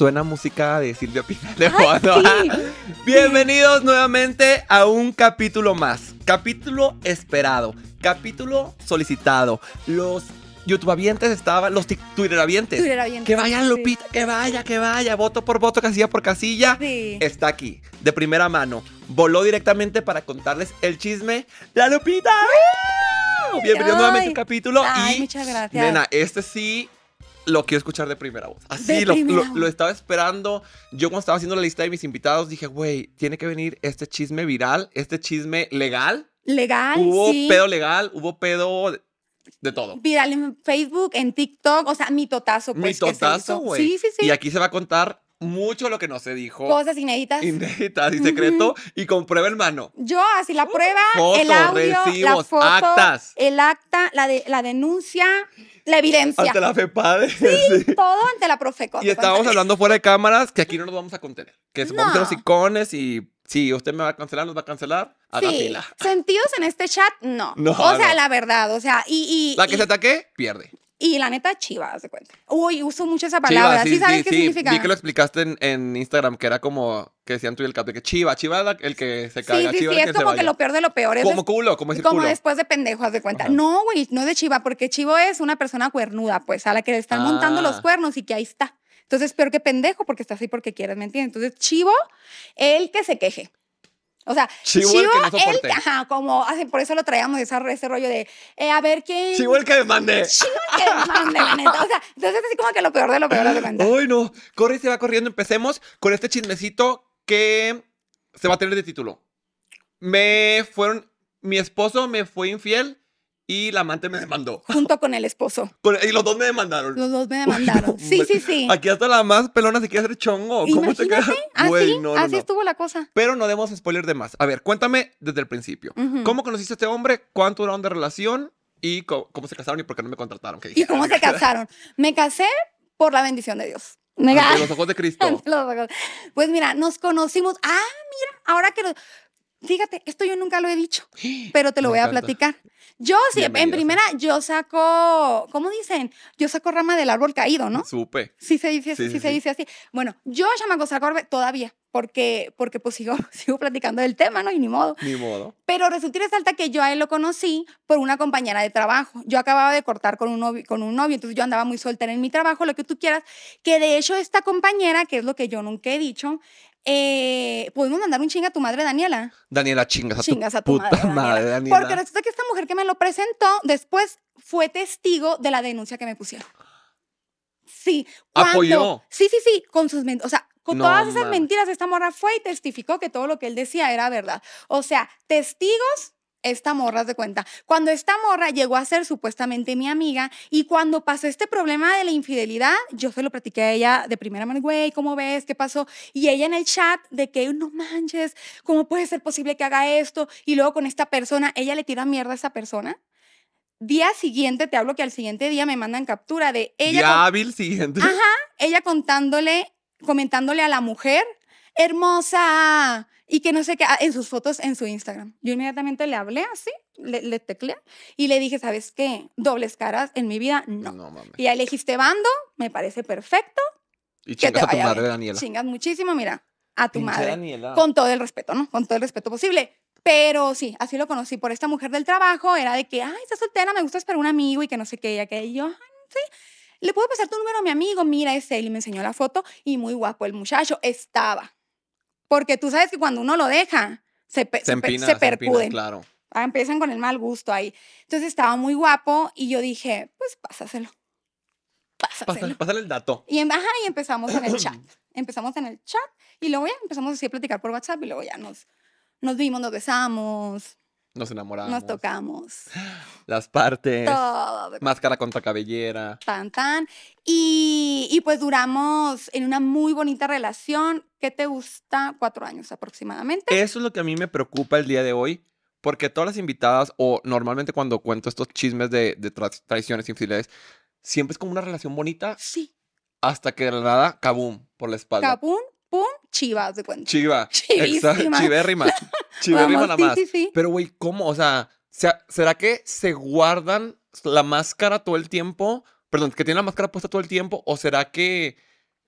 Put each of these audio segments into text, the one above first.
Suena música de Silvia Bienvenidos nuevamente a un capítulo más. Capítulo esperado. Capítulo solicitado. Los youtubavientes estaban, los twitteravientes. Que vaya Lupita, que vaya, que vaya. Voto por voto, casilla por casilla. Está aquí, de primera mano. Voló directamente para contarles el chisme. ¡La Lupita! ¡Bienvenido nuevamente a un capítulo. y, muchas gracias. Nena, este sí lo quiero escuchar de primera voz. Así lo, estaba esperando. Yo cuando estaba haciendo la lista de mis invitados dije, güey, tiene que venir este chisme viral, este chisme legal. Legal. Hubo pedo legal, hubo pedo de, todo. Viral en Facebook, en TikTok, o sea, mi totazo, Pues, totazo, güey. Sí, sí, sí. Y aquí se va a contar mucho lo que no se dijo. Cosas inéditas. Inéditas y secreto. Y con prueba en mano. Yo, así la uh, prueba, el audio, las la foto, actas. el acta, la, de, la denuncia, la evidencia. Ante la FEPADE. Sí, sí. todo ante la profe Y estábamos hablando fuera de cámaras que aquí no nos vamos a contener. Que vamos los icones y si usted me va a cancelar, nos va a cancelar. Haga sí. Sentidos en este chat, no. o sea, la verdad, o sea, y... la que se ataque, pierde. Y la neta, chiva, haz de cuenta. Uy, uso mucho esa palabra. sí, sabes qué significa? Vi que lo explicaste en, en, Instagram, que era como que decían tú y el capi, que chiva, chiva el que se caga, sí, sí, Sí, es como que lo peor de lo peor. Es como culo, como decir Como después de pendejo, haz de cuenta. No, güey, no de chiva, porque chivo es una persona cuernuda, pues, a la que le están montando los ah. cuernos y que ahí está. Entonces, peor que pendejo, porque está así porque quieres, ¿me entiendes? Entonces, chivo, el que se queje. O sea, Chivo, el que Él, ajá, como así, por eso lo traíamos ese, rollo de eh, a ver quién. Chivo el que mande, Chivo el que mande, la neta. O sea, entonces así como que lo peor de lo peor de mandé. Ay, no. Corre y se va corriendo. Empecemos con este chismecito que se va a tener de título. Me fueron. Mi esposo me fue infiel y la amante me demandó. Junto con el esposo. y los dos me demandaron. Los dos me demandaron. sí, sí, sí. Aquí hasta la más pelona se quiere hacer chongo. ¿Cómo te quedas? Ah, así, así estuvo la cosa. Pero no demos spoiler de más. A ver, cuéntame desde el principio. ¿Cómo conociste a este hombre? ¿Cuánto duraron de relación? ¿Y cómo, se casaron y por qué no me contrataron? ¿Y cómo se casaron? me casé por la bendición de Dios. Me los ojos de Cristo. los ojos. Pues mira, nos conocimos. Ah, mira, ahora que nos Fíjate, esto yo nunca lo he dicho, pero te lo voy a platicar. Yo, en primera, yo saco, ¿cómo dicen? Yo saco rama del árbol caído, ¿no? Supe. Sí se dice, sí, sí, se dice así. Bueno, yo, chamaco, saco todavía, porque, porque pues sigo, sigo platicando del tema, ¿no? Y ni modo. Ni modo. Pero resulta que yo a él lo conocí por una compañera de trabajo. Yo acababa de cortar con un novio, con un novio entonces yo andaba muy soltera en mi trabajo, lo que tú quieras, que de hecho esta compañera, que es lo que yo nunca he dicho, eh, ¿Podemos mandar un chinga a tu madre, Daniela? Daniela, chingas, chingas a tu, puta madre, Porque resulta que esta mujer que me lo presentó después fue testigo de la denuncia que me pusieron. Sí. ¿Apoyó? Sí, sí, sí, con sus mentiras. O sea, con todas esas mentiras, esta morra fue y testificó que todo lo que él decía era verdad. O sea, testigos esta morra, de cuenta. Cuando esta morra llegó a ser supuestamente mi amiga y cuando pasó este problema de la infidelidad, yo se lo platiqué a ella de primera mano, güey, ¿cómo ves? ¿Qué pasó? Y ella en el chat de que no manches, ¿cómo puede ser posible que haga esto? Y luego con esta persona, ella le tira mierda a esa persona. Día siguiente, te hablo que al siguiente día me mandan captura de ella. Ya hábil siguiente. Ajá, ella contándole, comentándole a la mujer, hermosa, y que no sé qué, ah, en sus fotos, en su Instagram. Yo inmediatamente le hablé así, le, le tecleé y le dije, ¿sabes qué? Dobles caras en mi vida, no. Y ya elegiste bando, me parece perfecto. Y chingas a tu madre, Daniela. Chingas muchísimo, mira, a tu madre. Daniela. Con todo el respeto, ¿no? Con todo el respeto posible. Pero sí, así lo conocí por esta mujer del trabajo. Era de que, ay, estás soltera, me gustas para un amigo y que no sé qué, y que yo, sí. Le puedo pasar tu número a mi amigo, mira, es él. Y me enseñó la foto y muy guapo el muchacho. Estaba porque tú sabes que cuando uno lo deja, se, se, empina, claro. Ah, empiezan con el mal gusto ahí. Entonces estaba muy guapo y yo dije, pues pásaselo. Pásaselo. Pásale, el dato. Y, em, y empezamos en el chat. Empezamos en el chat y luego ya empezamos así a platicar por WhatsApp y luego ya nos, nos vimos, nos besamos, nos enamoramos. Nos tocamos. Las partes. Máscara contra cabellera. Tan, tan. Y, y, pues duramos en una muy bonita relación. ¿Qué te gusta? Cuatro años aproximadamente. Eso es lo que a mí me preocupa el día de hoy. Porque todas las invitadas, o normalmente cuando cuento estos chismes de, de y traiciones infidelidades, siempre es como una relación bonita. Sí. Hasta que de la nada, kabum, por la espalda. Kabum, pum, chiva, de cuenta. Chiva. Chivísima. Chivérrima. Chivérrima nada más. Sí, sí, sí. Pero, güey, ¿cómo? O sea, ¿será que se guardan la máscara todo el tiempo? Perdón, que tienen la máscara puesta todo el tiempo. ¿O será que.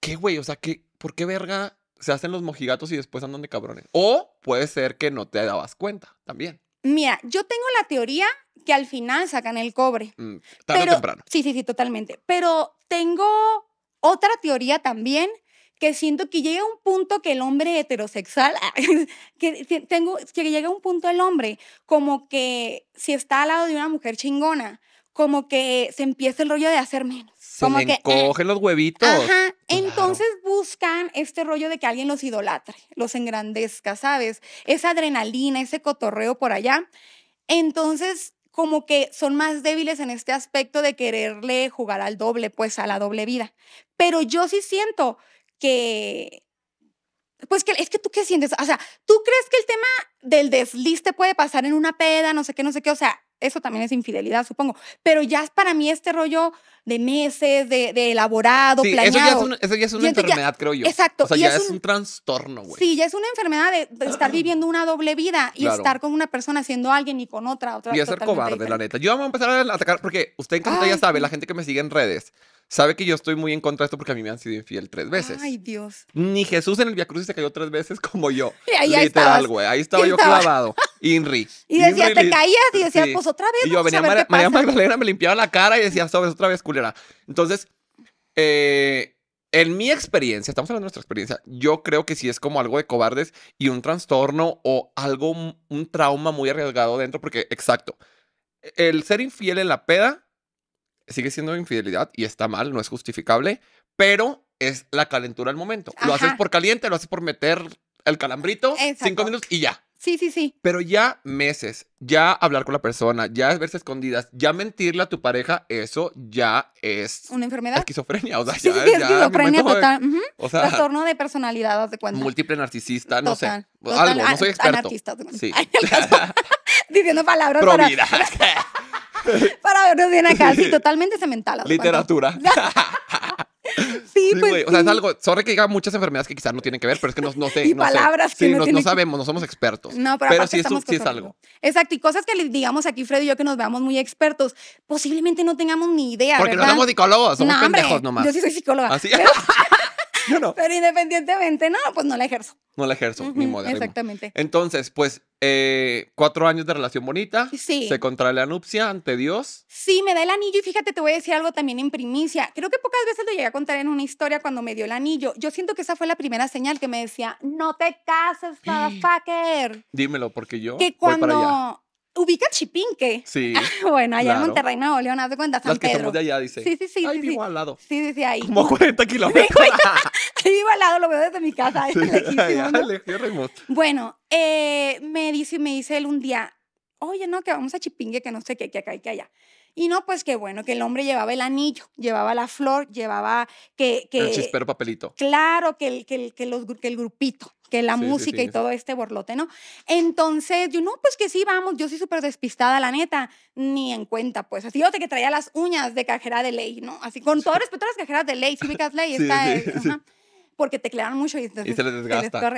¿Qué, güey? O sea, ¿qué, ¿por qué verga se hacen los mojigatos y después andan de cabrones? O puede ser que no te dabas cuenta también. Mira, yo tengo la teoría que al final sacan el cobre. Mm, tarde pero, o temprano. Sí, sí, sí, totalmente. Pero tengo otra teoría también que siento que llega un punto que el hombre heterosexual, que, tengo, que llega un punto el hombre, como que si está al lado de una mujer chingona, como que se empieza el rollo de hacer menos. Se como que, ah, encogen los huevitos. Ajá. Entonces buscan este rollo de que alguien los idolatre, los engrandezca, ¿sabes? Esa adrenalina, ese cotorreo por allá. Entonces, como que son más débiles en este aspecto de quererle jugar al doble, pues a la doble vida. Pero yo sí siento que pues que es que tú qué sientes, o sea, tú crees que el tema del desliz te puede pasar en una peda, no sé qué, no sé qué, o sea, eso también es infidelidad, supongo, pero ya es para mí este rollo de meses, de, elaborado, sí, planeado. Eso ya es, eso una enfermedad, creo yo. Exacto. O sea, ya es un, trastorno, güey. Sí, ya es una enfermedad de, estar viviendo una doble vida y estar con una persona siendo alguien y con otra. otra y a ser cobarde, la neta. Yo vamos a empezar a atacar, porque usted en ya sabe, la gente que me sigue en redes, sabe que yo estoy muy en contra de esto porque a mí me han sido infiel tres veces. Ay, Dios. Ni Jesús en el Via Crucis se cayó tres veces como yo. Literal, güey. Ahí estaba yo clavado. Inri. Y decía, te caías y decía, pues otra vez. Y yo venía María Magdalena, me limpiaba la cara y decía, sabes, otra vez culera. Entonces, eh, en mi experiencia, estamos hablando de nuestra experiencia, yo creo que sí es como algo de cobardes y un trastorno o algo, un trauma muy arriesgado dentro, porque exacto, el ser infiel en la peda sigue siendo infidelidad y está mal, no es justificable, pero es la calentura del momento. Lo haces por caliente, lo haces por meter el calambrito, cinco minutos y ya. Sí, sí, sí. Pero ya meses, ya hablar con la persona, ya verse escondidas, ya mentirle a tu pareja, eso ya es. Una enfermedad. Esquizofrenia, o sea, total. trastorno de personalidad, Múltiple narcisista, no sé. algo, no soy experto. sí. Diciendo palabras. para vernos bien acá, sí, totalmente cemental. Literatura. sí, pues. O sea, es algo. Sorry que diga muchas enfermedades que quizás no tienen que ver, pero es que no, no sé. Y no palabras que sí, no, no, sabemos, no somos expertos. No, pero, pero sí, es, sí es algo. Exacto. Y cosas que digamos aquí, Freddy y yo, que nos veamos muy expertos, posiblemente no tengamos ni idea. Porque no somos psicólogos, somos pendejos nomás. Yo sí soy psicóloga. Así. ¿Ah, es. Pero independientemente, no, pues no la ejerzo. No la ejerzo, ni modo. Exactamente. Entonces, pues, eh, cuatro años de relación bonita. Sí. Se contrae la nupcia ante Dios. Sí, me da el anillo y fíjate, te voy a decir algo también en primicia. Creo que pocas veces lo llegué a contar en una historia cuando me dio el anillo. Yo siento que esa fue la primera señal que me decía, no te cases, motherfucker. Dímelo, porque yo. Que cuando. Ubica Chipinque. Sí. bueno, allá en Monterrey, Nuevo León, haz de cuenta, San Las que Pedro. somos allá, dice. Sí, sí, sí. Ahí vivo al lado. Sí, sí, sí, ahí. Como 40 kilómetros. ahí vivo al lado, lo veo desde mi casa. Ahí, sí, lejísimo, Bueno, eh, me, dice, me dice él un día, oye, no, que vamos a Chipinque, que no sé qué, que acá y que allá. Y no, pues que bueno, que el hombre llevaba el anillo, llevaba la flor, llevaba que... que el chispero papelito. Claro, que, el, que, el, que el grupito que la música y todo este borlote, ¿no? Entonces, yo, no, pues que sí, vamos, yo soy súper despistada, la neta, ni en cuenta, pues. Así yo te que traía las uñas de cajera de ley, ¿no? Así, con todo respeto a las cajeras de ley, cívicas ley, está... Porque te porque mucho y, entonces, se les desgasta.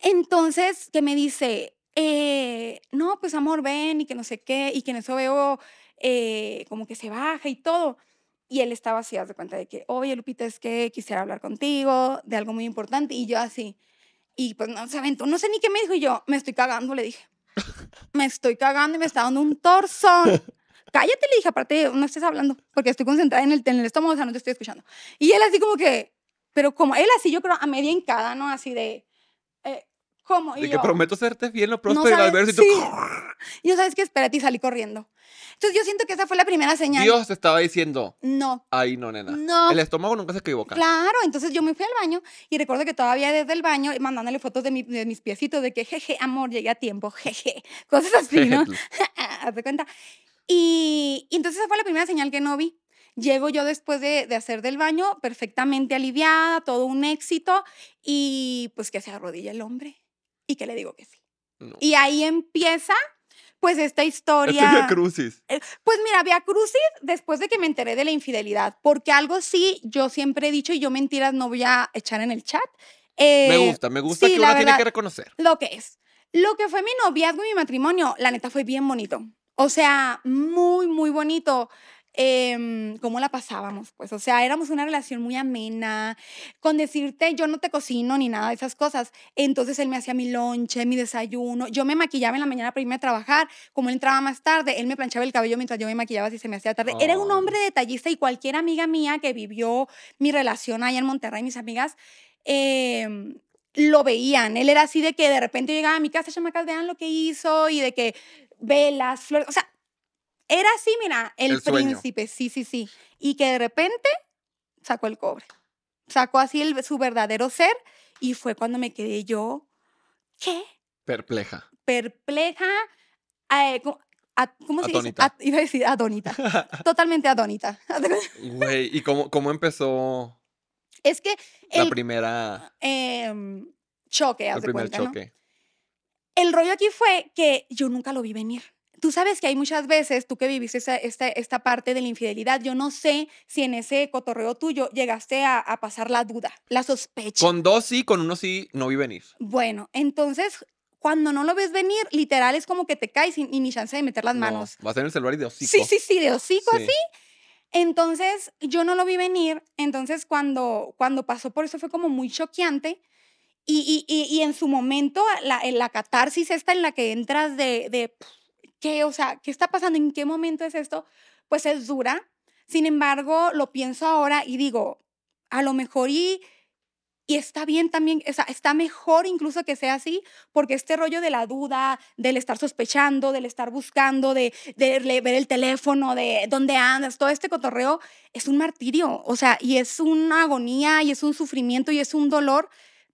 entonces, que me dice, eh, no, pues amor, ven y que no sé qué, y que en eso veo eh, como que se baja y todo. Y él estaba así, haz de cuenta de que, oye, Lupita, es que quisiera hablar contigo de algo muy importante. Y yo así, y pues no se aventó, no sé ni qué me dijo. Y yo, me estoy cagando, le dije. Me estoy cagando y me está dando un torzón. Cállate, le dije, aparte no estés hablando, porque estoy concentrada en el, en el estómago, o sea, no te estoy escuchando. Y él así como que, pero como él así, yo creo, a media encada, ¿no? Así de, y de que prometo hacerte bien lo próspero no y sabes, sí. y yo, ¿sabes que Espérate, y salí corriendo. Entonces, yo siento que esa fue la primera señal. Dios te estaba diciendo. No. Ahí no, nena. No. El estómago nunca se equivoca. Claro, entonces yo me fui al baño y recuerdo que todavía desde el baño eh, mandándole fotos de, de mis piecitos, de que jeje, amor, llegué a tiempo, jeje. Cosas así, ¿no? Hazte cuenta. Y, entonces esa fue la primera señal que no vi. Llego yo después de, de, hacer del baño perfectamente aliviada, todo un éxito, y pues que se arrodilla el hombre y que le digo que sí. Y ahí empieza pues esta historia. Este Via Crucis. Eh, pues mira, Via Crucis, después de que me enteré de la infidelidad, porque algo sí, yo siempre he dicho y yo mentiras no voy a echar en el chat. me eh, gusta, me gusta que uno tiene que reconocer. Lo que es. Lo que fue mi noviazgo y mi matrimonio, la neta fue bien bonito. O sea, muy, muy bonito eh, cómo la pasábamos, pues, o sea, éramos una relación muy amena, con decirte yo no te cocino ni nada de esas cosas, entonces él me hacía mi lonche, mi desayuno, yo me maquillaba en la mañana para irme a trabajar, como él entraba más tarde, él me planchaba el cabello mientras yo me maquillaba si se me hacía tarde, era un hombre detallista y cualquier amiga mía que vivió mi relación allá en Monterrey, mis amigas, em, lo veían, él era así de que de repente llegaba a mi casa, chamacas, vean lo que hizo y de que velas, flores, o sea, era así, mira, el, príncipe, sí, sí, sí. Y que de repente sacó el cobre. Sacó así su verdadero ser y fue cuando me quedé yo, ¿qué? Perpleja. Perpleja, eh, ¿cómo se dice? iba a decir adonita. Totalmente adonita. Güey, ¿y cómo, cómo empezó? Es que... La primera... Em, choque, primer choque. El rollo aquí fue que yo nunca lo vi venir tú sabes que hay muchas veces, tú que viviste esta, esta, parte de la infidelidad, yo no sé si en ese cotorreo tuyo llegaste a, pasar la duda, la sospecha. Con dos sí, con uno sí, no vi venir. Bueno, entonces cuando no lo ves venir, literal es como que te caes y, ni chance de meter las manos. Vas en el celular y de hocico. Sí, sí, sí, de hocico sí. así. Entonces yo no lo vi venir, entonces cuando, cuando pasó por eso fue como muy choqueante y, y, en su momento la, la catarsis esta en la que entras de, ¿qué? O sea, ¿qué está pasando? ¿En qué momento es esto? Pues es dura. Sin embargo, lo pienso ahora y digo, a lo mejor y, está bien también, o sea, está mejor incluso que sea así, porque este rollo de la duda, del estar sospechando, del estar buscando, de, de ver el teléfono, de dónde andas, todo este cotorreo, es un martirio, o sea, y es una agonía, y es un sufrimiento, y es un dolor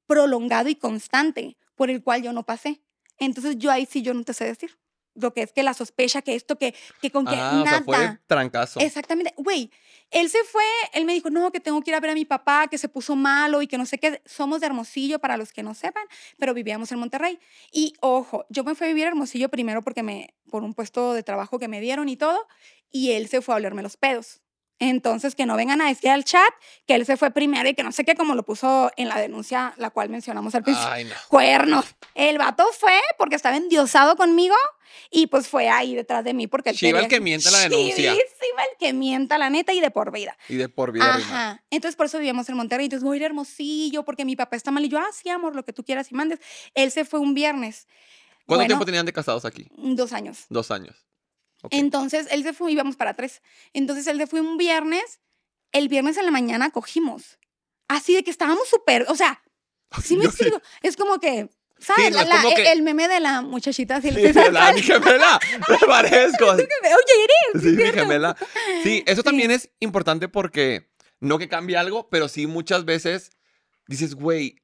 prolongado y constante por el cual yo no pasé. Entonces yo ahí sí yo no te sé decir lo que es que la sospecha, que esto, que, que con que ah, nada. fue trancazo. Exactamente. Güey, él se fue, él me dijo, no, que tengo que ir a ver a mi papá, que se puso malo y que no sé qué. Somos de Hermosillo, para los que no sepan, pero vivíamos en Monterrey. Y ojo, yo me fui a vivir a Hermosillo primero porque me, por un puesto de trabajo que me dieron y todo, y él se fue a olerme los pedos. Entonces, que no vengan a decir al chat que él se fue primero y que no sé qué, como lo puso en la denuncia, la cual mencionamos al principio. Ay, Cuernos. El vato fue porque estaba endiosado conmigo y pues fue ahí detrás de mí porque... Chiva el que mienta la denuncia. el que mienta la neta y de por vida. Y de por vida. Ajá. Entonces, por eso vivíamos en Monterrey. Entonces, voy a ir a Hermosillo porque mi papá está mal. Y yo, ah, sí, amor, lo que tú quieras y mandes. Él se fue un viernes. ¿Cuánto tiempo tenían de casados aquí? Dos años. Dos años. Entonces, él se fue, íbamos para tres. Entonces, él se fue un viernes, el viernes en la mañana cogimos. Así de que estábamos súper, o sea, sí me es como que... ¿Sabes? El meme de la muchachita así. Sí, la, mi gemela. Me parezco. Oye, Sí, mi gemela. Sí, eso también es importante porque no que cambie algo, pero sí muchas veces dices, güey,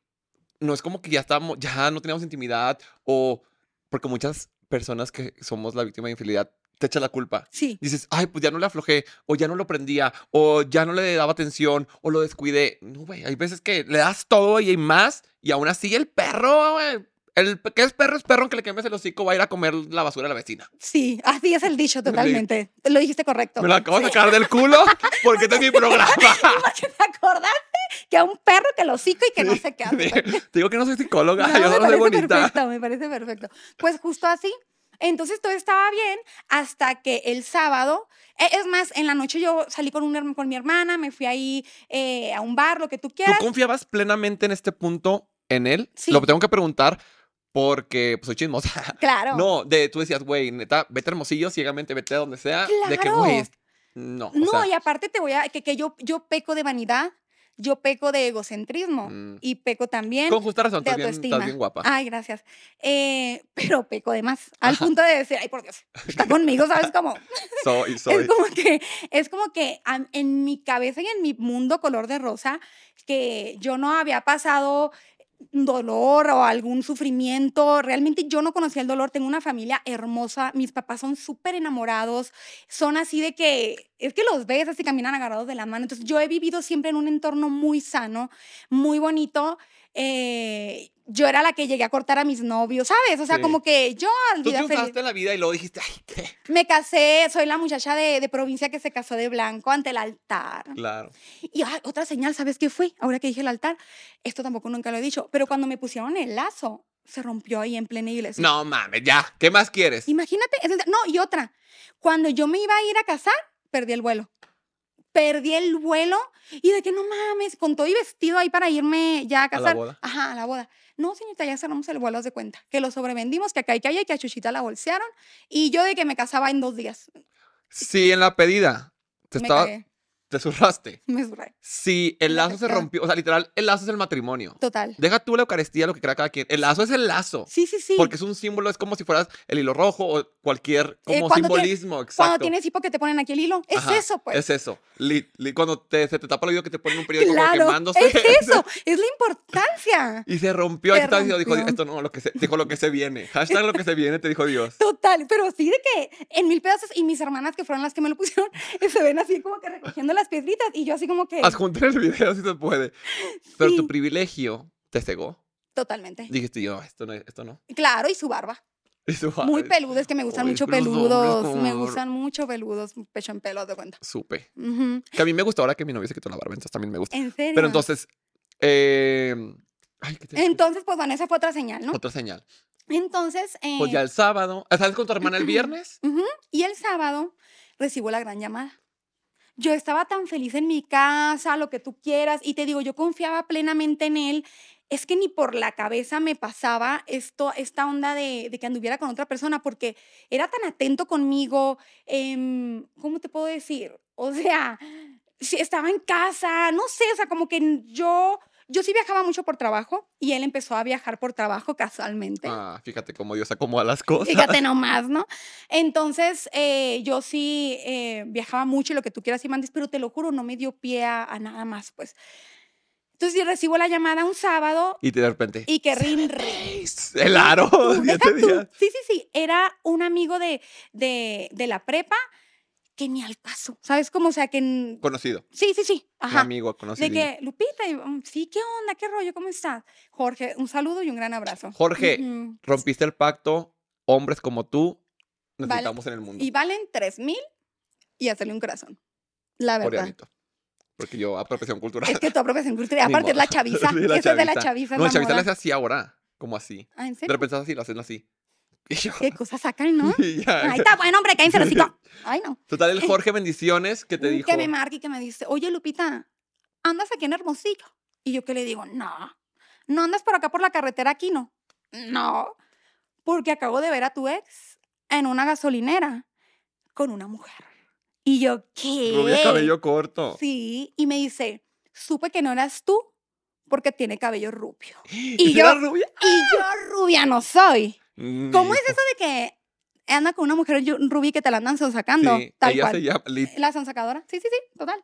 no es como que ya estábamos, ya no teníamos intimidad o porque muchas personas que somos la víctima de infidelidad te echa la culpa. Sí. Dices, ay, pues ya no le aflojé, o ya no lo prendía, o ya no le daba atención, o lo descuidé. No, güey, hay veces que le das todo y hay más, y aún así el perro, güey, el que es perro es perro, aunque le quemes el hocico, va a ir a comer la basura de la vecina. Sí, así es el dicho totalmente. Lo dijiste correcto. Me lo acabo de sacar del culo porque este es mi programa. te acordaste que a un perro que lo hocico y que no se qué Te digo que no soy psicóloga, yo solo soy bonita. Perfecto, me parece perfecto. Pues justo así, entonces todo estaba bien hasta que el sábado, eh, es más, en la noche yo salí con, un, con mi hermana, me fui ahí eh, a un bar, lo que tú quieras. ¿Tú confiabas plenamente en este punto en él? Sí. Lo tengo que preguntar porque pues, soy chismosa. Claro. No, de, tú decías, güey, neta, vete a Hermosillo, ciegamente vete a donde sea. De que, no. No, y aparte te voy a, que, que yo, yo peco de vanidad, yo peco de egocentrismo mm. y peco también Con justa razón, de estás autoestima. Bien, guapa. Ay, gracias. Eh, pero peco de más, al punto de decir, ay, por Dios, está conmigo, ¿sabes cómo? como es como que en mi cabeza y en mi mundo color de rosa, que yo no había pasado dolor o algún sufrimiento. Realmente yo no conocía el dolor. Tengo una familia hermosa. Mis papás son súper enamorados. Son así de que es que los ves así caminan agarrados de la mano. Entonces yo he vivido siempre en un entorno muy sano, muy bonito. Eh, yo era la que llegué a cortar a mis novios, ¿sabes? O sea, como que yo... Tú triunfaste en la vida y luego dijiste, ay, ¿qué? Me casé, soy la muchacha de, provincia que se casó de blanco ante el altar. Claro. Y ah, otra señal, ¿sabes qué fue? Ahora que dije el altar, esto tampoco nunca lo he dicho, pero cuando me pusieron el lazo, se rompió ahí en plena iglesia. No mames, ya, ¿qué más quieres? Imagínate, no, y otra, cuando yo me iba a ir a casar, perdí el vuelo perdí el vuelo y de que no mames, con todo y vestido ahí para irme ya a casar. la boda. Ajá, a la boda. No, señorita, ya cerramos el vuelo, haz de cuenta. Que lo sobrevendimos, que acá hay que allá, que a Chuchita la bolsearon. Y yo de que me casaba en dos días. Sí, en la pedida. Te me Te zurraste. Me zurré. Sí, el lazo se rompió. O sea, literal, el lazo es el matrimonio. Total. Deja tú la Eucaristía, lo que crea cada quien. El lazo es el lazo. Sí, sí, sí. Porque es un símbolo, es como si fueras el hilo rojo o cualquier eh, como simbolismo. exacto. Cuando tienes hipo que te ponen aquí el hilo. Es eso, pues. Es eso. cuando se te tapa el oído que te ponen un periodo como quemándose. Es eso, es la importancia. y se rompió. Dijo, esto no, lo que se, dijo lo que se viene. Hashtag lo que se viene, te dijo Dios. Total, pero sí de que en mil pedazos y mis hermanas que fueron las que me lo pusieron, se ven así como que recogiendo las piedritas y yo así como que... Adjuntar el video si se puede. Pero tu privilegio te cegó. Totalmente. Dijiste yo, esto no, esto no. Claro, y su barba. Ah, Muy eh, peludos, es que me gustan mucho peludos. me gustan mucho peludos, pecho en pelo, de cuenta. Supe. Que a mí me gusta ahora que mi novio se quitó la barba, también me gusta. ¿En serio? Pero entonces. Em, entonces, pues esa fue otra señal, ¿no? Otra señal. Entonces. Pues eh, ya el sábado. estás con tu hermana el viernes? Y el sábado recibo la gran llamada. Yo estaba tan feliz en mi casa, lo que tú quieras, y te digo, yo confiaba plenamente en él es que ni por la cabeza me pasaba esto, esta onda de, que anduviera con otra persona, porque era tan atento conmigo, em, ¿cómo te puedo decir? O sea, si estaba en casa, no sé, o sea, como que yo... Yo sí viajaba mucho por trabajo y él empezó a viajar por trabajo casualmente. Ah, fíjate cómo Dios acomoda las cosas. Fíjate nomás, ¿no? Entonces, eh, yo sí eh, viajaba mucho y lo que tú quieras, y mandes, pero te lo juro, no me dio pie a nada más, pues. Entonces yo recibo la llamada un sábado. Y de repente. Y que rin, El aro. Sí, sí, sí. Era un amigo de, de, la prepa que ni al caso, ¿sabes cómo? O sea, que... Conocido. Sí, sí, sí. Ajá. Un amigo conocido. De que, Lupita, mm, sí, ¿qué onda? ¿Qué rollo? ¿Cómo estás? Jorge, un saludo y un gran abrazo. Jorge, rompiste el pacto, hombres como tú necesitamos en el mundo. Y valen tres mil y hacerle un corazón. La verdad. Porque yo, apropiación cultural. Es que tu apropiación cultural. Aparte es la chaviza. Sí, la de la chaviza. No, la chaviza la hace así ahora. Como así. Ah, ¿en serio? De repente así, lo hacen así. Qué cosas sacan, ¿no? Ahí está, buen hombre, lo los Ay, no. Total, el Jorge Bendiciones que te dijo. Que me marque y que me dice, oye, Lupita, andas aquí en Hermosillo. Y yo que le digo, no, no andas por acá por la carretera aquí, no. No, porque acabo de ver a tu ex en una gasolinera con una mujer. Y yo, ¿qué? Rubia cabello corto. Sí, y me dice, supe que no eras tú porque tiene cabello rubio. Y yo, rubia? y yo rubia no soy. ¿Cómo es eso de que anda con una mujer rubia que te la andan sacando? Sí, tal cual. Se llama La sonsacadora. Sí, sí, sí, total.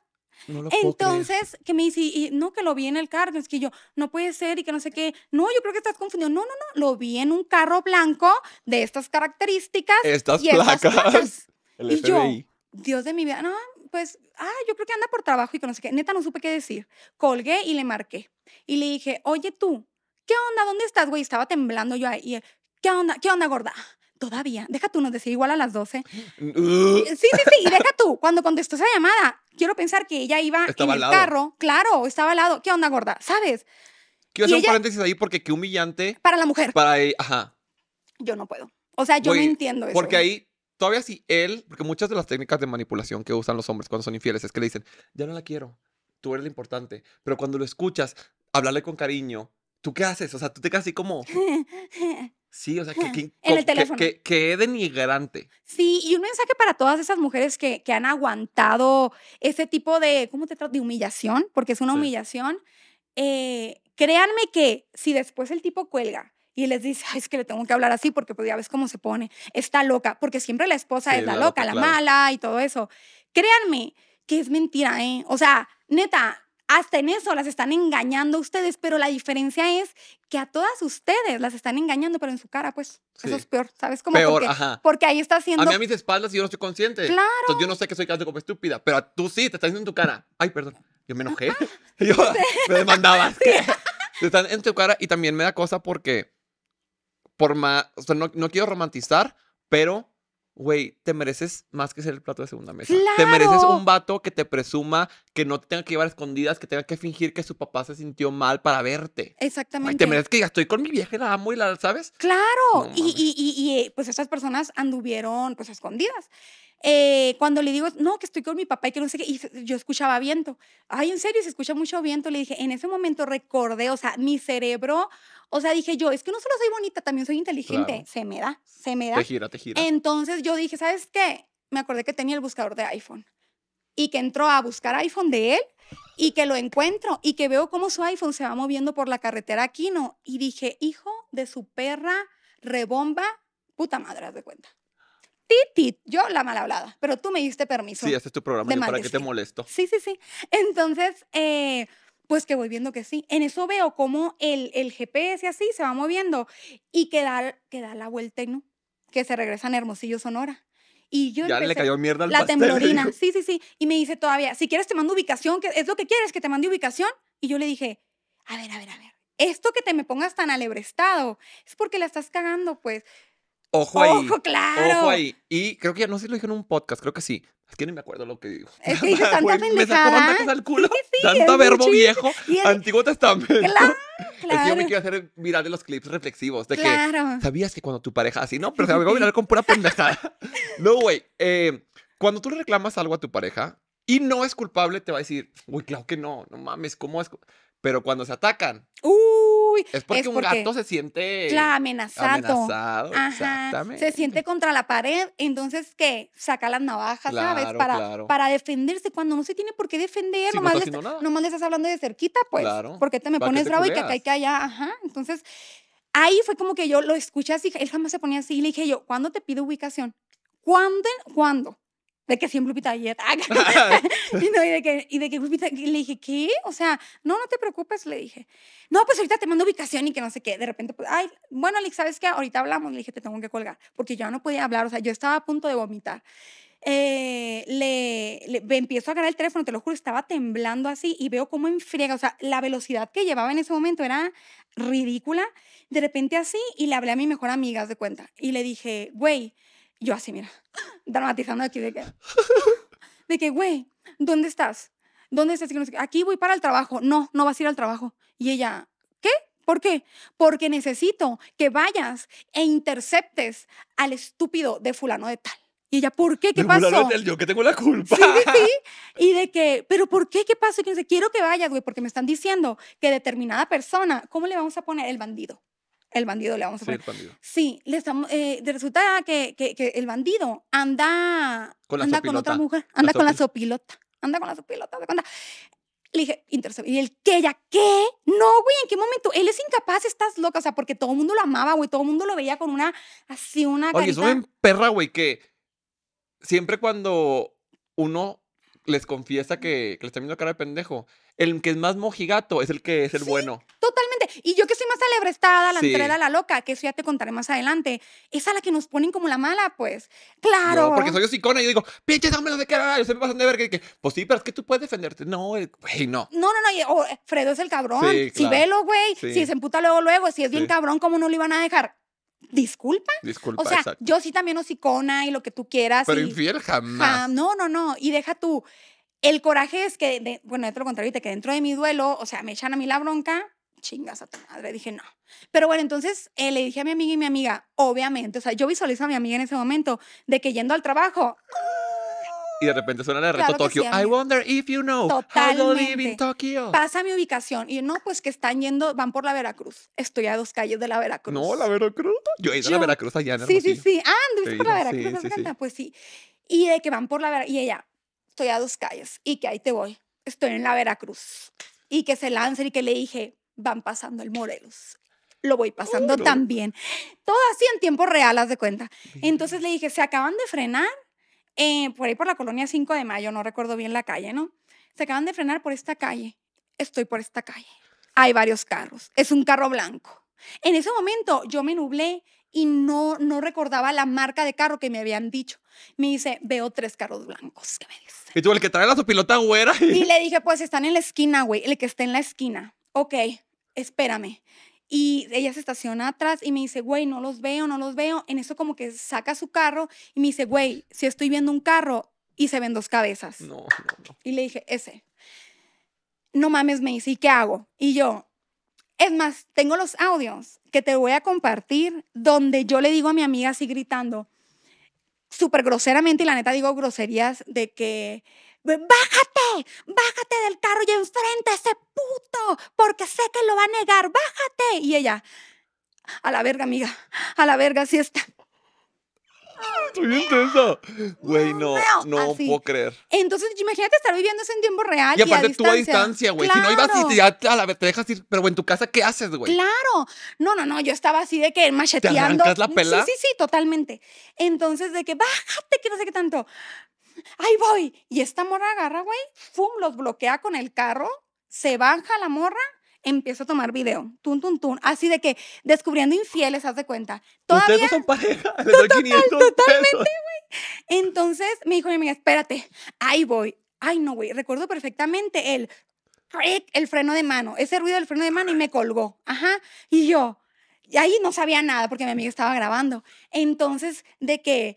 Entonces, que me dice, no, que lo vi en el carro, es que yo, no puede ser y que no sé qué, no, yo creo que estás confundido, no, no, no, lo vi en un carro blanco de estas características. Estas y placas. Estas El y Dios de mi vida, no, pues, ah, yo creo que anda por trabajo y que no sé qué. Neta, no supe qué decir. Colgué y le marqué. Y le dije, oye tú, ¿qué onda? ¿Dónde estás, güey? Estaba temblando yo ahí. Eh, ¿Qué onda? ¿Qué onda, gorda? Todavía, deja tú, no decir. igual a las 12. Sí, sí, sí, y deja tú, cuando contestó esa llamada, quiero pensar que ella iba en el carro, claro, estaba al lado. ¿Qué onda, gorda? ¿Sabes? Quiero hacer un paréntesis ahí porque qué humillante. Para la mujer. Para, e, ajá. Yo no puedo. O sea, yo no entiendo eso. Porque ahí todavía si él, porque muchas de las técnicas de manipulación que usan los hombres cuando son infieles es que le dicen, ya no la quiero, tú eres lo importante, pero cuando lo escuchas, hablarle con cariño, ¿tú qué haces? O sea, tú te quedas así como... Sí, o sea, que, que, denigrante. Sí, y un mensaje para todas esas mujeres que, han aguantado ese tipo de, ¿cómo te trato? De humillación, porque es una humillación. Eh, créanme que si después el tipo cuelga y les dice, es que le tengo que hablar así porque pues ya ves cómo se pone, está loca, porque siempre la esposa es la, loca, la mala y todo eso. Créanme que es mentira, ¿eh? O sea, neta, hasta en eso las están engañando ustedes, pero la diferencia es que a todas ustedes las están engañando, pero en su cara, pues. Eso es peor, ¿sabes? cómo? peor, porque, ajá. Porque ahí está haciendo. A mí a mis espaldas y yo no estoy consciente. Claro. Entonces yo no sé que soy casi como estúpida, pero tú sí, te estás diciendo en tu cara. Ay, perdón. Yo me ah, enojé. Ah, yo me demandaba. Sí. Te están en tu cara y también me da cosa porque por más, o sea, no, quiero romantizar, pero güey, te mereces más que ser el plato de segunda mesa. Te mereces un vato que te presuma, que no te tenga que llevar escondidas, que tenga que fingir que su papá se sintió mal para verte. Exactamente. te mereces que ya estoy con mi vieja, la amo y la, ¿sabes? Claro. y, y, eh, pues esas personas anduvieron pues escondidas. Eh, cuando le digo, no, que estoy con mi papá y que no sé qué, y yo escuchaba viento. Ay, en serio, se escucha mucho viento. Le dije, en ese momento recordé, o sea, mi cerebro, o sea, dije yo, es que no solo soy bonita, también soy inteligente. Se me da, se me da. Te gira, te gira. Entonces yo dije, ¿sabes qué? Me acordé que tenía el buscador de iPhone y que entró a buscar iPhone de él y que lo encuentro y que veo cómo su iPhone se va moviendo por la carretera aquí, ¿no? Y dije, hijo de su perra, rebomba, puta madre, haz de cuenta yo la mal hablada, pero tú me diste permiso. Sí, este es tu programa, ¿para qué te molesto? Sí, sí, sí. Entonces, eh, pues que voy viendo que sí. En eso veo cómo el, el GPS así se va moviendo y que da, la vuelta y no, que se regresa en Hermosillo, Sonora. Y yo ya le cayó mierda al La temblorina, sí, sí, sí. Y me dice todavía, si quieres te mando ubicación, que es lo que quieres, que te mande ubicación. Y yo le dije, a ver, a ver, a ver, esto que te me pongas tan alebrestado es porque la estás cagando, pues Ojo ahí. Ojo, claro. Ojo ahí. Y creo que ya, no sé si lo dije en un podcast, creo que sí. Es que ni me acuerdo lo que dijo. Es que tanta pendejada. Me sacó tanta al culo. tanto verbo viejo. El... también. Testamento. Claro, claro. Es que yo me quiero hacer viral de los clips reflexivos. De claro. que, ¿sabías que cuando tu pareja así? No, pero se me voy a mirar con pura pendejada. no, güey. Eh, cuando tú le reclamas algo a tu pareja y no es culpable, te va a decir, uy, claro que no. No mames, ¿cómo es? Pero cuando se atacan, es porque, un gato se siente amenazado. Se siente contra la pared, entonces que saca las navajas, ¿sabes? Para, para defenderse cuando no se tiene por qué defender, nomás, pues no le, le estás hablando de cerquita, pues. Porque te me pones bravo y que acá y que allá. Ajá. Entonces, ahí fue como que yo lo escuché así, él jamás se ponía así y le dije yo, ¿cuándo te pido ubicación? ¿Cuándo? ¿Cuándo? de que siempre pita blupita y, de que, y de que le dije, ¿qué? O sea, no, no te preocupes, le dije. No, pues ahorita te mando ubicación y que no sé qué. De repente, pues, ay, bueno, Alex, ¿sabes qué? Ahorita hablamos. Le dije, te tengo que colgar, porque yo no podía hablar, o sea, yo estaba a punto de vomitar. Eh, le, le empiezo a agarrar el teléfono, te lo juro, estaba temblando así y veo cómo enfriega, o sea, la velocidad que llevaba en ese momento era ridícula. De repente así, y le hablé a mi mejor amiga, de cuenta, y le dije, güey, yo así, mira, dramatizando aquí de que, de que, güey, ¿dónde estás? ¿Dónde estás? Aquí voy para el trabajo. No, no vas a ir al trabajo. Y ella, ¿qué? ¿Por qué? Porque necesito que vayas e interceptes al estúpido de fulano de tal. Y ella, ¿por qué? ¿Qué pasó? yo que tengo la culpa. Sí, sí, Y de que, ¿pero por qué? ¿Qué pasó? no quiero que vayas, güey, porque me están diciendo que determinada persona, ¿cómo le vamos a poner el bandido? El bandido le vamos a poner. Sí, el bandido. Sí, le estamos, eh, resulta que, el bandido anda con, anda con otra mujer, anda con la sopilota, anda con la sopilota, Le dije, y el ¿qué ya? ¿qué? No, güey, ¿en qué momento? Él es incapaz, estás loca, o sea, porque todo el mundo lo amaba, güey, todo el mundo lo veía con una, así, una Oye, es una perra, güey, que siempre cuando uno les confiesa que, les le está viendo cara de pendejo, el que es más mojigato es el que es el sí. bueno. Totalmente. Y yo que soy más alebrestada, la sí. la loca, que eso ya te contaré más adelante, es a la que nos ponen como la mala, pues. Claro. porque soy hocicona y yo digo, pinches hombres de cara, se me pasan de verga. Que, pues sí, pero es que tú puedes defenderte. No, güey, no. No, no, no. Fredo es el cabrón. Sí, Si velo, güey. Si se emputa luego, luego. Si es bien cabrón, ¿cómo no lo iban a dejar? Disculpa. Disculpa. O sea, yo sí también hocicona y lo que tú quieras. Pero infiel jamás. no, no, no. Y deja tú. El coraje es que, bueno, yo lo contaré que dentro de mi duelo, o sea, me echan a mí la bronca, chingas a tu madre. Dije, no. Pero bueno, entonces eh, le dije a mi amiga y mi amiga, obviamente, o sea, yo visualizo a mi amiga en ese momento de que yendo al trabajo. Y de repente suena la de Reto Tokio. I wonder if you know how live in Tokyo. Pasa mi ubicación. Y no, pues que están yendo, van por la Veracruz. Estoy a dos calles de la Veracruz. No, la Veracruz. Yo he ido a la Veracruz allá en Sí, sí, sí. Ah, anduviste por la Veracruz. Sí, pues sí. Y de que van por la Veracruz. Y ella, estoy a dos calles. Y que ahí te voy. Estoy en la Veracruz. Y que se lancen y que le dije, van pasando el Morelos. Lo voy pasando también. Todo así en tiempo real, haz de cuenta. Entonces le dije, se acaban de frenar eh, por ahí por la colonia 5 de mayo, no recuerdo bien la calle, ¿no? Se acaban de frenar por esta calle. Estoy por esta calle. Hay varios carros. Es un carro blanco. En ese momento yo me nublé y no, no recordaba la marca de carro que me habían dicho. Me dice, veo tres carros blancos. ¿Qué me dice? Y tú, el que trae la pilota güera. Y le dije, pues están en la esquina, güey, el que está en la esquina. Ok, espérame. Y ella se estaciona atrás y me dice, güey, no los veo, no los veo. En eso como que saca su carro y me dice, güey, si estoy viendo un carro y se ven dos cabezas. No, no, no. Y le dije, ese. No mames, me dice, ¿y qué hago? Y yo, es más, tengo los audios que te voy a compartir donde yo le digo a mi amiga así gritando, súper groseramente, y la neta digo groserías de que bájate, bájate del carro y enfrente a ese puto, porque sé que lo va a negar, bájate. Y ella, a la verga, amiga, a la verga, así está. Estoy intensa. Güey, no, no puedo creer. Entonces, imagínate estar viviendo eso en tiempo real. Y aparte tú a distancia, güey. Si no ibas y dejas ir, pero en tu casa, ¿qué haces, güey? Claro. No, no, no. Yo estaba así de que macheteando. ¿Te la pela? Sí, sí, sí, totalmente. Entonces, de que bájate, que no sé qué tanto ahí voy. Y esta morra agarra, güey, ¡fum! Los bloquea con el carro, se baja la morra, empieza a tomar video. Tun, tun, tun. Así de que descubriendo infieles, haz de cuenta. Todavía, no son pareja. total, totalmente, güey. Entonces me dijo mi amiga, espérate, ahí voy. Ay, no, güey. Recuerdo perfectamente el el freno de mano. Ese ruido del freno de mano y me colgó. Ajá. Y yo. Y ahí no sabía nada porque mi amiga estaba grabando. Entonces, de que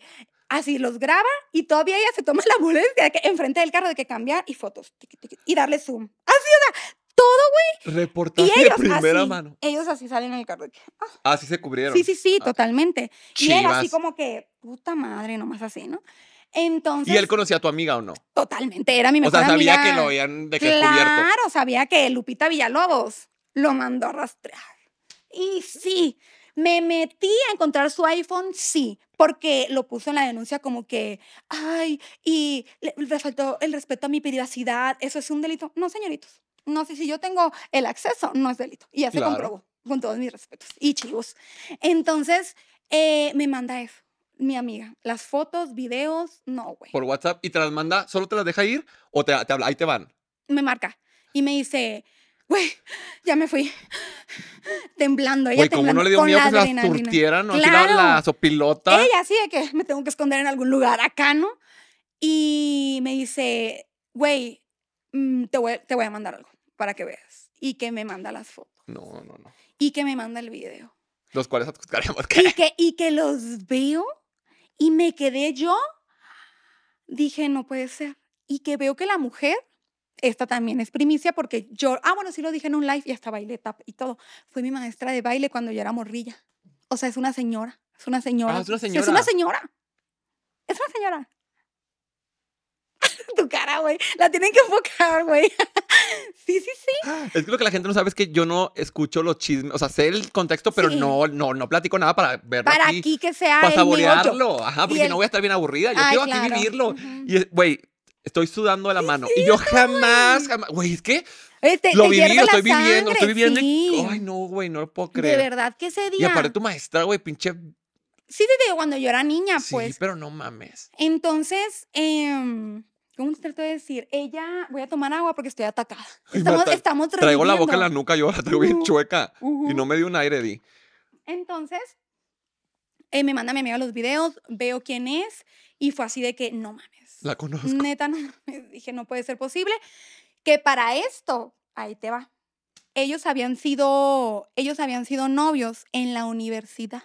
así los graba y todavía ella se toma la molestia de que enfrente del carro de que cambiar y fotos y darle zoom. Así, o sea, todo, güey. Reportaje de primera mano. Ellos así salen en el carro. Así ah". ah, se cubrieron. Sí, sí, sí, ah. totalmente. Y era así como que, puta madre, nomás así, ¿no? Entonces. ¿Y él conocía a tu amiga o no? Totalmente, era mi mejor amiga. O sea, sabía que lo habían de claro, descubierto. Claro, sabía que Lupita Villalobos lo mandó a rastrear. Y sí, me metí a encontrar su iPhone, sí, porque lo puso en la denuncia como que, ay, y le, faltó el respeto a mi privacidad, eso es un delito. No, señoritos, no sé si yo tengo el acceso, no es delito. Y ya se comprobó, con todos mis respetos y chivos. Entonces, eh, me manda eso mi amiga. Las fotos, videos, no, güey. Por WhatsApp y te las manda, solo te las deja ir o te, te habla, ahí te van. Me marca y me dice, güey, ya me fui. Temblando, ella como no le dio miedo que se las surtieran claro. la sopilota? Ella sí, de que me tengo que esconder en algún lugar acá, ¿no? Y me dice, güey, mm, te voy, a mandar algo para que veas. Y que me manda las fotos. No, no, no. Y que me manda el video. Los cuales buscaremos que... Y que, y que los veo y me quedé yo, dije, no puede ser. Y que veo que la mujer esta también es primicia porque yo, ah, bueno, sí lo dije en un live y hasta bailé tap y todo. Fue mi maestra de baile cuando yo era morrilla. O sea, es una señora. Es una señora. Ah, es una señora. Es una señora. tu cara, güey. La tienen que enfocar, güey. sí, sí, sí. Es que lo que la gente no sabe es que yo no escucho los chismes. O sea, sé el contexto, pero no, no, no platico nada para verlo. Para aquí, que sea. Para saborearlo. Ajá, porque no voy a estar bien aburrida. Yo tengo quiero vivirlo. Y, güey, Estoy sudando de la mano. y yo jamás, jamás, güey, es que lo viví, lo estoy viviendo, viviendo, estoy viviendo. ay, no, güey, no lo puedo creer. De verdad que ese día. Y aparte tu maestra, güey, pinche. Sí, desde cuando yo era niña, pues. Sí, pero no mames. Entonces, em, ¿Cómo te trato de decir? Ella, voy a tomar agua porque estoy atacada. Estamos, Traigo la boca en la nuca, yo la traigo bien chueca. Y no me dio un aire, di. Entonces, eh, me manda mi amiga los videos, veo quién es. Y fue así de que, no mames la conozco. Neta, no, dije, no puede ser posible. Que para esto, ahí te va. Ellos habían sido, ellos habían sido novios en la universidad.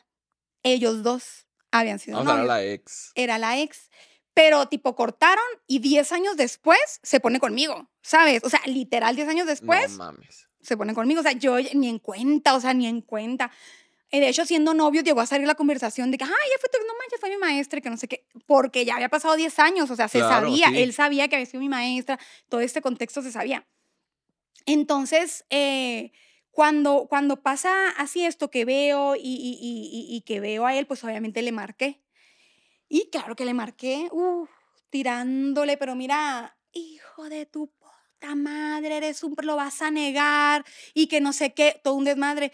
Ellos dos habían sido ah, novios. Era la ex. Era la ex. Pero tipo cortaron y 10 años después se pone conmigo, ¿sabes? O sea, literal 10 años después. No mames. Se pone conmigo. O sea, yo ni en cuenta, o sea, ni en cuenta de hecho, siendo novio, llegó a salir la conversación de que, ah, ya fue tu, no manches, fue mi maestra, que no sé qué, porque ya había pasado 10 años, o sea, se sabía, él sabía que había sido mi maestra, todo este contexto se sabía. Entonces, eh, cuando, cuando pasa así esto que veo y, y, y, que veo a él, pues obviamente le marqué. Y claro que le marqué, tirándole, pero mira, hijo de tu puta madre, eres un, lo vas a negar y que no sé qué, todo un desmadre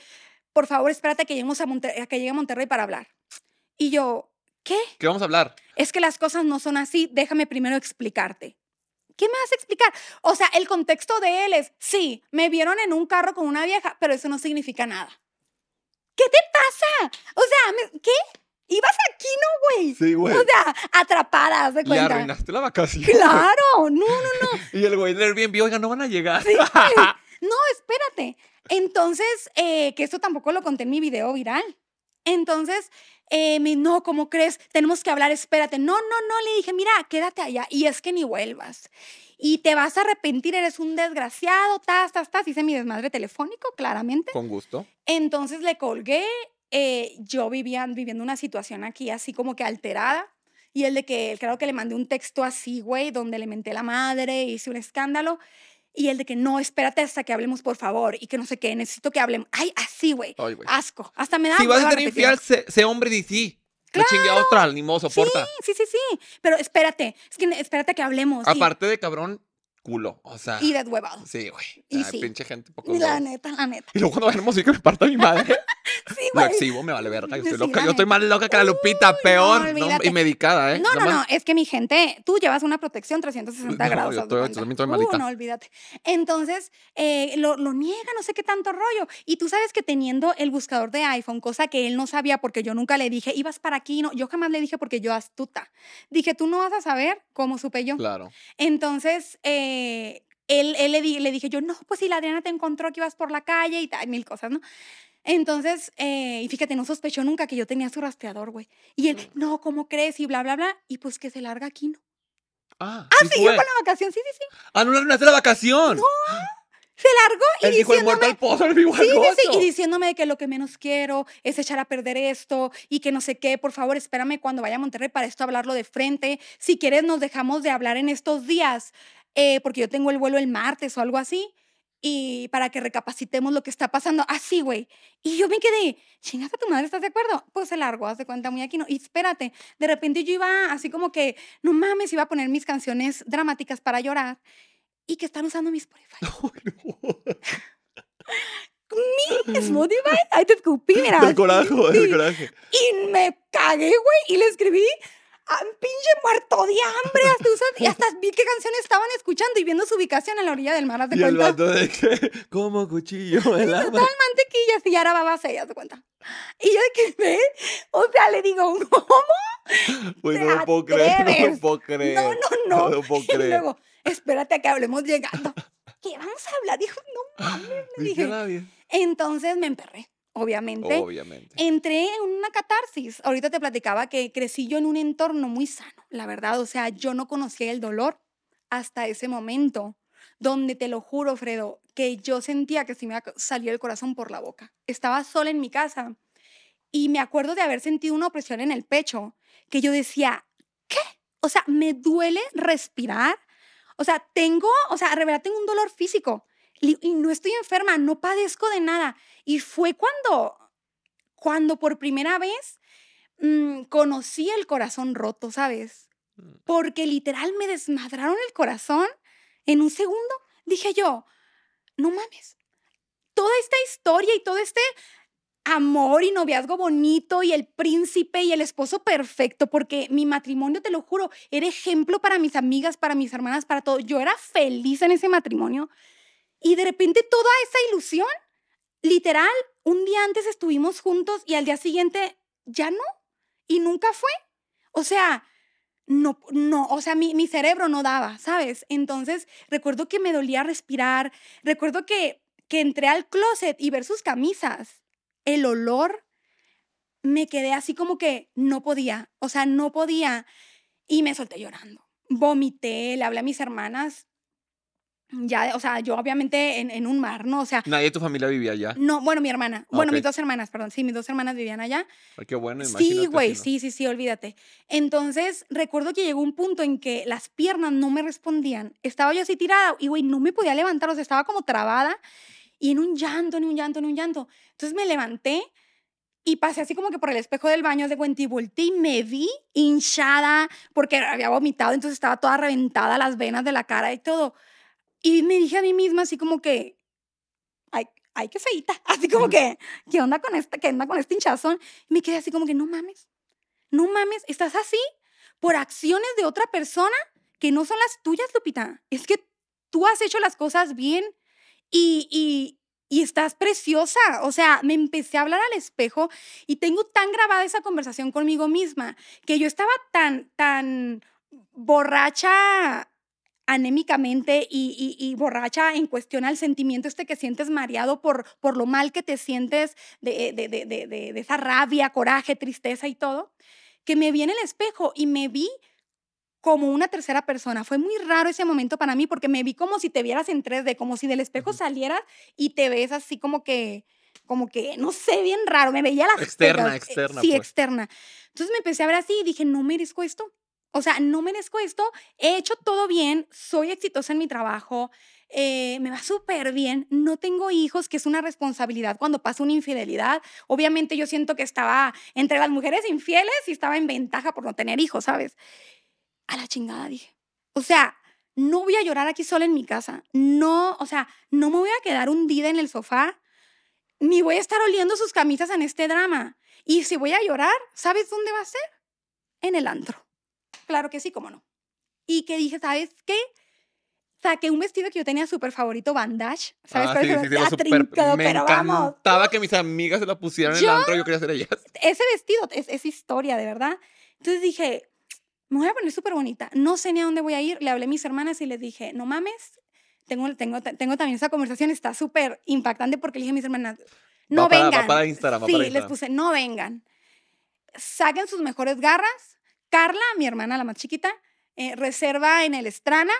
por favor, espérate que lleguemos a, Monterrey, que llegue a Monterrey para hablar. Y yo, ¿qué? ¿Qué vamos a hablar? Es que las cosas no son así, déjame primero explicarte. ¿Qué me vas a explicar? O sea, el contexto de él es, sí, me vieron en un carro con una vieja, pero eso no significa nada. ¿Qué te pasa? O sea, ¿qué? Ibas aquí, ¿no, güey? Sí, güey. O sea, atrapadas, de cuenta. Y arruinaste la vacación. Claro, no, no, no. y el güey del vio, oiga, no van a llegar. No, espérate. Entonces, eh, que esto tampoco lo conté en mi video viral. Entonces, eh, me, no, ¿cómo crees? Tenemos que hablar, espérate. No, no, no, le dije, mira, quédate allá. Y es que ni vuelvas. Y te vas a arrepentir, eres un desgraciado, tas, tas, tas. Hice mi desmadre telefónico, claramente. Con gusto. Entonces le colgué. Eh, yo vivía viviendo una situación aquí así como que alterada. Y el de que, claro que le mandé un texto así, güey, donde le menté la madre, hice un escándalo. Y el de que no, espérate hasta que hablemos, por favor, y que no sé qué, necesito que hablemos. Ay, así, güey. Asco. Hasta me da. Si vas a ser infiel, sé, sé, hombre de sí. Claro. chingue a ni modo soporta. Sí, sí, sí, Pero espérate, es que espérate que hablemos. Aparte de cabrón, culo. O sea. Y de huevado. Sí, güey. Y sí. pinche gente poco. La neta, la neta. Y luego cuando vemos y que me parta mi madre. Sí, me vale verga. Yo estoy, loca, más loca que la Lupita, peor. y medicada, ¿eh? No, no, no, es que mi gente, tú llevas una protección 360 grados. Yo también estoy uh, malita. no, olvídate. Entonces, eh, lo, niega, no sé qué tanto rollo. Y tú sabes que teniendo el buscador de iPhone, cosa que él no sabía porque yo nunca le dije, ibas para aquí, no, yo jamás le dije porque yo astuta. Dije, tú no vas a saber cómo supe yo. Claro. Entonces, eh, él, le, le, dije yo, no, pues si la Adriana te encontró que ibas por la calle y tal, mil cosas, ¿no? Entonces, eh, y fíjate, no sospechó nunca que yo tenía su rastreador, güey. Y él, mm. no, ¿cómo crees? Y bla, bla, bla. Y pues que se larga aquí, ¿no? Ah, ah sí yo con la vacación, sí, sí, sí. una ah, hasta la vacación. No. Se largó y dijo el muerto al pozo, sí, sí, y diciéndome que lo que menos quiero es echar a perder esto y que no sé qué, por favor, espérame cuando vaya a Monterrey para esto hablarlo de frente. Si quieres, nos dejamos de hablar en estos días, eh, porque yo tengo el vuelo el martes o algo así y para que recapacitemos lo que está pasando. Así, güey. Y yo me quedé, chingas a tu madre, ¿estás de acuerdo? Pues se largo, hace cuenta muy aquí, no. Y espérate, de repente yo iba así como que, no mames, iba a poner mis canciones dramáticas para llorar y que están usando mis Spotify. No, no. mi Spotify, ahí te escupí, mira. Del coraje, del coraje. Y me cagué, güey, y le escribí, Ah, pinche muerto de hambre. Hasta, hasta, vi qué canción estaban escuchando y viendo su ubicación en la orilla del mar. ¿Te y el vato de que, ¿cómo cuchillo, el mantequilla, Total mantequilla, y ahora babas ya ¿te cuenta? Y yo de que, O sea, le digo, ¿cómo? Pues no lo puedo creer, no lo puedo creer. No, no, no. puedo creer. Y luego, espérate a que hablemos llegando. ¿Qué vamos a hablar? Dijo, no mames, me dije. Entonces me emperré. Obviamente. Obviamente. Entré en una catarsis. Ahorita te platicaba que crecí yo en un entorno muy sano, la verdad. O sea, yo no conocía el dolor hasta ese momento, donde te lo juro, Fredo, que yo sentía que se me salía el corazón por la boca. Estaba sola en mi casa y me acuerdo de haber sentido una opresión en el pecho, que yo decía, ¿qué? O sea, me duele respirar. O sea, tengo, o sea, verdad tengo un dolor físico y no estoy enferma, no padezco de nada. Y fue cuando, cuando por primera vez mm, conocí el corazón roto, ¿sabes? Mm. Porque literal me desmadraron el corazón en un segundo. Dije yo, no mames, toda esta historia y todo este amor y noviazgo bonito y el príncipe y el esposo perfecto, porque mi matrimonio, te lo juro, era ejemplo para mis amigas, para mis hermanas, para todo. Yo era feliz en ese matrimonio. Y de repente toda esa ilusión, literal, un día antes estuvimos juntos y al día siguiente ya no. Y nunca fue. O sea, no, no, o sea, mi, cerebro no daba, ¿sabes? Entonces, recuerdo que me dolía respirar, recuerdo que, que entré al closet y ver sus camisas, el olor, me quedé así como que no podía, o sea, no podía. Y me solté llorando. Vomité, le hablé a mis hermanas, ya, o sea, yo obviamente en, en, un mar, ¿no? O sea. Nadie de tu familia vivía allá. No, bueno, mi hermana. bueno, mis dos hermanas, perdón. Sí, mis dos hermanas vivían allá. Ay, qué bueno, imagínate. Sí, güey, sí, sí, sí, olvídate. Entonces, recuerdo que llegó un punto en que las piernas no me respondían. Estaba yo así tirada y, güey, no me podía levantar, o sea, estaba como trabada y en un llanto, en un llanto, en un llanto. Entonces me levanté. Y pasé así como que por el espejo del baño de cuenta y volteé y me vi hinchada porque había vomitado, entonces estaba toda reventada las venas de la cara y todo y me dije a mí misma así como que, ay, ay, qué feita. Así como que, ¿qué onda con esta, qué onda con este hinchazón? Y me quedé así como que, no mames, no mames, estás así por acciones de otra persona que no son las tuyas, Lupita. Es que tú has hecho las cosas bien y, y, y estás preciosa. O sea, me empecé a hablar al espejo y tengo tan grabada esa conversación conmigo misma que yo estaba tan, tan borracha anémicamente y, borracha en cuestión al sentimiento este que sientes mareado por, por lo mal que te sientes de, de, de, esa rabia, coraje, tristeza y todo, que me vi en el espejo y me vi como una tercera persona. Fue muy raro ese momento para mí porque me vi como si te vieras en 3D, como si del espejo salieras y te ves así como que, como que, no sé, bien raro. Me veía la... Externa, eh, externa. sí, pues. externa. Entonces me empecé a ver así y dije, no merezco esto o sea, no merezco esto, he hecho todo bien, soy exitosa en mi trabajo, eh, me va súper bien, no tengo hijos, que es una responsabilidad cuando pasa una infidelidad. Obviamente yo siento que estaba entre las mujeres infieles y estaba en ventaja por no tener hijos, ¿sabes? A la chingada dije. O sea, no voy a llorar aquí sola en mi casa, no, o sea, no me voy a quedar hundida en el sofá, ni voy a estar oliendo sus camisas en este drama. Y si voy a llorar, ¿sabes dónde va a ser? En el antro claro que sí, cómo no. Y que dije, ¿sabes qué? Saqué un vestido que yo tenía súper favorito, bandage. ¿Sabes? Ah, me que mis amigas se lo pusieran en el antro, yo quería ser ellas. Ese vestido es, historia, de verdad. Entonces dije, me voy a poner súper bonita. No sé ni a dónde voy a ir. Le hablé a mis hermanas y les dije, no mames. Tengo, tengo, tengo también esa conversación, está súper impactante porque le dije a mis hermanas, no vengan. para Instagram, sí, les puse, no vengan. Saquen sus mejores garras, Carla, mi hermana, la más chiquita, eh, reserva en el Estrana.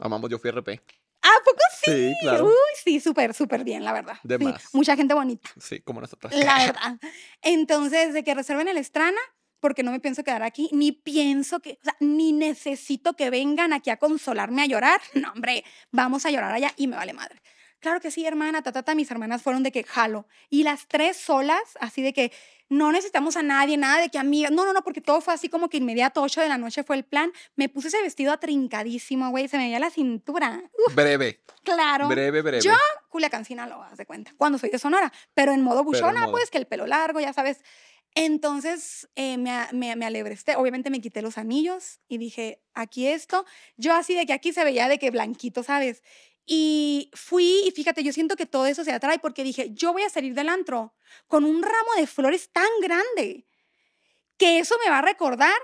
Amamos, yo fui RP. ¿A poco sí? Sí, claro. Uy, sí, súper, súper bien, la verdad. De Mucha gente bonita. Sí, como nosotros. La verdad. Entonces, de que reserven el Estrana, porque no me pienso quedar aquí, ni pienso que, o sea, ni necesito que vengan aquí a consolarme, a llorar. No, hombre, vamos a llorar allá y me vale madre. Claro que sí, hermana, tatata, mis hermanas fueron de que jalo. Y las tres solas, así de que no necesitamos a nadie, nada de que amiga no, no, no, porque todo fue así como que inmediato, 8 de la noche fue el plan, me puse ese vestido atrincadísimo, güey, se me veía la cintura. breve. Claro. Breve, breve. Yo, Julia Cancina, lo vas de cuenta, cuando soy de Sonora, pero en modo buchona, pues, que el pelo largo, ya sabes. Entonces eh, me, me, obviamente me quité los anillos y dije, aquí esto, yo así de que aquí se veía de que blanquito, ¿sabes? Y fui y fíjate, yo siento que todo eso se atrae porque dije, yo voy a salir del antro con un ramo de flores tan grande que eso me va a recordar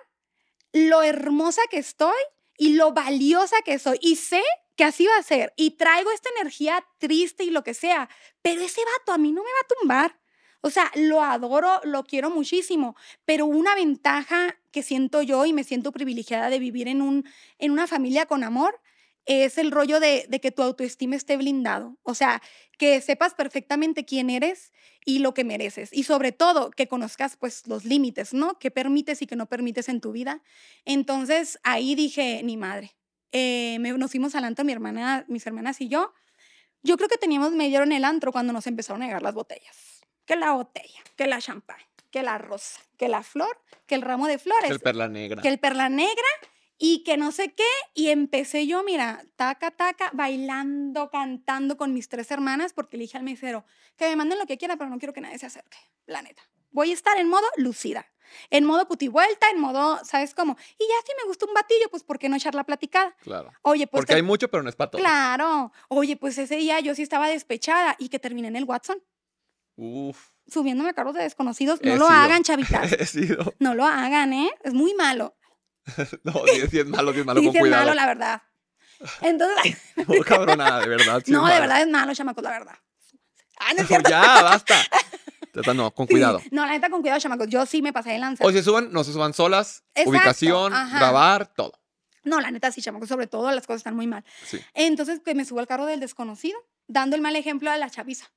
lo hermosa que estoy y lo valiosa que soy. Y sé que así va a ser. Y traigo esta energía triste y lo que sea, pero ese vato a mí no me va a tumbar. O sea, lo adoro, lo quiero muchísimo, pero una ventaja que siento yo y me siento privilegiada de vivir en, un, en una familia con amor es el rollo de, que tu autoestima esté blindado, o sea, que sepas perfectamente quién eres y lo que mereces y sobre todo que conozcas pues los límites, ¿no? Que permites y que no permites en tu vida. Entonces ahí dije, ni madre, eh, nos fuimos al antro mi hermana, mis hermanas y yo. Yo creo que teníamos medio en el antro cuando nos empezaron a negar las botellas. Que la botella, que la champán, que la rosa, que la flor, que el ramo de flores. Que el perla negra. Que el perla negra y que no sé qué. Y empecé yo, mira, taca, taca, bailando, cantando con mis tres hermanas, porque le dije al mesero que me manden lo que quiera, pero no quiero que nadie se acerque, planeta Voy a estar en modo lucida, en modo putivuelta, en modo, ¿sabes cómo? Y ya si me gusta un batillo, pues ¿por qué no echar la platicada? Claro. Oye, pues. Porque hay mucho, pero no es para Claro. Oye, pues ese día yo sí estaba despechada y que terminé en el Watson. Uf. Subiéndome a carros de desconocidos. No lo hagan, chavitas. No lo hagan, ¿eh? Es muy malo. no, si es, malo, si malo, con cuidado. es malo, la verdad. Entonces. no, cabronada, de verdad. no, de verdad es malo, chamacos, la verdad. Ah, no es ya, basta. No, con cuidado. No, la neta, con cuidado, chamacos. Yo sí me pasé de lanza. O se suban, no se suban solas, ubicación, grabar, todo. No, la neta, sí, chamacos, sobre todo las cosas están muy mal. Entonces, que me subo al carro del desconocido, dando el mal ejemplo a la chaviza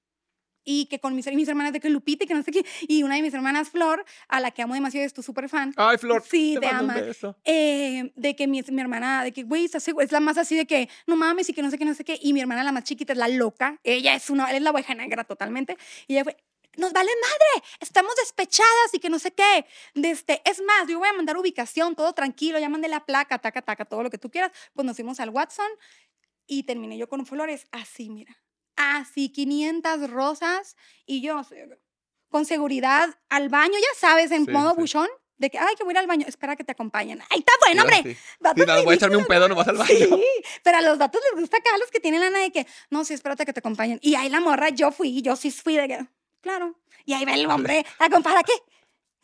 y que con mis, hermanas de que Lupita y que no sé qué, y una de mis hermanas, Flor, a la que amo demasiado, es tu súper fan. Ay, Flor. Sí, te, te eh, de que mi, hermana, de que, güey, es la más así de que, no mames, y que no sé qué, no sé qué, y mi hermana, la más chiquita, es la loca, ella es una, es la oveja negra totalmente, y ella fue, nos vale madre, estamos despechadas y que no sé qué. este es más, yo voy a mandar ubicación, todo tranquilo, ya mandé la placa, taca, taca, todo lo que tú quieras. Pues nos fuimos al Watson y terminé yo con Flores, así, mira así 500 rosas y yo con seguridad al baño, ya sabes, en modo buchón, de que, ay, que voy ir al baño, espera que te acompañen. ¡Ay, está bueno, hombre! Pues, voy a echarme un pedo, no vas al baño. Sí, pero a los datos les gusta acá a los que tienen lana de que, no, sí, espérate que te acompañen. Y ahí la morra, yo fui, yo sí fui de que, claro. Y ahí ve el hombre, ah, a qué?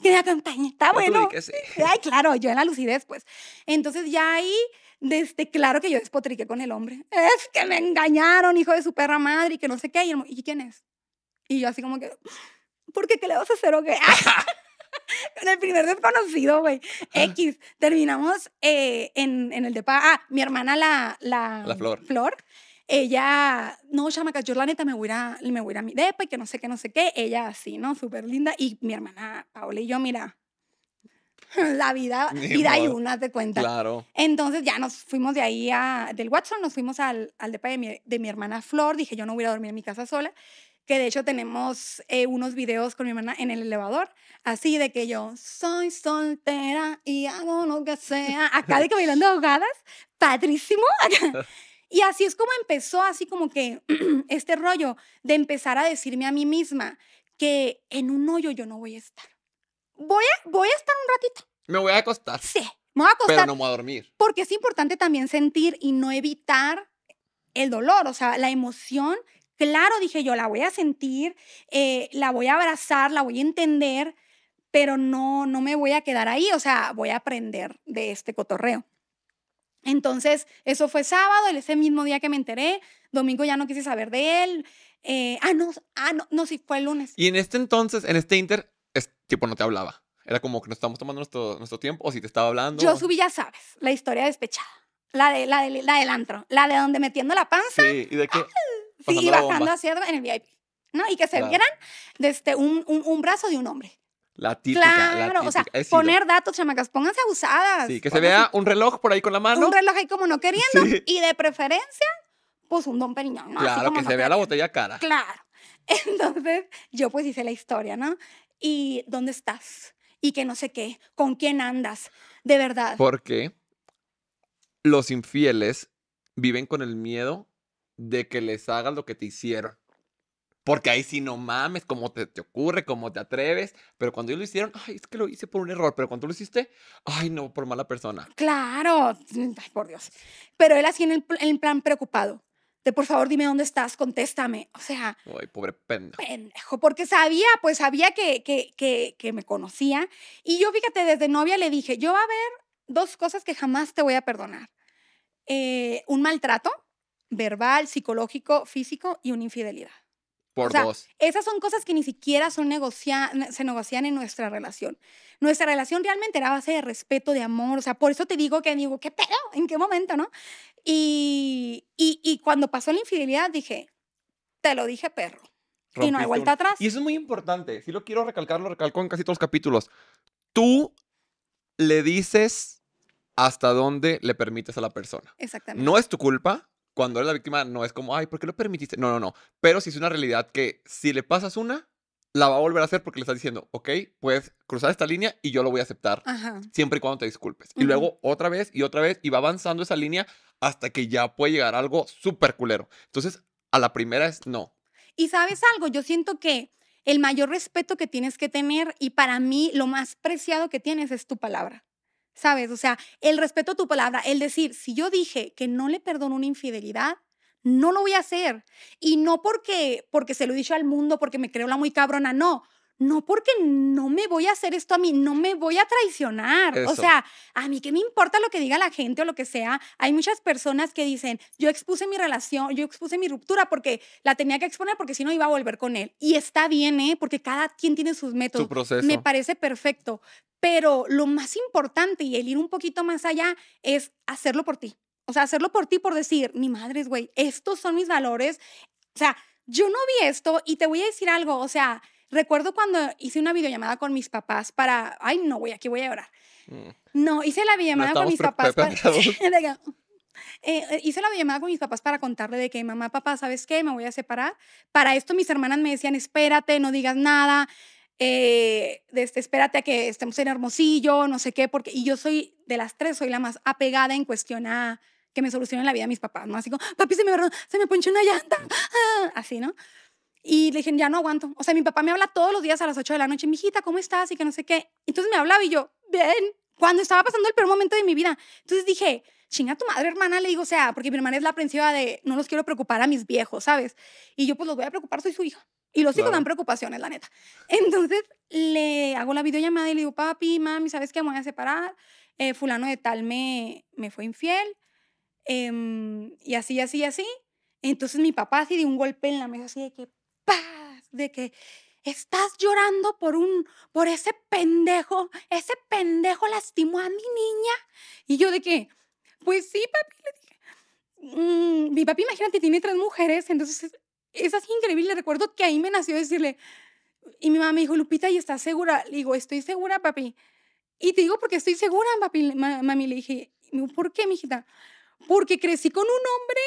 Que me acompañe, está bueno. Ay, claro, yo en la lucidez, pues. Entonces ya ahí desde, este, claro que yo despotriqué con el hombre. Es que me engañaron, hijo de su perra madre, y que no sé qué. Y, quién es? Y yo así como que, ¿por qué, qué le vas a hacer o qué? con el primer desconocido, güey. X. Terminamos eh, en, en, el depa, Ah, mi hermana, la, la, flor. Ella, no, llama yo la neta me voy a, me voy a mi depa y que no sé qué, no sé qué. Ella así, ¿no? Súper linda. Y mi hermana Paola y yo, mira, la vida, y vida y una de cuenta. Claro. Entonces ya nos fuimos de ahí del Watson, nos fuimos al, al depa de mi, hermana Flor. Dije, yo no voy a dormir en mi casa sola que de hecho tenemos eh, unos videos con mi hermana en el elevador, así de que yo soy soltera y hago lo que sea, acá de que bailando ahogadas, padrísimo. Y así es como empezó, así como que este rollo de empezar a decirme a mí misma que en un hoyo yo no voy a estar voy a, estar un ratito. Me voy a acostar. Sí, me voy a acostar. Pero no me voy a dormir. Porque es importante también sentir y no evitar el dolor, o sea, la emoción. Claro, dije yo, la voy a sentir, eh, la voy a abrazar, la voy a entender, pero no, no me voy a quedar ahí, o sea, voy a aprender de este cotorreo. Entonces, eso fue sábado, ese mismo día que me enteré, domingo ya no quise saber de él. Eh, ah, no, ah, no, no, sí, fue el lunes. Y en este entonces, en este inter, es, tipo no te hablaba. Era como que nos estábamos tomando nuestro, nuestro tiempo o si te estaba hablando. Yo subí, ya sabes, la historia despechada. La, de, la, de, la del antro. La de donde metiendo la panza. Sí, y de qué. Ah, sí, y bajando hacia en el VIP. ¿no? Y que se vieran desde este, un, un, un brazo de un hombre. La típica. Claro, o sea, poner datos, chamacas, pónganse abusadas. Sí, que se vea un reloj por ahí con la mano. Un reloj ahí como no queriendo. Y de preferencia, pues un don Periñón. Claro, que se vea la botella cara. Claro. Entonces, yo pues hice la historia, ¿no? y dónde estás y que no sé qué, con quién andas, de verdad. Porque los infieles viven con el miedo de que les hagas lo que te hicieron. Porque ahí sí no mames, cómo te, ocurre, cómo te atreves. Pero cuando ellos lo hicieron, ay, es que lo hice por un error. Pero cuando lo hiciste, ay, no, por mala persona. Claro, mm, por Dios. Pero él así en plan preocupado por favor dime dónde estás, contéstame. O sea. Ay, pobre pendejo. Pendejo, porque sabía, pues sabía que, que, que, me conocía. Y yo, fíjate, desde novia le dije, yo va a haber dos cosas que jamás te voy a perdonar. Eh, un maltrato verbal, psicológico, físico y una infidelidad. Esas son cosas que ni siquiera son negocia se negocian en nuestra relación. Nuestra relación realmente era base de respeto, de amor. O sea, por eso te digo que digo, ¿qué pedo? ¿En qué momento, no? Y, cuando pasó la infidelidad dije, te lo dije, perro. y no hay vuelta atrás. Y eso es muy importante. Si lo quiero recalcar, lo recalco en casi todos los capítulos. Tú le dices hasta dónde le permites a la persona. Exactamente. No es tu culpa cuando eres la víctima no es como, ay, ¿por qué lo permitiste? No, no, no. Pero si es una realidad que si le pasas una, la va a volver a hacer porque le estás diciendo, ok, puedes cruzar esta línea y yo lo voy a aceptar. Siempre y cuando te disculpes. Y luego otra vez y otra vez y va avanzando esa línea hasta que ya puede llegar algo súper culero. Entonces, a la primera es no. Y sabes algo, yo siento que el mayor respeto que tienes que tener y para mí lo más preciado que tienes es tu palabra. ¿sabes? O sea, el respeto a tu palabra, el decir, si yo dije que no le perdono una infidelidad, no lo voy a hacer. Y no porque, porque se lo he dicho al mundo, porque me creo la muy cabrona, no, no porque no me voy a hacer esto a mí, no me voy a traicionar. O sea, a mí qué me importa lo que diga la gente o lo que sea. Hay muchas personas que dicen, yo expuse mi relación, yo expuse mi ruptura porque la tenía que exponer porque si no iba a volver con él. Y está bien, ¿eh? Porque cada quien tiene sus métodos. Su proceso. Me parece perfecto. Pero lo más importante y el ir un poquito más allá es hacerlo por ti. O sea, hacerlo por ti, por decir, mi madre es güey, estos son mis valores. O sea, yo no vi esto y te voy a decir algo. O sea, Recuerdo cuando hice una videollamada con mis papás para, ay, no, güey, aquí voy a llorar. Mm. No, hice la videollamada con mis papás para... Eh, eh, hice la videollamada con mis papás para contarle de que mamá, papá, ¿sabes qué? Me voy a separar. Para esto mis hermanas me decían, espérate, no digas nada, eh, este, espérate a que estemos en Hermosillo, no sé qué, porque y yo soy de las tres, soy la más apegada en cuestión a que me solucionen la vida mis papás, ¿no? Así como, papi, se me, se me ponchó una llanta, así, ¿no? Y le dije, ya no aguanto. O sea, mi papá me habla todos los días a las 8 de la noche, mijita, ¿cómo estás? Y que no sé qué. Entonces me hablaba y yo, bien, cuando estaba pasando el peor momento de mi vida. Entonces dije, chinga tu madre, hermana, le digo, o sea, porque mi hermana es la aprensiva de no los quiero preocupar a mis viejos, ¿sabes? Y yo pues los voy a preocupar, soy su hija. Y los hijos dan preocupaciones, la neta. Entonces le hago la videollamada y le digo, papi, mami, ¿sabes qué? Me voy a separar. Eh, fulano de tal me, me fue infiel. Em, y así, así, y así. Entonces mi papá así de un golpe en la mesa, así de que de que estás llorando por un, por ese pendejo, ese pendejo lastimó a mi niña. Y yo de que, pues sí, papi, le dije. Mm, mi papi, imagínate, tiene tres mujeres, entonces es así increíble. Recuerdo que ahí me nació decirle, y mi mamá me dijo, Lupita, ¿y estás segura? Le digo, estoy segura, papi. Y te digo porque estoy segura, papi, mami, le dije, ¿por qué, mijita? Porque crecí con un hombre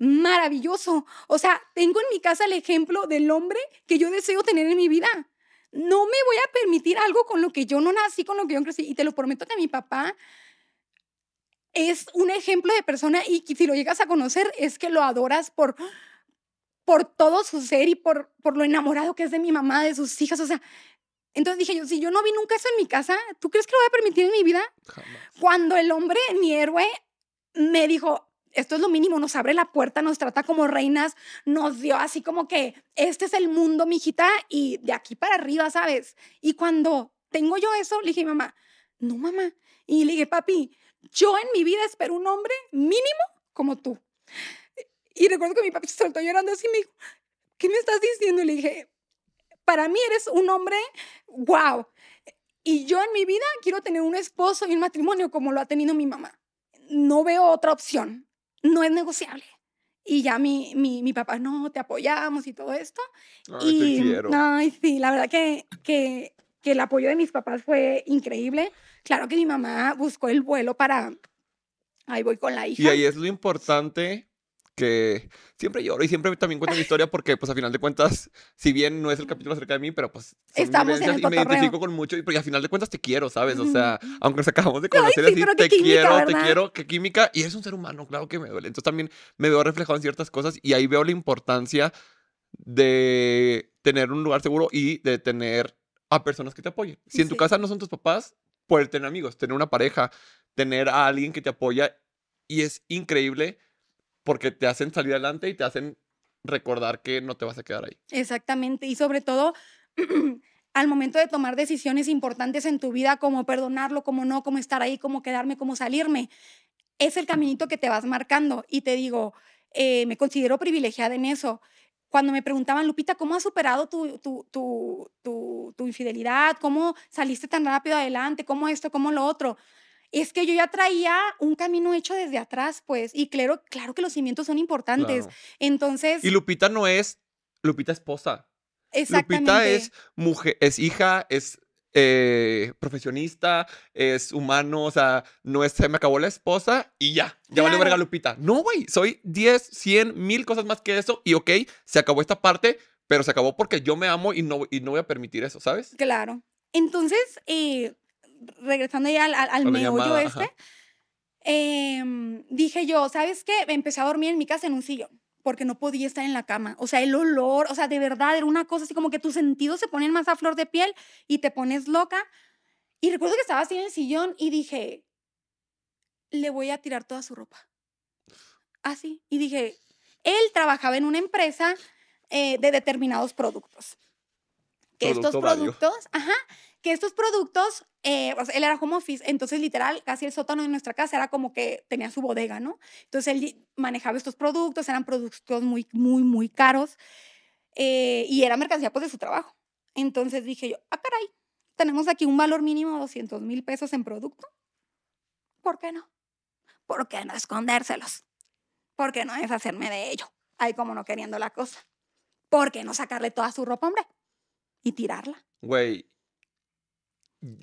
maravilloso. O sea, tengo en mi casa el ejemplo del hombre que yo deseo tener en mi vida. No me voy a permitir algo con lo que yo no nací, con lo que yo crecí. Y te lo prometo que mi papá es un ejemplo de persona y si lo llegas a conocer es que lo adoras por, por todo su ser y por, por lo enamorado que es de mi mamá, de sus hijas. O sea, entonces dije yo, si yo no vi nunca eso en mi casa, ¿tú crees que lo voy a permitir en mi vida? Cuando el hombre, mi héroe, me dijo, esto es lo mínimo, nos abre la puerta, nos trata como reinas, nos dio así como que este es el mundo, mijita, y de aquí para arriba, ¿sabes? Y cuando tengo yo eso, le dije, mamá, no, mamá. Y le dije, papi, yo en mi vida espero un hombre mínimo como tú. Y recuerdo que mi papi se soltó llorando así y me dijo, ¿qué me estás diciendo? Y le dije, para mí eres un hombre, wow. Y yo en mi vida quiero tener un esposo y un matrimonio como lo ha tenido mi mamá. No veo otra opción no es negociable. Y ya mi, mi, mi papá, no, te apoyamos y todo esto. y, te quiero. Ay, sí, la verdad que, que, que el apoyo de mis papás fue increíble. Claro que mi mamá buscó el vuelo para... Ahí voy con la hija. Y ahí es lo importante siempre lloro y siempre también cuento mi historia porque, pues, a final de cuentas, si bien no es el capítulo acerca de mí, pero pues... Estamos en y me identifico con mucho y, porque a final de cuentas te quiero, ¿sabes? O sea, aunque nos acabamos de conocer así, te quiero, te quiero, qué química, y es un ser humano, claro que me duele. Entonces también me veo reflejado en ciertas cosas y ahí veo la importancia de tener un lugar seguro y de tener a personas que te apoyen. Si en tu casa no son tus papás, poder tener amigos, tener una pareja, tener a alguien que te apoya y es increíble porque te hacen salir adelante y te hacen recordar que no te vas a quedar ahí. Exactamente, y sobre todo al momento de tomar decisiones importantes en tu vida, como perdonarlo, como no, como estar ahí, como quedarme, como salirme, es el caminito que te vas marcando. Y te digo, eh, me considero privilegiada en eso. Cuando me preguntaban, Lupita, ¿cómo has superado tu, tu, tu, tu, infidelidad? ¿Cómo saliste tan rápido adelante? ¿Cómo esto? ¿Cómo lo otro? es que yo ya traía un camino hecho desde atrás, pues, y claro, claro que los cimientos son importantes. Entonces... Y Lupita no es, Lupita esposa. Exactamente. Lupita es mujer, es hija, es eh, profesionista, es humano, o sea, no es, se me acabó la esposa y ya, ya vale verga Lupita. No, güey, soy 10, 100, mil cosas más que eso y ok, se acabó esta parte, pero se acabó porque yo me amo y no, y no voy a permitir eso, ¿sabes? Claro. Entonces, eh, regresando ya al, al, meollo este, em, dije yo, ¿sabes qué? Empecé a dormir en mi casa en un sillón porque no podía estar en la cama. O sea, el olor, o sea, de verdad era una cosa así como que tus sentidos se ponen más a flor de piel y te pones loca. Y recuerdo que estaba así en el sillón y dije, le voy a tirar toda su ropa. Así. Y dije, él trabajaba en una empresa eh, de determinados productos. Que estos productos, ajá, que estos productos, eh, él era home office, entonces literal, casi el sótano de nuestra casa era como que tenía su bodega, ¿no? Entonces él manejaba estos productos, eran productos muy, muy, muy caros eh, y era mercancía pues de su trabajo. Entonces dije yo, ah, caray, tenemos aquí un valor mínimo de 200 mil pesos en producto. ¿Por qué no? ¿Por qué no escondérselos? ¿Por qué no deshacerme de ello? Ahí como no queriendo la cosa. ¿Por qué no sacarle toda su ropa, hombre? Y tirarla. Güey,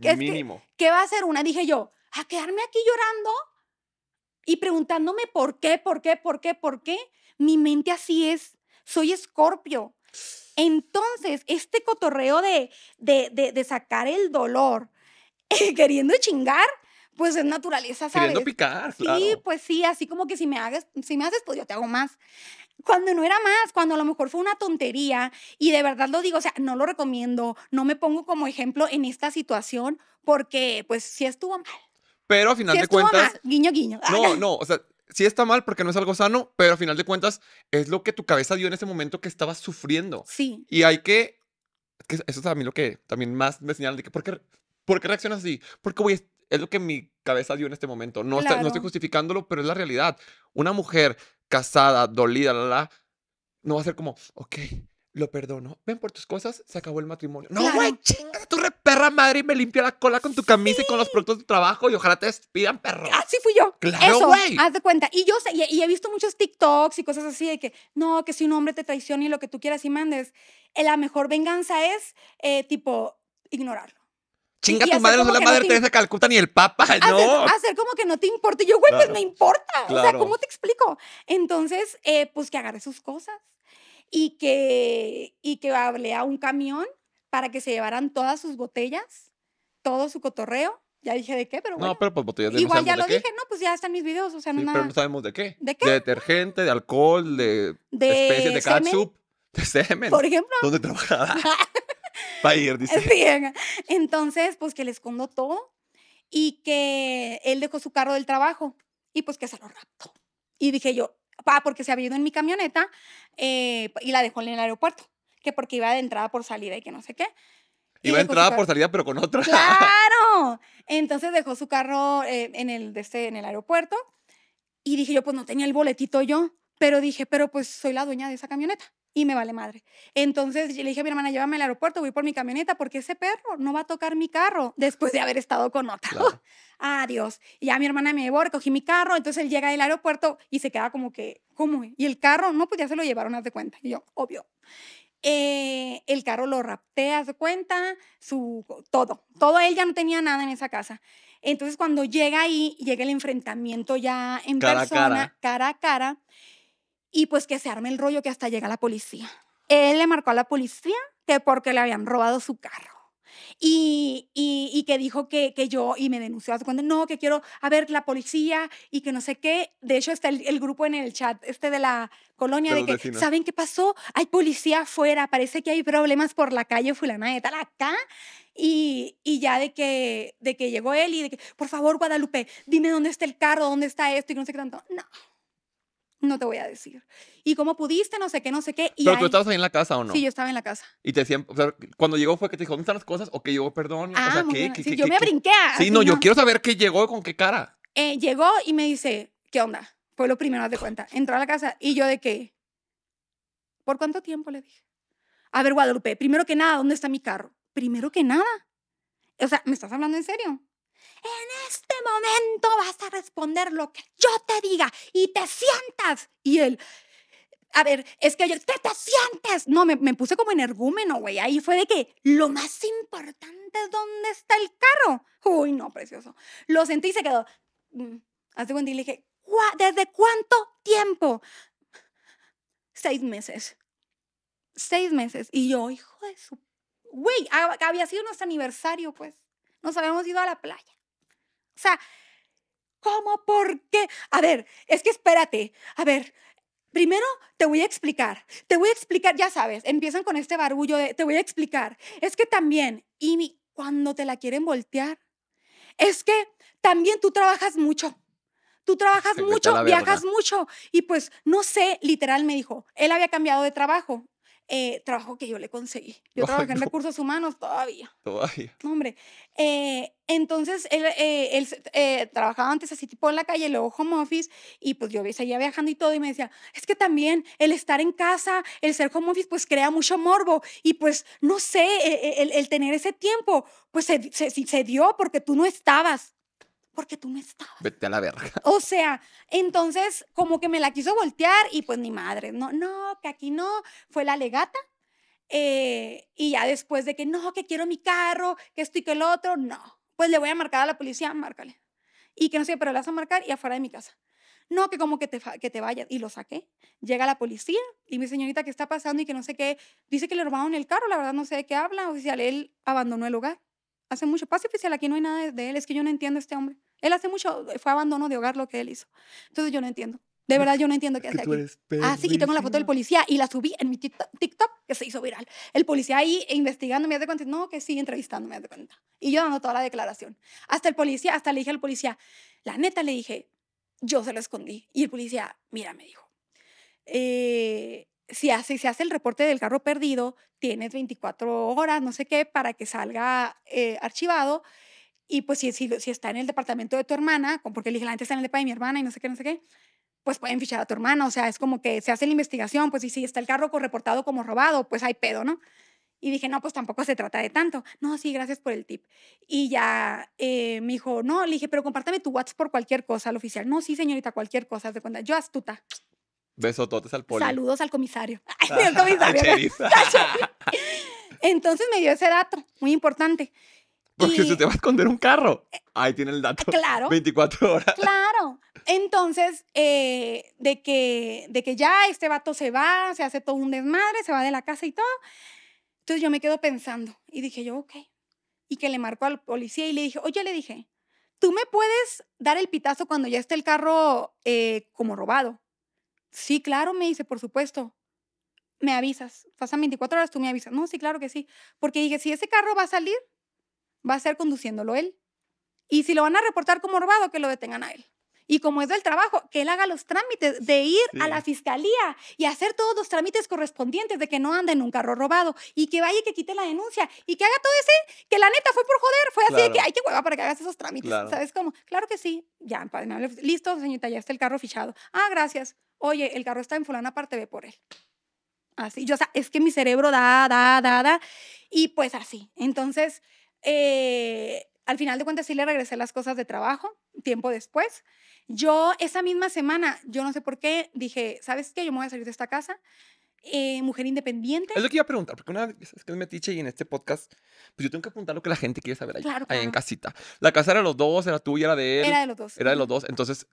es Que, ¿Qué va a ser una? Dije yo, a quedarme aquí llorando y preguntándome por qué, por qué, por qué, por qué. Mi mente así es. Soy escorpio. Entonces, este cotorreo de, de, de, sacar el dolor, eh, queriendo chingar, pues es naturaleza, ¿sabes? Queriendo picar, claro. Sí, pues sí, así como que si me, hagas, si me haces, pues yo te hago más cuando no era más, cuando a lo mejor fue una tontería y de verdad lo digo, o sea, no lo recomiendo, no me pongo como ejemplo en esta situación porque pues sí estuvo mal. Pero a final de cuentas... Mal. Guiño, guiño. No, no, o sea, sí está mal porque no es algo sano, pero a final de cuentas es lo que tu cabeza dio en ese momento que estabas sufriendo. Sí. Y hay que... eso es a mí lo que también más me señalan de que, ¿por qué, ¿por qué reaccionas así? Porque, güey, es lo que mi cabeza dio en este momento. No, no estoy justificándolo, pero es la realidad. Una mujer casada, dolida, la, la, no va a ser como, ok, lo perdono, ven por tus cosas, se acabó el matrimonio. No, güey, chinga, tu re perra madre y me limpió la cola con tu camisa y con los productos de trabajo y ojalá te despidan, perro. Así ah, fui yo. Claro, güey. Haz de cuenta. Y yo sé, y, he visto muchos TikToks y cosas así de que, no, que si un hombre te traiciona y lo que tú quieras y mandes, eh, la mejor venganza es, eh, tipo, ignorar. Chinga tu madre, no la madre te... Teresa Calcuta ni el Papa, ¿no? Hacer, como que no te importa. yo, güey, pues me importa. O sea, ¿cómo te explico? Entonces, eh, pues que agarre sus cosas y que, y que hable a un camión para que se llevaran todas sus botellas, todo su cotorreo. Ya dije de qué, pero bueno. No, pero pues botellas de Igual ya lo dije, no, pues ya están mis videos, o sea, sí, no Pero no sabemos de qué. ¿De qué? De detergente, de alcohol, de, de especies de catsup, de semen. Por ejemplo. ¿Dónde trabajaba? Va ir, dice. Bien. Entonces, pues que le escondo todo y que él dejó su carro del trabajo y pues que se lo raptó. Y dije yo, pa, ah, porque se había ido en mi camioneta eh, y la dejó en el aeropuerto, que porque iba de entrada por salida y que no sé qué. Iba de entrada por salida, pero con otra. ¡Claro! Entonces dejó su carro eh, en, el, este, en el aeropuerto y dije yo, pues no tenía el boletito yo. Pero dije, pero pues soy la dueña de esa camioneta y me vale madre. Entonces le dije a mi hermana, llévame al aeropuerto, voy por mi camioneta porque ese perro no va a tocar mi carro después de haber estado con otra. Adiós. Y ya mi hermana me llevó, recogí mi carro, entonces él llega del aeropuerto y se queda como que, ¿cómo? Y el carro, no, pues ya se lo llevaron, haz de cuenta. Y yo, obvio. Eh, el carro lo rapté, haz de cuenta, su, todo. Todo él ya no tenía nada en esa casa. Entonces cuando llega ahí, llega el enfrentamiento ya en cara persona, cara a cara y pues que se arme el rollo que hasta llega la policía. Él le marcó a la policía que porque le habían robado su carro. Y, que dijo que, que, yo, y me denunció, cuando no, que quiero, a ver, la policía y que no sé qué. De hecho, está el, grupo en el chat, este de la colonia, de, que, ¿saben qué pasó? Hay policía afuera, parece que hay problemas por la calle fulana de tal acá. Y, ya de que, de que llegó él y de que, por favor, Guadalupe, dime dónde está el carro, dónde está esto y no sé qué tanto. No, no te voy a decir. ¿Y cómo pudiste? No sé qué, no sé qué. Pero tú estabas ahí en la casa o no? Sí, yo estaba en la casa. Y te decían, o sea, cuando llegó fue que te dijo, ¿dónde están las cosas? O que llegó, perdón. o sea, ah, ¿qué, yo me brinqué. Ah, sí, no, yo quiero saber qué llegó con qué cara. Eh, llegó y me dice, ¿qué onda? Fue lo primero, haz de cuenta. Entró a la casa y yo de qué. ¿Por cuánto tiempo le dije? A ver, Guadalupe, primero que nada, ¿dónde está mi carro? Primero que nada. O sea, ¿me estás hablando en serio? en este momento vas a responder lo que yo te diga y te sientas. Y él, a ver, es que yo, ¿qué te sientes? No, me, puse como energúmeno, güey. Ahí fue de que lo más importante es dónde está el carro. Uy, no, precioso. Lo sentí y se quedó. Mm, Hace un y le dije, ¿desde cuánto tiempo? Seis meses. Seis meses. Y yo, hijo de su... Güey, había sido nuestro aniversario, pues. Nos habíamos ido a la playa. O sea, ¿cómo? ¿Por qué? A ver, es que espérate. A ver, Primero te voy a explicar, te voy a explicar, ya sabes, empiezan con este barullo de te voy a explicar. Es que también, y cuando te la quieren voltear, es que también tú trabajas mucho, tú trabajas mucho, viajas mucho. Y pues, no sé, literal me dijo, él había cambiado de trabajo eh, trabajo que yo le conseguí. Yo oh, trabajé en recursos humanos todavía. Todavía. hombre. Eh, entonces, él, eh, trabajaba antes así tipo en la calle, luego home office, y pues yo seguía viajando y todo, y me decía, es que también el estar en casa, el ser home office, pues crea mucho morbo, y pues, no sé, e, e, el, tener ese tiempo, pues se, se, se dio porque tú no estabas porque tú me estabas. Vete a la verga. O sea, entonces como que me la quiso voltear y pues ni madre, no, no, que aquí no, fue la legata. Eh, y ya después de que no, que quiero mi carro, que estoy que el otro, no, pues le voy a marcar a la policía, márcale. Y que no sé, pero la vas a marcar y afuera de mi casa. No, que como que te, que te vayas. Y lo saqué. Llega la policía y mi señorita, ¿qué está pasando? Y que no sé qué. Dice que le robaron el carro, la verdad no sé de qué habla. Oficial, él abandonó el hogar. Hace mucho. paso, oficial, aquí no hay nada de él. Es que yo no entiendo a este hombre. Él hace mucho, eh, fue abandono de hogar lo que él hizo. Entonces yo no entiendo. De verdad, yo no entiendo qué hace aquí. Ah, sí, y tengo la foto del policía y la subí en mi TikTok, que se hizo viral. El policía ahí investigando me hace cuenta. No, que sí, entrevistándome, me de cuenta. Y yo dando toda la declaración. Hasta el policía, hasta le dije al policía, la neta le dije, yo se lo escondí. Y el policía, mira, me dijo, eh, si, hace, se hace el reporte del carro perdido, tienes 24 horas, no sé qué, para que salga eh, archivado y pues si, si, está en el departamento de tu hermana, porque dije, la gente está en el departamento de mi hermana y no sé qué, no sé qué, pues pueden fichar a tu hermana. O sea, es como que se hace la investigación, pues y si está el carro reportado como robado, pues hay pedo, ¿no? Y dije, no, pues tampoco se trata de tanto. No, sí, gracias por el tip. Y ya eh, me dijo, no, le dije, pero compártame tu WhatsApp por cualquier cosa al oficial. No, sí, señorita, cualquier cosa, de cuenta. Yo astuta. Besototes al poli. Saludos al comisario. Ay, al comisario. Entonces me dio ese dato, muy importante. Porque se te va a esconder un carro. Eh, Ahí tiene el dato. Claro. 24 horas. Claro. Entonces, eh, de, que, de que ya este vato se va, se hace todo un desmadre, se va de la casa y todo. Entonces yo me quedo pensando y dije yo, ok. Y que le marco al policía y le dije, oye, le dije, tú me puedes dar el pitazo cuando ya esté el carro eh, como robado. Sí, claro, me dice, por supuesto me avisas. Pasan 24 horas, tú me avisas. No, sí, claro que sí. Porque dije, si ese carro va a salir, va a ser conduciéndolo él. Y si lo van a reportar como robado, que lo detengan a él. Y como es del trabajo, que él haga los trámites de ir a la fiscalía y hacer todos los trámites correspondientes de que no ande en un carro robado y que vaya y que quite la denuncia y que haga todo ese, que la neta fue por joder, fue así que hay que hueva para que hagas esos trámites, ¿sabes cómo? Claro que sí, ya, listo, señorita, ya está el carro fichado. Ah, gracias. Oye, el carro está en fulana parte, ve por él. Así, yo, o sea, es que mi cerebro da, da, da, da, y pues así. Entonces, eh, al final de cuentas sí le regresé las cosas de trabajo tiempo después. Yo esa misma semana, yo no sé por qué, dije, ¿sabes qué? Yo me voy a salir de esta casa. Eh, mujer independiente. Es lo que iba a preguntar, porque una vez que me metiche y en este podcast, pues yo tengo que apuntar lo que la gente quiere saber ahí, ahí en casita. La casa era de los dos, era tuya, era de él. Era de los dos. Era de los dos. Entonces,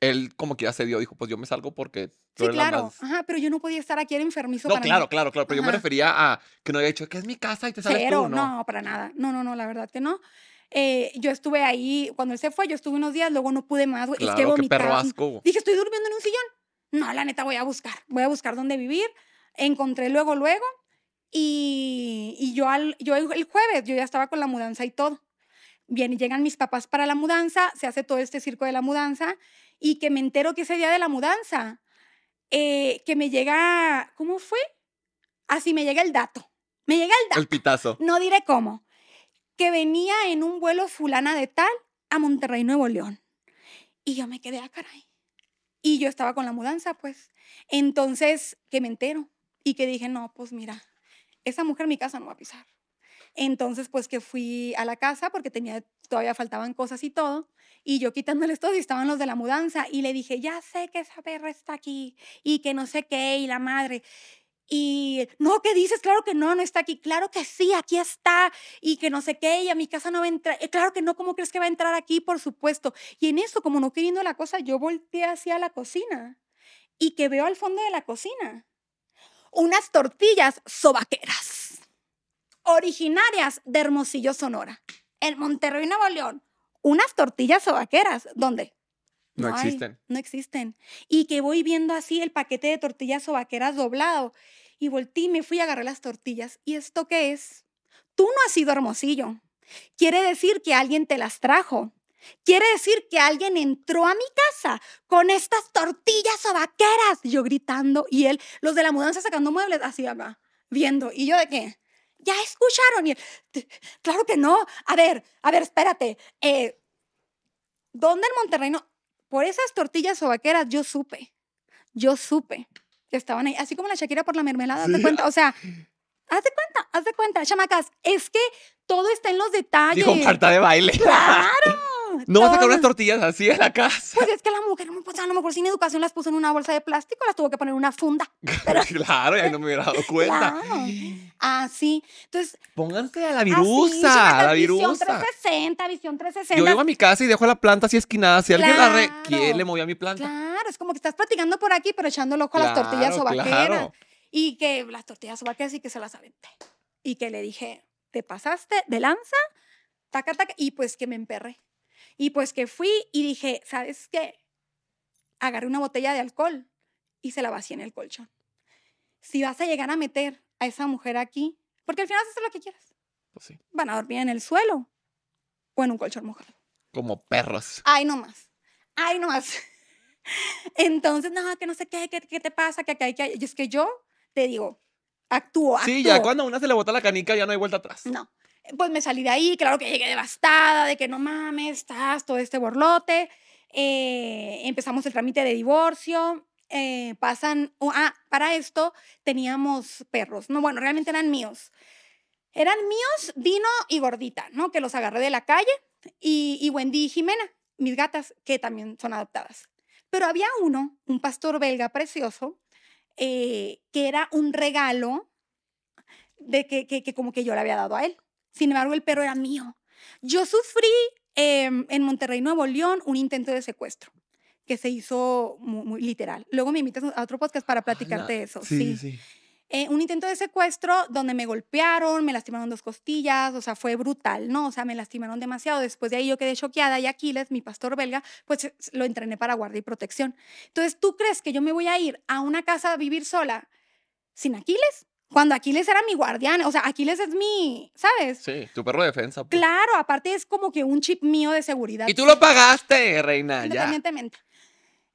él como que ya se dio, dijo, pues yo me salgo porque... Sí, claro, ajá, pero yo no podía estar aquí, era enfermizo. No, claro, claro, claro, pero yo me refería a que no había dicho, que es mi casa y te sales ¿no? no, para nada, no, no, no, la verdad que no. Eh, yo estuve ahí, cuando él se fue, yo estuve unos días, luego no pude más, claro, es que Perro asco. Dije, estoy durmiendo en un sillón. No, la neta, voy a buscar, voy a buscar dónde vivir. Encontré luego, luego, y, yo, al, yo el jueves, yo ya estaba con la mudanza y todo. Bien, llegan mis papás para la mudanza, se hace todo este circo de la mudanza y que me entero que ese día de la mudanza, eh, que me llega, ¿cómo fue? Así ah, me llega el dato. Me llega el dato. El pitazo. No diré cómo. Que venía en un vuelo fulana de tal a Monterrey, Nuevo León. Y yo me quedé, a ah, caray. Y yo estaba con la mudanza, pues. Entonces, que me entero. Y que dije, no, pues mira, esa mujer mi casa no va a pisar. Entonces, pues que fui a la casa porque tenía, todavía faltaban cosas y todo. Y yo quitándoles todo y estaban los de la mudanza. Y le dije, ya sé que esa perra está aquí y que no sé qué y la madre. Y no, ¿qué dices? Claro que no, no está aquí. Claro que sí, aquí está. Y que no sé qué, y a mi casa no va a entrar. Eh, claro que no, ¿cómo crees que va a entrar aquí? Por supuesto. Y en eso, como no queriendo la cosa, yo volteé hacia la cocina y que veo al fondo de la cocina unas tortillas sobaqueras originarias de Hermosillo, Sonora. En Monterrey, Nuevo León, unas tortillas sobaqueras, ¿dónde? No, existen. no existen. Y que voy viendo así el paquete de tortillas sobaqueras doblado. Y volteé y me fui a agarrar las tortillas. ¿Y esto qué es? Tú no has sido hermosillo. Quiere decir que alguien te las trajo. Quiere decir que alguien entró a mi casa con estas tortillas o vaqueras. Yo gritando y él, los de la mudanza sacando muebles, así acá, viendo. ¿Y yo de qué? ya escucharon. Y claro que no. A ver, a ver, espérate. Eh, ¿Dónde en Monterrey no? Por esas tortillas o vaqueras yo supe, yo supe que estaban ahí. Así como la Shakira por la mermelada, ¿te cuenta? O sea, Haz de cuenta, haz de cuenta, chamacas, es que todo está en los detalles. con carta de baile. Claro, no vas a sacar unas tortillas así de la casa. Pues es que la mujer, no, pues a lo mejor sin educación las puso en una bolsa de plástico, las tuvo que poner en una funda. Pero... claro, ya no me hubiera dado cuenta. Claro. Así. Ah, Entonces. Pónganse a la virusa, a la virusa. Visión 360, visión 360. Yo llego a mi casa y dejo la planta así esquinada. Si alguien la re. ¿Quién le movió a mi planta? Claro, es como que estás platicando por aquí, pero echando el ojo a las tortillas o vaqueras. Y que las tortillas o vaqueras y que se las aventé. Y que le dije, te pasaste de lanza, taca, taca, y pues que me emperré. Y pues que fui y dije, ¿sabes qué? Agarré una botella de alcohol y se la vacié en el colchón. Si vas a llegar a meter a esa mujer aquí, porque al final haces lo que quieras. Pues Van a dormir en el suelo o en un colchón mojado. Como perros. Ay, no más. Ay, no más. Entonces, no, que no sé qué, qué, te pasa, que hay que... Y es que yo te digo, actúa Sí, ya cuando una se le bota la canica ya no hay vuelta atrás. No pues me salí de ahí, claro que llegué devastada, de que no mames, estás todo este borlote. Eh, empezamos el trámite de divorcio. Eh, pasan, ah, para esto teníamos perros, no, bueno, realmente eran míos. Eran míos Dino y Gordita, ¿no? Que los agarré de la calle y, Wendy y Jimena, mis gatas, que también son adoptadas. Pero había uno, un pastor belga precioso, eh, que era un regalo de que, que, como que yo le había dado a él. Sin embargo, el perro era mío. Yo sufrí em, en Monterrey, Nuevo León, un intento de secuestro que se hizo muy, literal. Luego me invitas a otro podcast para platicarte eso. Sí, sí. Eh, un intento de secuestro donde me golpearon, me lastimaron dos costillas, o sea, fue brutal, ¿no? O sea, me lastimaron demasiado. Después de ahí yo quedé choqueada y Aquiles, mi pastor belga, pues eh, lo entrené para guardia y protección. Entonces, ¿tú crees que yo me voy a ir a una casa a vivir sola sin Aquiles? Cuando Aquiles era mi guardián, o sea, Aquiles es mi, ¿sabes? Sí, tu perro de defensa. Pues. Claro, aparte es como que un chip mío de seguridad. Y tú lo pagaste, reina, ya.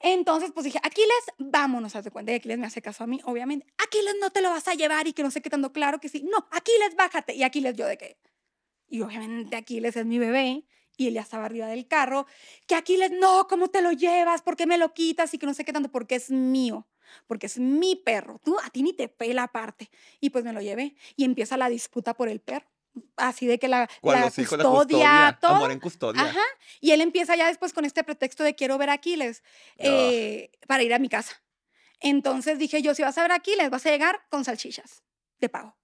Entonces, pues dije, Aquiles, vámonos, hazte cuenta. Y Aquiles me hace caso a mí, obviamente. Aquiles, no te lo vas a llevar y que no sé qué tanto claro que sí. No, Aquiles, bájate. Y Aquiles, yo de qué. Y obviamente Aquiles es mi bebé y él ya estaba arriba del carro. Que Aquiles, no, ¿cómo te lo llevas? ¿Por qué me lo quitas? Y que no sé qué tanto, porque es mío porque es mi perro, tú a ti ni te pela aparte. Y pues me lo llevé y empieza la disputa por el perro así de que la, custodia, en custodia. Y él empieza ya después con este pretexto de quiero ver a Aquiles ah. eh, para ir a mi casa. Entonces dije yo, si vas a ver a Aquiles, vas a llegar con salchichas. Te pago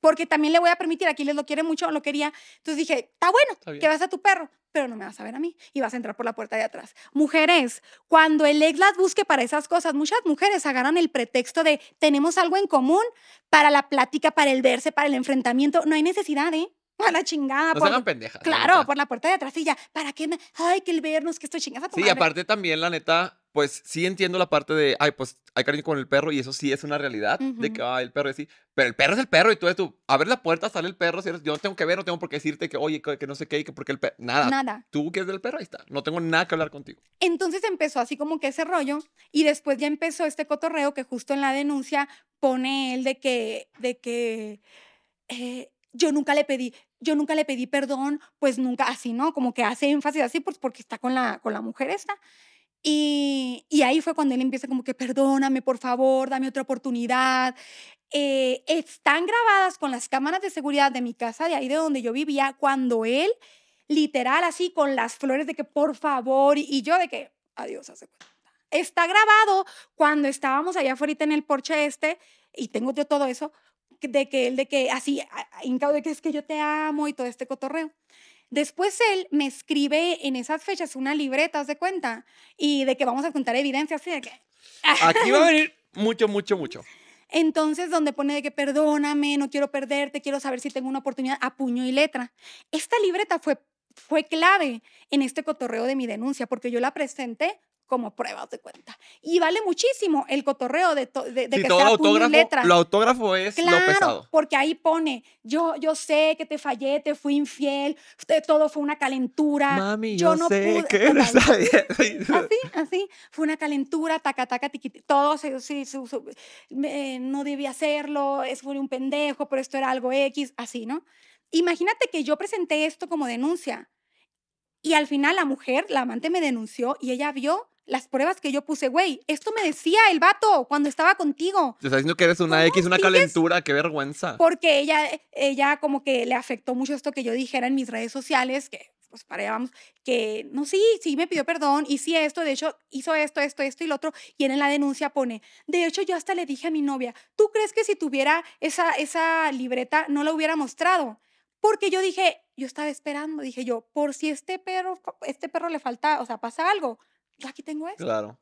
porque también le voy a permitir, les lo quiere mucho, lo quería. Entonces dije, está bueno que vas a tu perro, pero no me vas a ver a mí y vas a entrar por la puerta de atrás. Mujeres, cuando el ex busque para esas cosas, muchas mujeres agarran el pretexto de tenemos algo en común para la plática, para el verse, para el enfrentamiento. No hay necesidad, ¿eh? A la chingada. No por, pendejas. Claro, por la puerta de atrás y ya, ¿para qué? Me, ay, que el vernos, que estoy chingada. Sí, aparte también, la neta, pues sí entiendo la parte de, ay, pues hay cariño con el perro y eso sí es una realidad, de que, ay, el perro es sí pero el perro es el perro y tú, tú abres la puerta, sale el perro, si yo no tengo que ver, no tengo por qué decirte que, oye, que, no sé qué, y que porque el perro, nada. Nada. Tú es del perro, ahí está, no tengo nada que hablar contigo. Entonces empezó así como que ese rollo y después ya empezó este cotorreo que justo en la denuncia pone él de que, de que, eh, yo nunca le pedí, yo nunca le pedí perdón, pues nunca, así, ¿no? Como que hace énfasis así, pues porque está con la, con la mujer esta. Y, ahí fue cuando él empieza como que, perdóname, por favor, dame otra oportunidad. Eh, están grabadas con las cámaras de seguridad de mi casa, de ahí de donde yo vivía, cuando él, literal, así con las flores de que, por favor, y yo de que, adiós, hace cuenta. Está grabado cuando estábamos allá afuera en el porche este, y tengo yo todo eso, de que él, de que así, hincado de que es que yo te amo y todo este cotorreo. Después él me escribe en esas fechas una libreta, de cuenta? Y de que vamos a contar evidencias Aquí va a venir mucho, mucho, mucho. Entonces, donde pone de que perdóname, no quiero perderte, quiero saber si tengo una oportunidad a puño y letra. Esta libreta fue, fue clave en este cotorreo de mi denuncia, porque yo la presenté como pruebas de cuenta. Y vale muchísimo el cotorreo de, de, que todo autógrafo, Lo autógrafo es claro, lo pesado. porque ahí pone, yo, yo sé que te fallé, te fui infiel, todo fue una calentura. Mami, yo, no sé Así, así, fue una calentura, taca, taca, tiquitito. todo, se, se, no debía hacerlo, es fue un pendejo, pero esto era algo X, así, ¿no? Imagínate que yo presenté esto como denuncia. Y al final la mujer, la amante, me denunció y ella vio las pruebas que yo puse, güey, esto me decía el vato cuando estaba contigo. Te está diciendo que eres una X, una calentura, qué vergüenza. Porque ella, eh, ella como que le afectó mucho esto que yo dijera en mis redes sociales, que pues para vamos, que no, sí, sí me pidió perdón, y sí esto, de hecho hizo esto, esto, esto y lo otro, y en la denuncia pone, de hecho yo hasta le dije a mi novia, ¿tú crees que si tuviera esa, esa libreta no la hubiera mostrado? Porque yo dije, yo estaba esperando, dije yo, por si este perro, este perro le falta, o sea, pasa algo, aquí tengo eso. Claro.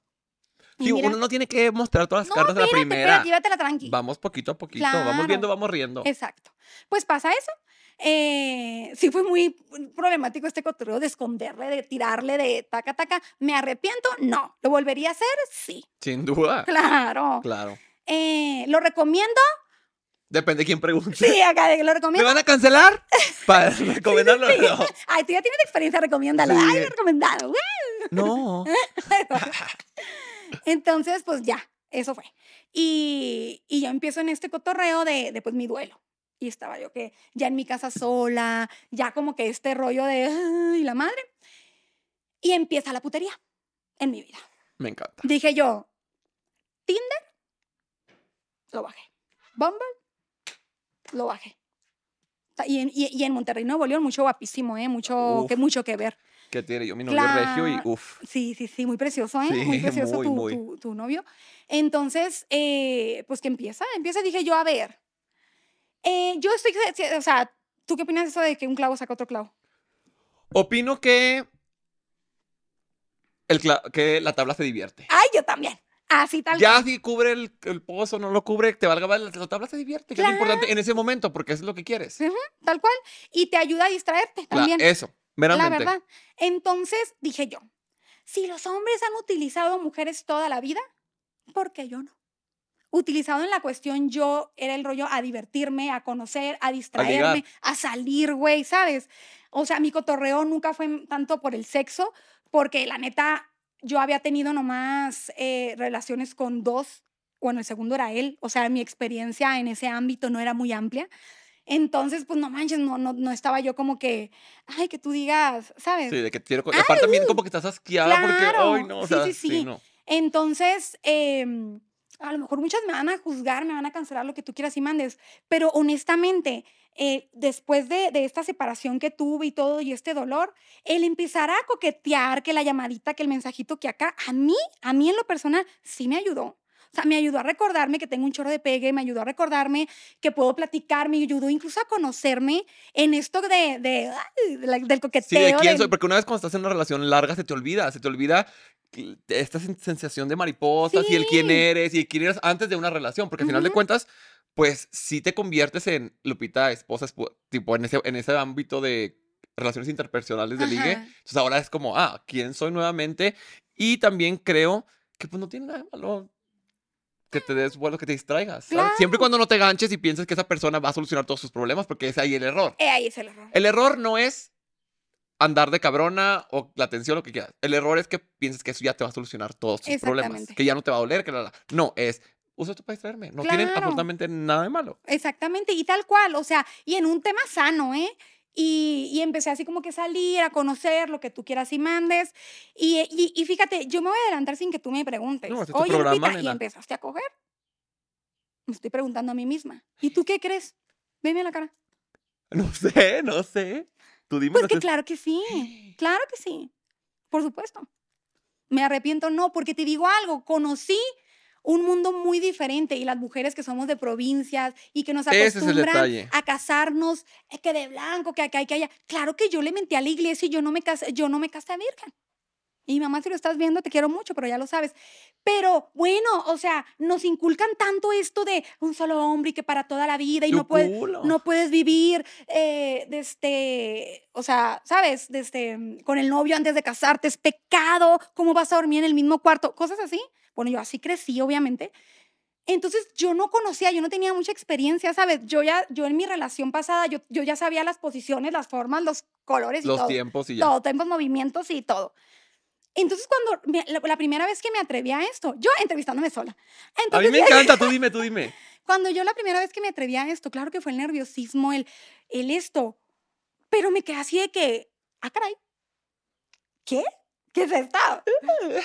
Y uno no tiene que mostrar todas las cartas de la primera. tranqui. Vamos poquito a poquito, vamos viendo, vamos riendo. Exacto. Pues pasa eso. Eh, sí fue muy problemático este cotorreo de esconderle, de tirarle, de taca, taca. ¿Me arrepiento? No. ¿Lo volvería a hacer? Sí. Sin duda. Claro. Claro. Eh, ¿Lo recomiendo? Depende de quién pregunte. Sí, acá de que lo recomiendo. ¿Me van a cancelar? Para recomendarlo. Ay, tú ya tienes experiencia, recomiéndalo. Ay, he recomendado. No. Entonces, pues ya, eso fue. Y, y yo empiezo en este cotorreo de, de pues mi duelo. Y estaba yo que ya en mi casa sola, ya como que este rollo de ay, la madre. Y empieza la putería en mi vida. Me encanta. Dije yo, Tinder, lo bajé. Bumble, lo bajé. Y en, y, Monterrey, Nuevo León, mucho guapísimo, ¿eh? Mucho, que, mucho que ver. qué tiene yo mi novio regio y uff. Sí, sí, sí, muy precioso, ¿eh? muy precioso tu, novio. Entonces, eh, pues que empieza, empieza, dije yo, a ver. Eh, yo estoy, eh, o sea, ¿tú qué opinas de eso de que un clavo saca otro clavo? Opino que el que la tabla se divierte. Ay, yo también. Así tal Ya si cubre el, pozo, no lo cubre, te valga la, la tabla, te divierte, que es importante en ese momento, porque es lo que quieres. tal cual. Y te ayuda a distraerte también. eso, meramente. La verdad. Entonces dije yo, si los hombres han utilizado mujeres toda la vida, ¿por qué yo no? Utilizado en la cuestión yo era el rollo a divertirme, a conocer, a distraerme, a, a salir, güey, ¿sabes? O sea, mi cotorreo nunca fue tanto por el sexo, porque la neta yo había tenido nomás eh, relaciones con dos, bueno, el segundo era él, o sea, mi experiencia en ese ámbito no era muy amplia. Entonces, pues no manches, no, no, estaba yo como que, ay, que tú digas, ¿sabes? Sí, de que quiero. aparte, también uh! como que estás asqueada porque, ay, no, o sea, sí, sí. no. Entonces, em, a lo mejor muchas me van a juzgar, me van a cancelar lo que tú quieras y mandes, pero honestamente, eh, después de, esta separación que tuve y todo y este dolor, el empezar a coquetear, que la llamadita, que el mensajito que acá, a mí, a mí en lo personal, sí me ayudó. O sea, me ayudó a recordarme que tengo un chorro de pegue, me ayudó a recordarme que puedo platicar, me ayudó incluso a conocerme en esto de, de, del coqueteo. Sí, de quién soy, porque una vez cuando estás en una relación larga se te olvida, se te olvida esta sensación de mariposas y el quién eres y quién eras antes de una relación, porque al final de cuentas pues sí te conviertes en Lupita, esposa, tipo en ese, en ese ámbito de relaciones interpersonales de ligue. Entonces ahora es como, ah, ¿quién soy nuevamente? Y también creo que pues no tiene nada de malo que te des vuelo, que te distraigas. Siempre y cuando no te ganches y pienses que esa persona va a solucionar todos sus problemas, porque es ahí el error. Eh, ahí es el error. El error no es andar de cabrona o la atención, lo que quieras. El error es que pienses que eso ya te va a solucionar todos tus problemas, que ya no te va a doler, que la. No, es uso esto para distraerme. No tiene tienen absolutamente nada de malo. Exactamente, y tal cual, o sea, y en un tema sano, ¿eh? Y, y empecé así como que salir a conocer lo que tú quieras y mandes. Y, y, fíjate, yo me voy a adelantar sin que tú me preguntes. No, este Oye, programa, Lupita, y empezaste a coger. Me estoy preguntando a mí misma. ¿Y tú qué crees? Veme a la cara. No sé, no sé. Tú dime. Pues que claro que sí, claro que sí. Por supuesto. Me arrepiento, no, porque te digo algo, conocí un mundo muy diferente y las mujeres que somos de provincias y que nos acostumbran a casarnos eh, que de blanco, que acá y que allá. Claro que yo le mentí a la iglesia y yo no me casé, yo no me casé virgen. Y mamá, si lo estás viendo, te quiero mucho, pero ya lo sabes. Pero bueno, o sea, nos inculcan tanto esto de un solo hombre y que para toda la vida y no puedes, no puedes vivir, eh, este, o sea, ¿sabes? Desde, este, con el novio antes de casarte es pecado, ¿cómo vas a dormir en el mismo cuarto? Cosas así. Bueno, yo así crecí, obviamente. Entonces yo no conocía, yo no tenía mucha experiencia, ¿sabes? Yo ya, yo en mi relación pasada, yo, yo ya sabía las posiciones, las formas, los colores y los tiempos y ya. Todo, tiempos, movimientos y todo. Entonces, cuando la, primera vez que me atreví a esto, yo entrevistándome sola. Entonces, a mí me encanta, tú dime, tú dime. Cuando yo la primera vez que me atreví a esto, claro que fue el nerviosismo, el, el esto, pero me quedé así de que, ah, caray, ¿qué? ¿qué es esto?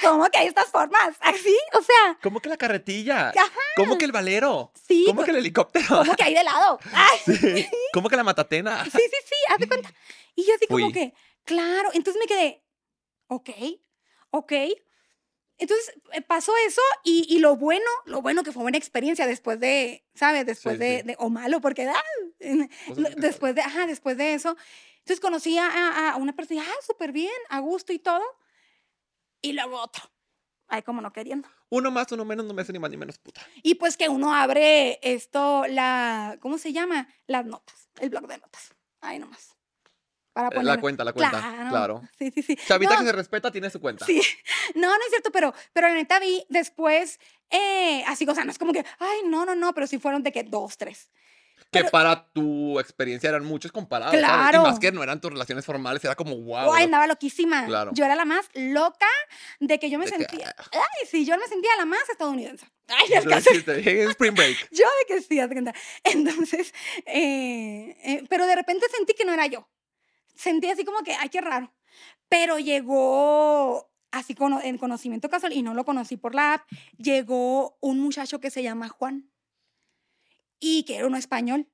¿Cómo que hay estas formas? ¿Así? O sea. ¿Cómo que la carretilla? ¿Cómo que el valero? Sí. ¿Cómo pues, que el helicóptero? ¿Cómo que hay de lado? Ah, ¿Cómo que la matatena? Sí, sí, sí, hazte cuenta. Y yo así como que, claro. Entonces me quedé, ok, ok. Entonces eh, pasó eso y, lo bueno, lo bueno que fue una experiencia después de, ¿sabes? Después de, o malo, porque ah, pues después de, ajá, después de eso. Entonces conocí a, una persona, ah, súper bien, a gusto y todo y luego otro. Ay, como no queriendo. Uno más, uno menos, no me hace ni más ni menos puta. Y pues que uno abre esto, la, ¿cómo se llama? Las notas, el blog de notas. Ahí nomás. Para poner... Eh, la cuenta, la cuenta. Claro. Sí, sí, sí. Chavita que se respeta tiene su cuenta. Sí. No, no es cierto, pero, pero la neta vi después, eh, así, o sea, no es como que, ay, no, no, no, pero si fueron de que dos, tres. Que para tu experiencia eran muchos comparados. Claro. Y más que no eran tus relaciones formales, era como wow. Uy, andaba loquísima. Yo era la más loca de que yo me sentía. Ah, ah. Ay, sí, yo me sentía la más estadounidense. Ay, el Te spring break. yo de que sí, Entonces, eh, eh, pero de repente sentí que no era yo. Sentí así como que, ay, qué raro. Pero llegó así con, en conocimiento casual, y no lo conocí por la app, llegó un muchacho que se llama Juan y que era uno español.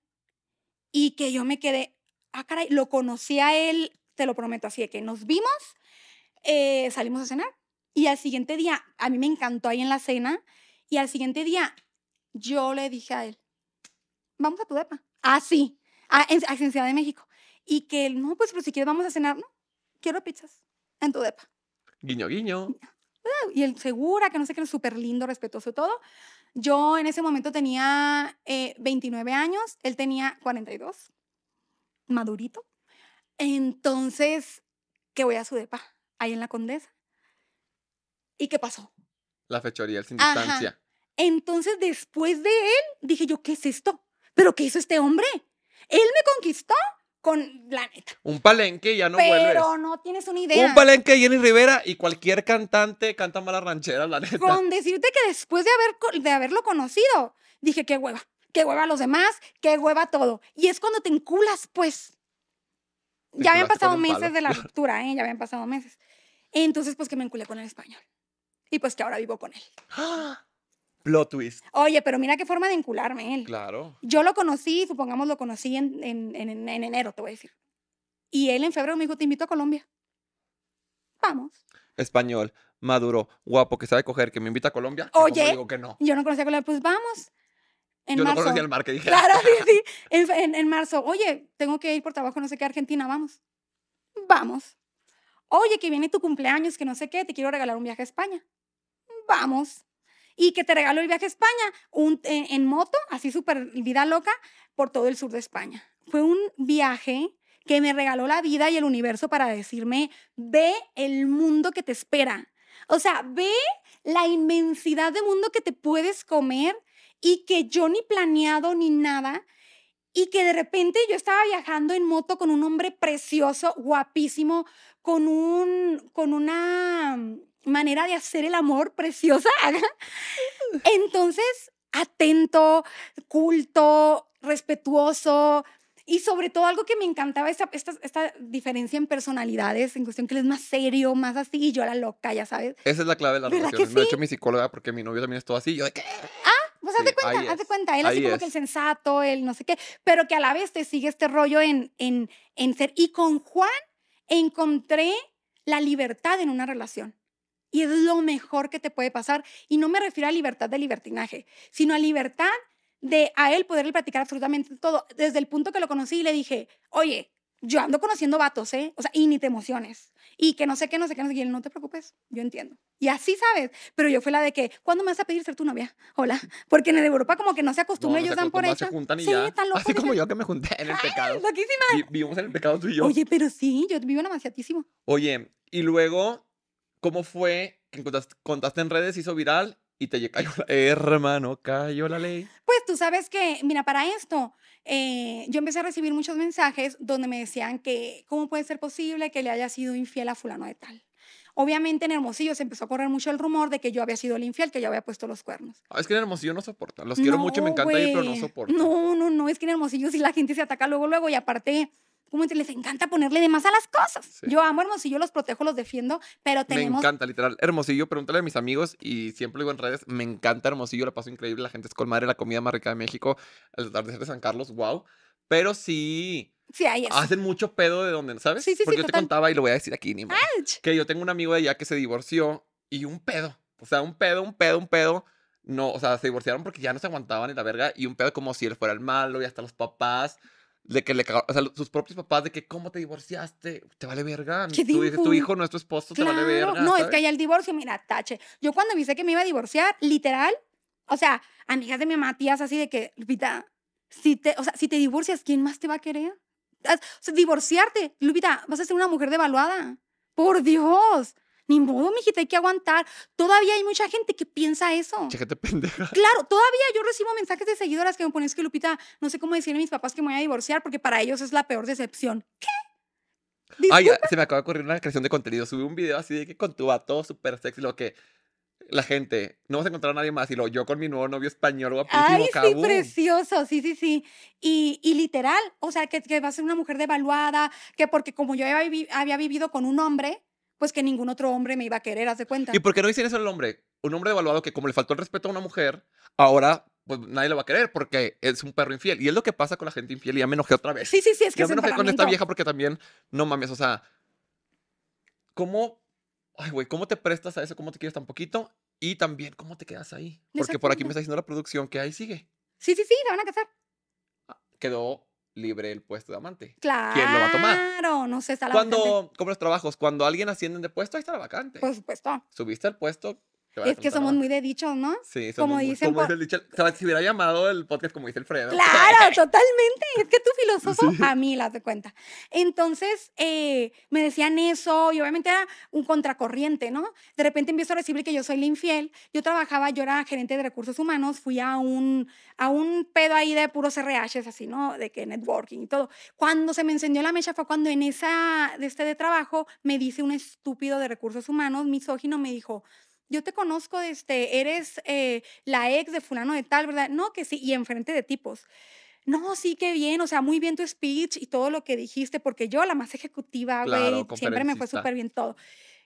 Y que yo me quedé, ah, caray, lo conocí a él, te lo prometo, así de que nos vimos, eh, salimos a cenar. Y al siguiente día, a mí me encantó ahí en la cena, y al siguiente día yo le dije a él, vamos a tu depa. Ah, sí, a, en, Ciudad de México. Y que él, no, pues, pero si quieres vamos a cenar, no, quiero pizzas en tu depa. Guiño, guiño. Y él segura, que no sé qué, súper lindo, respetuoso y todo. Yo en ese momento tenía 29 eh, años, él tenía 42, madurito. Entonces, que voy a su depa, ahí en la Condesa. ¿Y qué pasó? La fechoría, el sin distancia. Entonces, después de él, dije yo, ¿qué es esto? ¿Pero qué hizo este hombre? Él me conquistó con la neta. Un palenque ya no vuelves. Pero no tienes una idea. Un palenque de Jenny Rivera y cualquier cantante canta mala ranchera, la neta. Con decirte que después de, haber, de haberlo conocido, dije, qué hueva, qué hueva a los demás, qué hueva todo. Y es cuando te enculas, pues. ya habían pasado meses de la ruptura, ¿eh? Ya habían pasado meses. Entonces, pues que me enculé con el español. Y pues que ahora vivo con él. ¡Ah! twist. Oye, pero mira qué forma de encularme él. Claro. Yo lo conocí, supongamos lo conocí en, enero, te voy a decir. Y él en febrero me dijo, te invito a Colombia. Vamos. Español, maduro, guapo, que sabe coger, que me invita a Colombia. Oye. Yo digo que no. Yo no conocía Colombia, pues vamos. En yo marzo. no conocía el mar que dije. Claro, sí, sí. en marzo, oye, tengo que ir por trabajo, no sé qué, a Argentina, vamos. Vamos. Oye, que viene tu cumpleaños, que no sé qué, te quiero regalar un viaje a España. Vamos y que te regaló el viaje a España eh, en, moto, así súper vida loca, por todo el sur de España. Fue un viaje que me regaló la vida y el universo para decirme, ve el mundo que te espera. O sea, ve la inmensidad de mundo que te puedes comer y que yo ni planeado ni nada. Y que de repente yo estaba viajando en moto con un hombre precioso, guapísimo, con, un, con una manera de hacer el amor preciosa. Entonces, atento, culto, respetuoso, y sobre todo algo que me encantaba, esta, esta, diferencia en personalidades, en cuestión que él es más serio, más así, y yo la loca, ya sabes. Esa es la clave de la relación Me ha hecho mi psicóloga porque mi novio también es todo así. Yo Ah, pues haz de cuenta, haz de cuenta. Él es como que el sensato, el no sé qué, pero que a la vez te sigue este rollo en, en, en ser. Y con Juan encontré la libertad en una relación. Y es lo mejor que te puede pasar. Y no me refiero a libertad de libertinaje, sino a libertad de a él poderle practicar absolutamente todo. Desde el punto que lo conocí y le dije, oye, yo ando conociendo vatos, ¿eh? O sea, y ni te emociones. Y que no sé qué, no sé qué, no sé qué. Y él, no te preocupes, yo entiendo. Y así sabes. Pero yo fui la de que, ¿cuándo me vas a pedir ser tu novia? Hola. Porque en Europa como que no se acostumbra, ellos dan por hecho. Se juntan y sí, Así como yo que me junté en el pecado. vivimos en el pecado tú y yo. Oye, pero sí, yo vivo Oye, y luego ¿Cómo fue que contaste, en redes, hizo viral y te cayó la, hermano, cayó la ley. Pues tú sabes que, mira, para esto, eh, yo empecé a recibir muchos mensajes donde me decían que cómo puede ser posible que le haya sido infiel a fulano de tal. Obviamente en Hermosillo se empezó a correr mucho el rumor de que yo había sido el infiel, que yo había puesto los cuernos. Ah, es que en Hermosillo no soporta. Los quiero mucho, me encanta ir, pero no soporta. No, no, no, es que en Hermosillo si la gente se ataca luego, luego y aparte como les encanta ponerle de más a las cosas. Yo amo Hermosillo, los protejo, los defiendo, pero Me encanta, literal. Hermosillo, pregúntale a mis amigos y siempre lo digo en redes, me encanta Hermosillo, la paso increíble, la gente es colmadre, la comida más rica de México, el atardecer de San Carlos, wow. Pero sí... Sí, ahí es. Hacen mucho pedo de donde, ¿sabes? Sí, sí, Porque yo te contaba y lo voy a decir aquí, ni Que yo tengo un amigo de allá que se divorció y un pedo. O sea, un pedo, un pedo, un pedo no, o sea, se divorciaron porque ya no se aguantaban en la verga y un pedo como si él fuera el malo y hasta los papás de que le o sea, sus propios papás de que cómo te divorciaste, te vale verga. tu, tu, hijo no es tu esposo, te vale verga. No, es que hay el divorcio, mira, tache. Yo cuando avisé que me iba a divorciar, literal, o sea, amigas de mi Matías así de que, Lupita, si te, o sea, si te divorcias, ¿quién más te va a querer? O sea, divorciarte, Lupita, vas a ser una mujer devaluada. Por Dios ni modo, mijita, hay que aguantar. Todavía hay mucha gente que piensa eso. Mucha gente pendeja. Claro, todavía yo recibo mensajes de seguidoras que me ponen, es que Lupita, no sé cómo decirle a mis papás que me voy a divorciar porque para ellos es la peor decepción. ¿Qué? Ay, se me acaba de ocurrir una creación de contenido. Subí un video así de que con tu vato súper sexy, lo que la gente, no vas a encontrar a nadie más. Y lo yo con mi nuevo novio español guapísimo. Ay, sí, precioso, sí, sí, sí. Y, literal, o sea, que, va a ser una mujer devaluada, que porque como yo había vivido con un hombre, pues que ningún otro hombre me iba a querer, haz de cuenta. ¿Y por qué no dicen eso al hombre? Un hombre devaluado que como le faltó el respeto a una mujer, ahora pues nadie lo va a querer porque es un perro infiel. Y es lo que pasa con la gente infiel. Y ya me enojé otra vez. Sí, sí, sí, es que ya me enojé con esta vieja porque también, no mames, o sea, ¿cómo, ay, güey, cómo te prestas a eso? ¿Cómo te quieres tan poquito? Y también, ¿cómo te quedas ahí? Porque por aquí me está diciendo la producción que ahí sigue. Sí, sí, sí, la van a casar. Ah, quedó libre el puesto de amante. Claro. ¿Quién lo va a tomar? Claro, no sé, está la Cuando, vacante. como los trabajos, cuando alguien asciende de puesto, ahí está la vacante. Por supuesto. Subiste el puesto, es que somos muy de dichos, ¿no? Sí, somos como dicen. Como dice el dicho, si hubiera llamado el podcast como dice el Fredo. Claro, totalmente. Es que tu filósofo a mí la te cuenta. Entonces, eh, me decían eso y obviamente era un contracorriente, ¿no? De repente empiezo a recibir que yo soy la infiel. Yo trabajaba, yo era gerente de recursos humanos, fui a un, a un pedo ahí de puros RHs, así, ¿no? De que networking y todo. Cuando se me encendió la mecha fue cuando en esa de este de trabajo me dice un estúpido de recursos humanos, misógino, me dijo yo te conozco, este, eres eh, la ex de fulano de tal, ¿verdad? No, que sí, y enfrente de tipos. No, sí, qué bien, o sea, muy bien tu speech y todo lo que dijiste, porque yo, la más ejecutiva, güey, siempre me fue súper bien todo.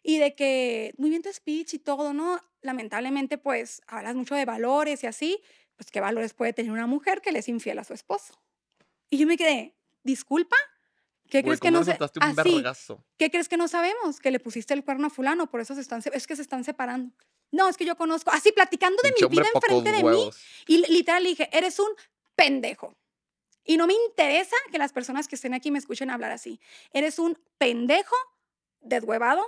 Y de que, muy bien tu speech y todo, ¿no? Lamentablemente, pues, hablas mucho de valores y así, pues, ¿qué valores puede tener una mujer que le es infiel a su esposo? Y yo me quedé, disculpa, ¿Qué crees que no ah, ¿Qué crees que no sabemos? Que le pusiste el cuerno a fulano, por eso se están, es que se están separando. No, es que yo conozco, así platicando de mi vida enfrente de mí y literal le dije, eres un pendejo. Y no me interesa que las personas que estén aquí me escuchen hablar así. Eres un pendejo deshuevado,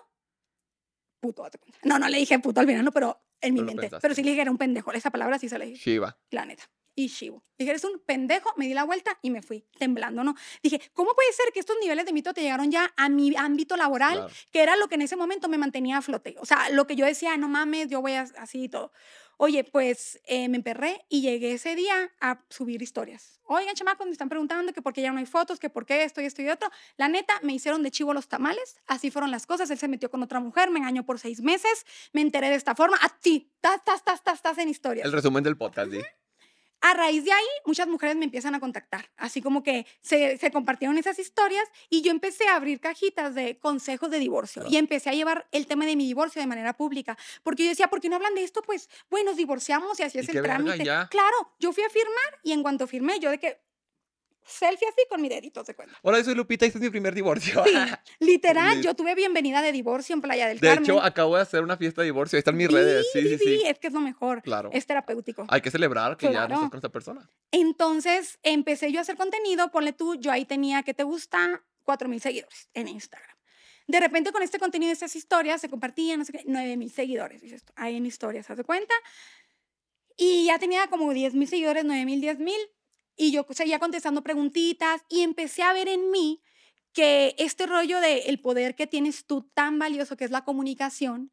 puto. No, no le dije puto al verano, pero en mi mente. Pero sí le dije, era un pendejo. Esa palabra sí se le dije. va. La neta y chivo. Dije, eres un pendejo, me di la vuelta y me fui temblando, ¿no? Dije, ¿cómo puede ser que estos niveles de mito te llegaron ya a mi ámbito laboral, que era lo que en ese momento me mantenía a flote? O sea, lo que yo decía, no mames, yo voy así y todo. Oye, pues eh, me emperré y llegué ese día a subir historias. Oigan, chamacos, me están preguntando que por qué ya no hay fotos, que por qué esto y esto y otro. La neta, me hicieron de chivo los tamales. Así fueron las cosas. Él se metió con otra mujer, me engañó por seis meses. Me enteré de esta forma. A ti, tas, tas, tas, tas, en historias. El resumen del podcast, ¿sí? A raíz de ahí, muchas mujeres me empiezan a contactar, así como que se, compartieron esas historias y yo empecé a abrir cajitas de consejos de divorcio y empecé a llevar el tema de mi divorcio de manera pública, porque yo decía, ¿por qué no hablan de esto? Pues, bueno, nos divorciamos y así es el trámite. Claro, yo fui a firmar y en cuanto firmé, yo de que selfie así con mi dedito, se cuenta. Hola, soy Lupita y este es mi primer divorcio. Sí, literal, yo tuve bienvenida de divorcio en Playa del Carmen. De hecho, acabo de hacer una fiesta de divorcio, ahí están mis redes. Sí, sí, sí, es que es lo mejor. Claro. Es terapéutico. Hay que celebrar que ya no estás con esta persona. Entonces, empecé yo a hacer contenido, ponle tú, yo ahí tenía, que te gusta? 4 mil seguidores en Instagram. De repente con este contenido, estas historias se compartían, no sé qué, 9 mil seguidores, dices, ahí en historias, ¿se cuenta? Y ya tenía como 10 mil seguidores, 9 mil, 10 mil y yo seguía contestando preguntitas y empecé a ver en mí que este rollo del poder que tienes tú tan valioso, que es la comunicación,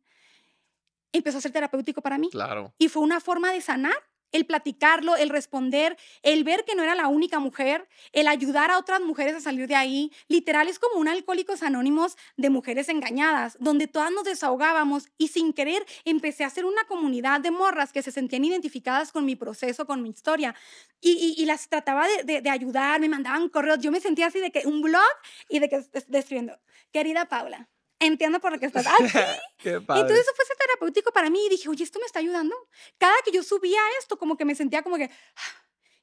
empezó a ser terapéutico para mí. Claro. Y fue una forma de sanar el platicarlo, el responder, el ver que no era la única mujer, el ayudar a otras mujeres a salir de ahí. Literal es como un alcohólicos anónimos de mujeres engañadas, donde todas nos desahogábamos y sin querer empecé a hacer una comunidad de morras que se sentían identificadas con mi proceso, con mi historia. Y, las trataba de, de, ayudar, me mandaban correos. Yo me sentía así de que un blog y de que escribiendo, querida Paula, entiendo por lo que estás. ¡Ay, Qué padre. Entonces eso fue terapéutico para mí y dije, oye, esto me está ayudando. Cada que yo subía esto, como que me sentía como que...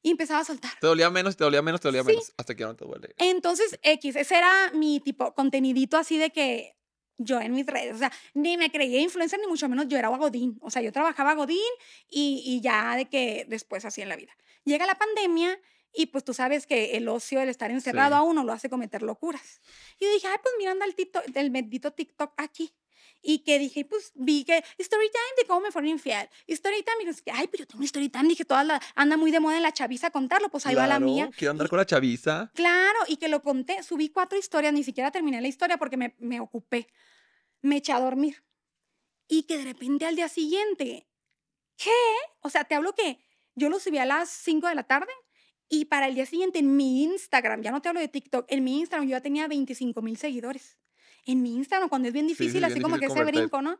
Y empezaba a soltar. Te dolía menos, te dolía menos, te dolía menos. Hasta que ya no te duele. Entonces, X, ese era mi tipo contenidito así de que yo en mis redes, o sea, ni me creía influencer, ni mucho menos yo era Godín. O sea, yo trabajaba Godín y, y ya de que después así en la vida. Llega la pandemia y pues tú sabes que el ocio, el estar encerrado a uno, lo hace cometer locuras. Y yo dije, ay, pues mirando el, el bendito TikTok aquí. Y que dije, pues vi que story time de cómo me fueron infiel. Story time, y dije, ay, pero yo tengo story time. Dije, todas la, anda muy de moda en la chaviza contarlo, pues ahí va la mía. Quiero andar con la chaviza. Claro, y que lo conté. Subí cuatro historias, ni siquiera terminé la historia porque me, me ocupé. Me eché a dormir. Y que de repente al día siguiente, ¿qué? O sea, te hablo que yo lo subí a las 5 de la tarde, y para el día siguiente en mi Instagram, ya no te hablo de TikTok, en mi Instagram yo ya tenía 25 mil seguidores. En mi Instagram, cuando es bien difícil, así como que ese brinco, ¿no?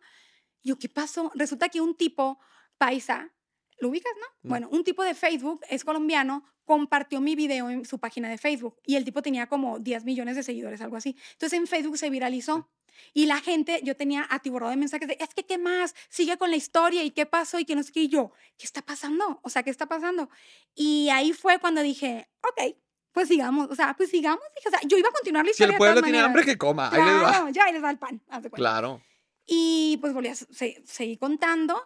Yo, ¿qué pasó? Resulta que un tipo paisa, ¿lo ubicas, no? Bueno, un tipo de Facebook, es colombiano, compartió mi video en su página de Facebook y el tipo tenía como 10 millones de seguidores, algo así. Entonces en Facebook se viralizó y la gente, yo tenía atiborrado de mensajes de, es que, ¿qué más? Sigue con la historia y qué pasó y que no sé qué. Y yo, ¿qué está pasando? O sea, ¿qué está pasando? Y ahí fue cuando dije, ok, pues sigamos, o sea, pues sigamos. Dije, o sea, yo iba a continuar la historia. Si el pueblo tiene hambre, que coma. Claro, ahí les va. ya, ahí les da el pan. Claro. Y pues volví a seguir contando.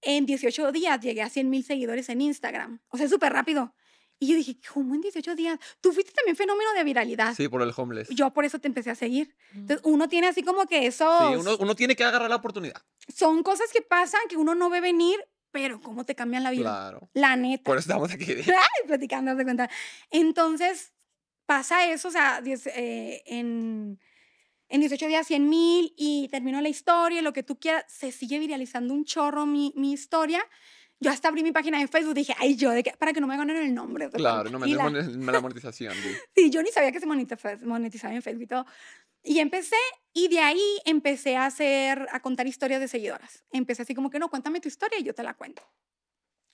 En 18 días llegué a 100 mil seguidores en Instagram. O sea, súper rápido. Y yo dije, ¿cómo en 18 días? Tú fuiste también fenómeno de viralidad. Sí, por el homeless. Yo por eso te empecé a seguir. Mm. Entonces, uno tiene así como que eso. Sí, uno, uno, tiene que agarrar la oportunidad. Son cosas que pasan que uno no ve venir, pero cómo te cambian la vida. Claro. La neta. Por eso estamos aquí. Platicando, de cuenta. Entonces, pasa eso, o sea, eh, en, en 18 días 100 mil y terminó la historia, lo que tú quieras, se sigue viralizando un chorro mi, mi historia yo hasta abrí mi página de Facebook, dije, ay, yo, de qué? para que no me ganen el nombre. Claro, no me la... la monetización. sí, yo ni sabía que se monetizaba en Facebook y todo. Y empecé, y de ahí empecé a hacer, a contar historias de seguidoras. Empecé así como que, no, cuéntame tu historia y yo te la cuento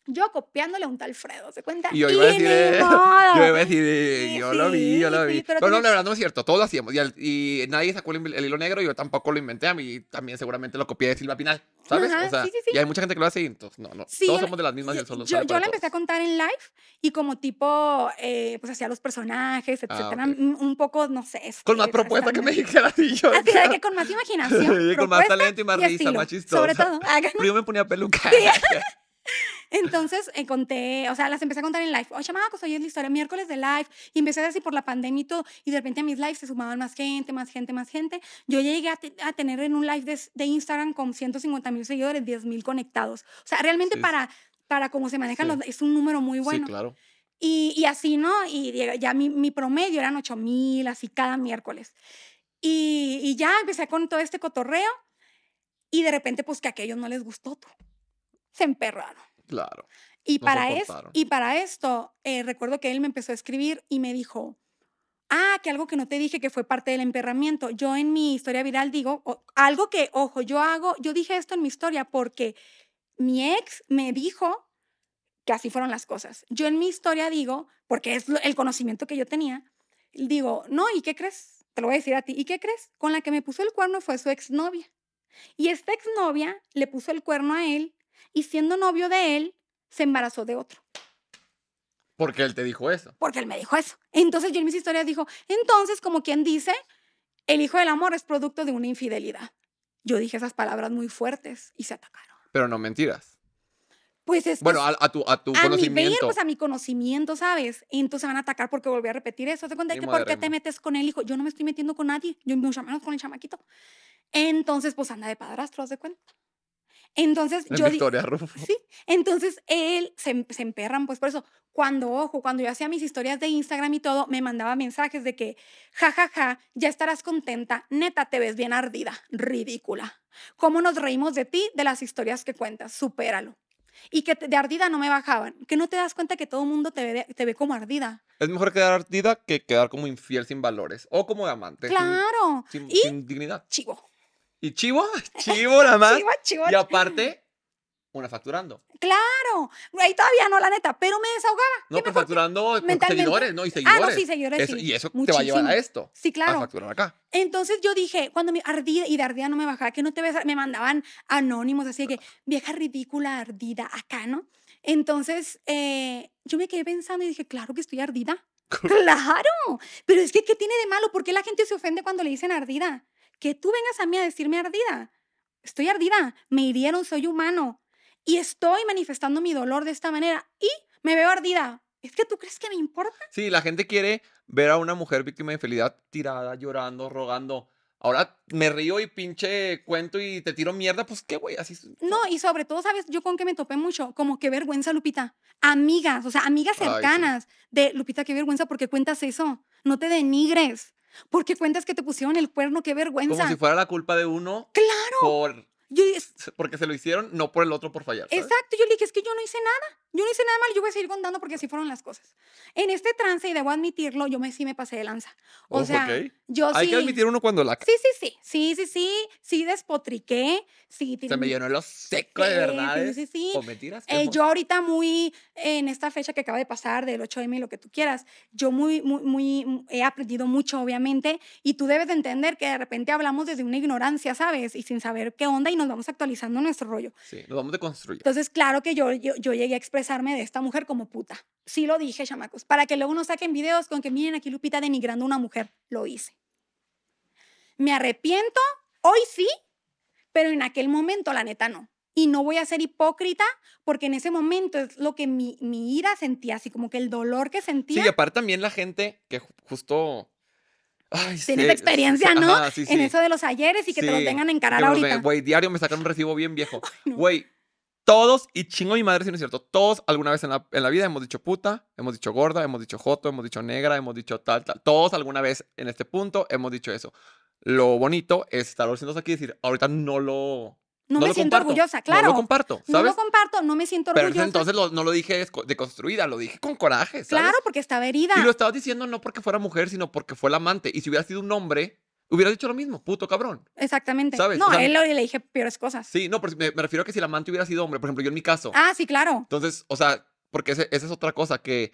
yo copiándole a un tal Fredo, ¿se cuenta? Y yo iba a decir, yo iba a decir, yo lo vi, yo lo vi. pero, no, la verdad no es cierto, todos lo hacíamos. Y, nadie sacó el, hilo negro, yo tampoco lo inventé, a mí también seguramente lo copié de Silva Pinal, ¿sabes? o sea, y hay mucha gente que lo hace y entonces, no, no, todos somos de las mismas. Yo, solo yo, yo la empecé a contar en live y como tipo, eh, pues hacía los personajes, ah, etcétera, un poco, no sé. Este, con más propuesta que me dijera yo. Así que con más imaginación. con más talento y más risa, más chistoso. Sobre todo. Ah, pero yo me ponía peluca. Entonces eh, conté, o sea, las empecé a contar en live. Oye, chamacos, hoy es la historia miércoles de live. Y empecé así por la pandemia y todo. Y de repente a mis lives se sumaban más gente, más gente, más gente. Yo llegué a, tener en un live de, Instagram con 150 mil seguidores, 10 mil conectados. O sea, realmente para, para cómo se manejan los, es un número muy bueno. Sí, claro. Y, así, ¿no? Y ya mi, mi promedio eran 8 mil, así cada miércoles. Y, y ya empecé con todo este cotorreo. Y de repente, pues que a aquellos no les gustó. Tú. Pues se emperraron. Claro. Y, para, eso y para esto, eh, recuerdo que él me empezó a escribir y me dijo, ah, que algo que no te dije que fue parte del emperramiento. Yo en mi historia viral digo, algo que, ojo, yo hago, yo dije esto en mi historia porque mi ex me dijo que así fueron las cosas. Yo en mi historia digo, porque es el conocimiento que yo tenía, digo, no, ¿y qué crees? Te lo voy a decir a ti, ¿y qué crees? Con la que me puso el cuerno fue su ex novia Y esta ex novia le puso el cuerno a él y siendo novio de él, se embarazó de otro. Porque él te dijo eso. Porque él me dijo eso. Entonces yo en mis historias dijo, entonces como quien dice, el hijo del amor es producto de una infidelidad. Yo dije esas palabras muy fuertes y se atacaron. Pero no mentiras. Pues es... Bueno, a, tu, a tu a conocimiento. Mi pues, a mi conocimiento, ¿sabes? Y entonces van a atacar porque volví a repetir eso. ¿Te cuenta que por qué te metes con el hijo? Yo no me estoy metiendo con nadie. Yo me menos con el chamaquito. Entonces, pues anda de padrastro, ¿te de cuenta. Entonces yo... Sí, entonces él se, em, se emperran, pues por eso, cuando, ojo, cuando yo hacía mis historias de Instagram y todo, me mandaba mensajes de que, ja, ja, ja, ya estarás contenta, neta, te ves bien ardida, ridícula. ¿Cómo nos reímos de ti, de las historias que cuentas? Supéralo y que de ardida no me bajaban, que no te das cuenta que todo el mundo te ve, te ve como ardida. Es mejor quedar ardida que quedar como infiel sin valores o como amante. Claro. Sin, sin dignidad. Chivo. Y chivo, chivo la más. chivo, Y aparte, una facturando. Claro, ahí todavía no, la neta, pero me desahogaba. No, pero pues facturando pues, seguidores, ¿no? Y seguidores. Ah, sí, seguidores. Y eso te va a llevar a esto. Sí, claro. A facturar acá. Entonces yo dije, cuando me ardía y de ardida no me bajaba, que no te ves, me mandaban anónimos, así que vieja ridícula, ardida, acá, ¿no? Entonces eh, yo me quedé pensando y dije, claro que estoy ardida. claro, pero es que, ¿qué tiene de malo? ¿Por qué la gente se ofende cuando le dicen ardida? que tú vengas a mí a decirme ardida. Estoy ardida, me hirieron, soy humano y estoy manifestando mi dolor de esta manera y me veo ardida. ¿Es que tú crees que me importa? Sí, la gente quiere ver a una mujer víctima de infidelidad tirada, llorando, rogando. Ahora me río y pinche cuento y te tiro mierda, pues qué güey, así. No, y sobre todo, ¿sabes? Yo con que me topé mucho, como qué vergüenza, Lupita. Amigas, o sea, amigas cercanas de Lupita, qué vergüenza porque cuentas eso. No te denigres. Porque cuentas que te pusieron el cuerno? ¡Qué vergüenza! Como si fuera la culpa de uno. Claro. Por porque se lo hicieron, no por el otro por fallar. Exacto, yo le dije, es que yo no hice nada, yo no hice nada mal, yo voy a seguir contando porque así fueron las cosas. En este trance, y debo admitirlo, yo me, sí me pasé de lanza. O sea, yo sí... Hay que admitir uno cuando la... Sí, sí, sí, sí, sí, sí, sí, despotriqué, sí. Se me llenó el seco de verdad. Sí, sí, sí. O mentiras. Eh, yo ahorita muy, en esta fecha que acaba de pasar, del 8M y lo que tú quieras, yo muy, muy, muy, he aprendido mucho, obviamente, y tú debes de entender que de repente hablamos desde una ignorancia, ¿sabes? Y sin saber qué onda y no nos vamos actualizando nuestro rollo. Sí, nos vamos construir. Entonces, claro que yo, yo, llegué a expresarme de esta mujer como puta. Sí lo dije, chamacos, para que luego no saquen videos con que miren aquí Lupita denigrando a una mujer. Lo hice. Me arrepiento, hoy sí, pero en aquel momento la neta no. Y no voy a ser hipócrita porque en ese momento es lo que mi, mi ira sentía, así como que el dolor que sentía. Sí, y aparte también la gente que justo Tienes experiencia, ¿no? En eso de los ayeres y que te lo tengan a encarar ahorita. Güey, diario me sacan un recibo bien viejo. Güey, todos, y chingo mi madre si no es cierto, todos alguna vez en la, en la, vida hemos dicho puta, hemos dicho gorda, hemos dicho joto, hemos dicho negra, hemos dicho tal, tal. Todos alguna vez en este punto hemos dicho eso. Lo bonito es estar haciendo aquí y decir, ahorita no lo, no, me siento orgullosa, claro. No lo comparto, ¿sabes? No lo comparto, no me siento orgullosa. Pero entonces no lo dije construida, lo dije con coraje, Claro, porque estaba herida. Y lo estabas diciendo no porque fuera mujer, sino porque fue el amante. Y si hubiera sido un hombre, hubieras dicho lo mismo, puto cabrón. Exactamente. ¿Sabes? No, a él le dije peores cosas. Sí, no, pero me, refiero a que si la amante hubiera sido hombre, por ejemplo, yo en mi caso. Ah, sí, claro. Entonces, o sea, porque esa es otra cosa que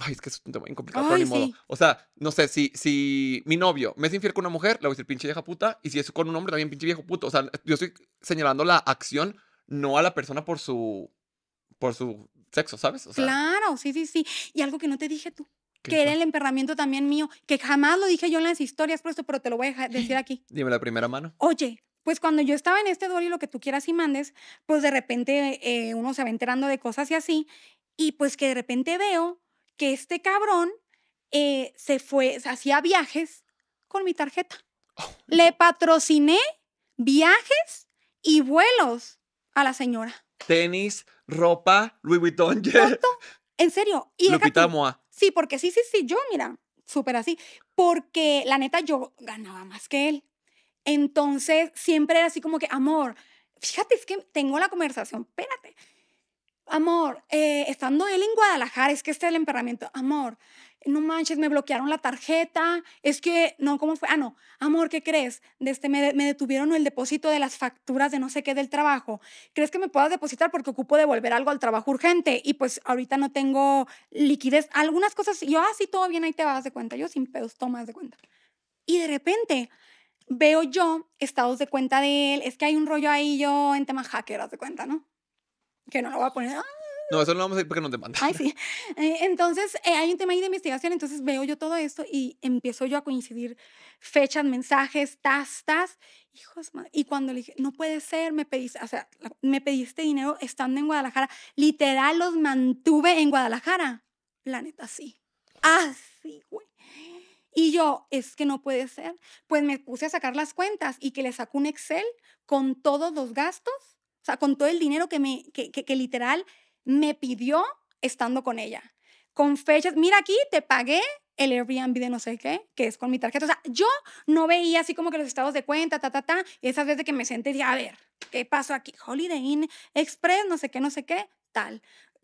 Ay, es que es un tema bien complicado, Ay, pero ni modo. O sea, no sé, si, si mi novio me es infiel con una mujer, le voy a decir pinche vieja puta. Y si es con un hombre, también pinche viejo puto. O sea, yo estoy señalando la acción, no a la persona por su, por su sexo, ¿sabes? claro, sí, sí, sí. Y algo que no te dije tú, que era el emperramiento también mío, que jamás lo dije yo en las historias, por pero te lo voy a decir aquí. Dime la primera mano. Oye, pues cuando yo estaba en este duelo y lo que tú quieras y mandes, pues de repente eh, uno se va enterando de cosas y así. Y pues que de repente veo que este cabrón eh, se fue, hacía viajes con mi tarjeta. Le patrociné viajes y vuelos a la señora. Tenis, ropa, Louis Vuitton. En serio. Y Moa. Sí, porque sí, sí, sí. Yo, mira, súper así. Porque la neta, yo ganaba más que él. Entonces, siempre era así como que, amor, fíjate, es que tengo la conversación, espérate amor, eh, estando él en Guadalajara, es que este el emperramiento, amor, no manches, me bloquearon la tarjeta, es que, no, ¿cómo fue? Ah, no, amor, ¿qué crees? De este, me, detuvieron el depósito de las facturas de no sé qué del trabajo. ¿Crees que me puedas depositar porque ocupo devolver algo al trabajo urgente? Y pues ahorita no tengo liquidez. Algunas cosas, yo, ah, sí, todo bien, ahí te vas de cuenta. Yo sin pedos, tomas de cuenta. Y de repente veo yo estados de cuenta de él, es que hay un rollo ahí yo en tema hacker, de cuenta, ¿no? que no lo voy a poner. ¡ah! No, eso no lo vamos a ir porque nos demanda Ay, sí. Eh, entonces, eh, hay un tema ahí de investigación, entonces veo yo todo esto y empiezo yo a coincidir fechas, mensajes, tastas Hijos, y cuando le dije, no puede ser, me pediste, o sea, me pediste dinero estando en Guadalajara. Literal, los mantuve en Guadalajara. La neta, sí. Así, güey. Y yo, es que no puede ser. Pues me puse a sacar las cuentas y que le sacó un Excel con todos los gastos sea, con todo el dinero que, me, que, literal me pidió estando con ella. Con fechas, mira aquí, te pagué el Airbnb de no sé qué, que es con mi tarjeta. O sea, yo no veía así como que los estados de cuenta, ta, ta, ta. Y esas veces que me senté, dije, a ver, ¿qué pasó aquí? Holiday Inn Express, no sé qué, no sé qué, tal.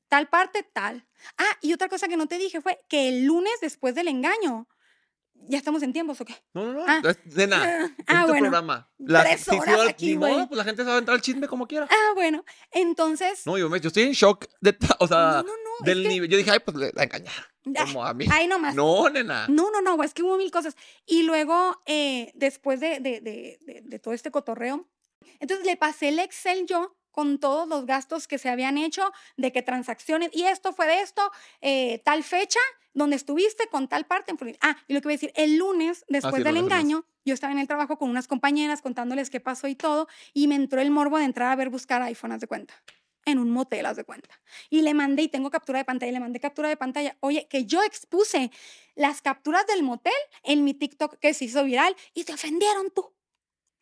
Tal parte, tal. Ah, y otra cosa que no te dije fue que el lunes después del engaño, ¿Ya estamos en tiempos o qué? No, no, no. Nena, ah, este programa. La, Tres horas aquí, pues la gente se va a entrar al chisme como quiera. Ah, bueno. Entonces... No, yo, me, yo estoy en shock. De, o sea, del nivel. Yo dije, ay, pues la engañaron. Como a mí. Ay, nomás. No, nena. No, no, no. Es que hubo mil cosas. Y luego, eh, después de, de, de, de todo este cotorreo, entonces le pasé el Excel yo con todos los gastos que se habían hecho, de qué transacciones, y esto fue de esto, eh, tal fecha, donde estuviste con tal parte en Ah, y lo que voy a decir, el lunes, ah, después del engaño, yo estaba en el trabajo con unas compañeras contándoles qué pasó y todo, y me entró el morbo de entrar a ver buscar iPhones de cuenta en un motel, haz de cuenta. Y le mandé, y tengo captura de pantalla, y le mandé captura de pantalla. Oye, que yo expuse las capturas del motel en mi TikTok que se hizo viral y te ofendieron tú.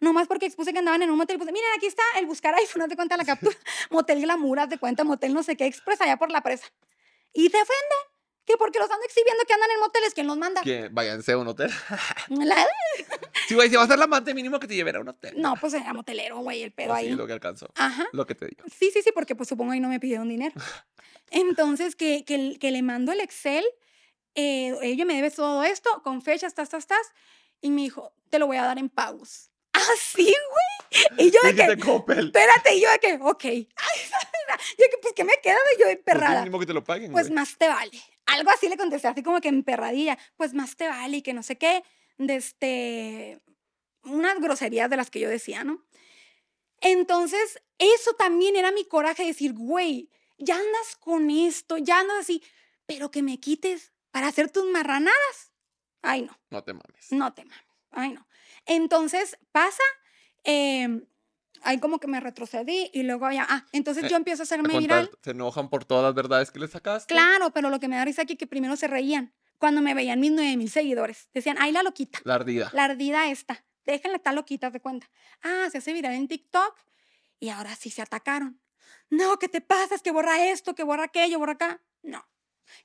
Nomás porque expuse que andaban en un motel. Puse, miren, aquí está el buscar iPhone, de cuenta la captura. motel glamour, de cuenta, motel no sé qué, expresa allá por la presa. Y te ofende. Que porque los ando exhibiendo que andan en moteles, ¿quién los manda? Que váyanse a un hotel. Sí, güey, si vas a ser la amante mínimo que te lleven a un hotel. No, pues era motelero, güey, el pedo pues ahí. Sí, lo que alcanzó. Lo que te digo. Sí, sí, sí, porque pues supongo ahí no me pidieron dinero. Entonces, que, que, que le mando el Excel, eh, ella me debe todo esto, con fechas, tas, tas, tas, y me dijo, te lo voy a dar en pagos. Así, ah, sí, güey. Y yo de que. Espérate, y yo de que, ok. yo de que, pues, ¿qué me queda de yo de pues perrada? mínimo que te lo paguen. Pues más te vale. Algo así le contesté, así como que emperradilla, pues más te vale y que no sé qué, de este, unas groserías de las que yo decía, ¿no? Entonces, eso también era mi coraje, decir, güey, ya andas con esto, ya andas así, pero que me quites para hacer tus marranadas. Ay, no. No te mames. No te mames. Ay, no. Entonces, pasa, em, ahí como que me retrocedí y luego ya, ah, entonces eh, yo empiezo a hacerme viral. Se enojan por todas las verdades que le sacaste. Claro, pero lo que me da risa aquí es que primero se reían cuando me veían mis 9000 seguidores. Decían, ay, la loquita. La ardida. La ardida esta. Déjenla estar loquita, de cuenta. Ah, se hace viral en TikTok y ahora sí se atacaron. No, ¿qué te pasa? Es que borra esto, que borra aquello, borra acá. No.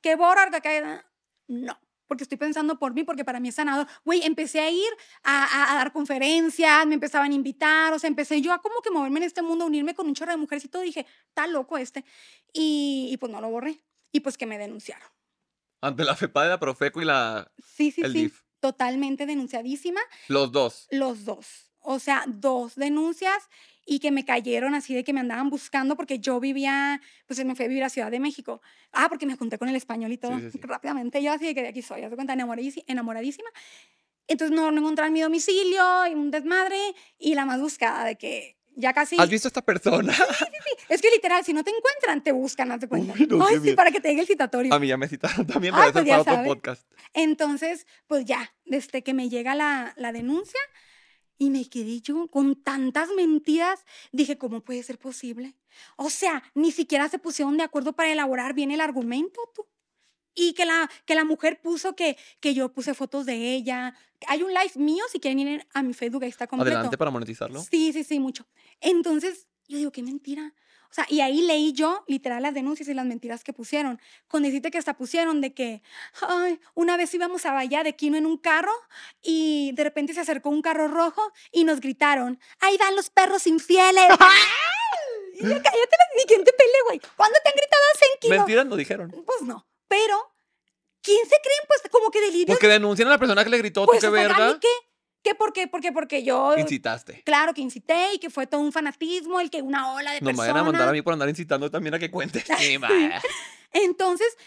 Que borra, que acá. No porque estoy pensando por mí, porque para mí es sanador. Güey, empecé a ir a, a, dar conferencias, me empezaban a invitar, o sea, empecé yo a como que moverme en este mundo, unirme con un chorro de mujeres y todo. Dije, está loco este. Y, pues no lo borré. Y pues que me denunciaron. Ante la FEPA de la Profeco y la. Sí, sí, el sí. Totalmente denunciadísima. Los dos. Los dos. O sea, dos denuncias y que me cayeron así de que me andaban buscando porque yo vivía, pues me fui a vivir a Ciudad de México. Ah, porque me junté con el español y todo rápidamente. Yo así de que de aquí soy, se cuenta, enamoradísima. Entonces no, no mi domicilio y un desmadre y la más buscada de que ya casi. ¿Has visto a esta persona? Sí, sí, sí. Es que literal, si no te encuentran, te buscan, no te cuenta no, Ay, sí, para que te llegue el citatorio. A mí ya me citaron también, pero ah, pues eso es para otro podcast. Entonces, pues ya, desde que me llega la, la denuncia, y me quedé yo con tantas mentiras, dije, ¿cómo puede ser posible? O sea, ni siquiera se pusieron de acuerdo para elaborar bien el argumento, tú. Y que la, que la mujer puso que, que yo puse fotos de ella. Hay un live mío, si quieren ir a mi Facebook, ahí está completo. Adelante para monetizarlo. Sí, sí, sí, mucho. Entonces, yo digo, qué mentira. O sea, y ahí leí yo literal las denuncias y las mentiras que pusieron. Con decirte que hasta pusieron de que, una vez íbamos a Bahía de Quino en un carro y de repente se acercó un carro rojo y nos gritaron, ahí van los perros infieles. y yo, cállate, ni quién te pele, güey. ¿Cuándo te han gritado hace en Quino? Mentiras no dijeron. Pues no, pero ¿quién se creen? Pues como que delirios. Porque denuncian a la persona que le gritó, ¿tú pues qué verga? qué? ¿Qué por qué? Porque, yo. Incitaste. Claro, que incité y que fue todo un fanatismo, el que una ola de no personas. Nos a mandar a mí por andar incitando también a que cuente sí, Entonces,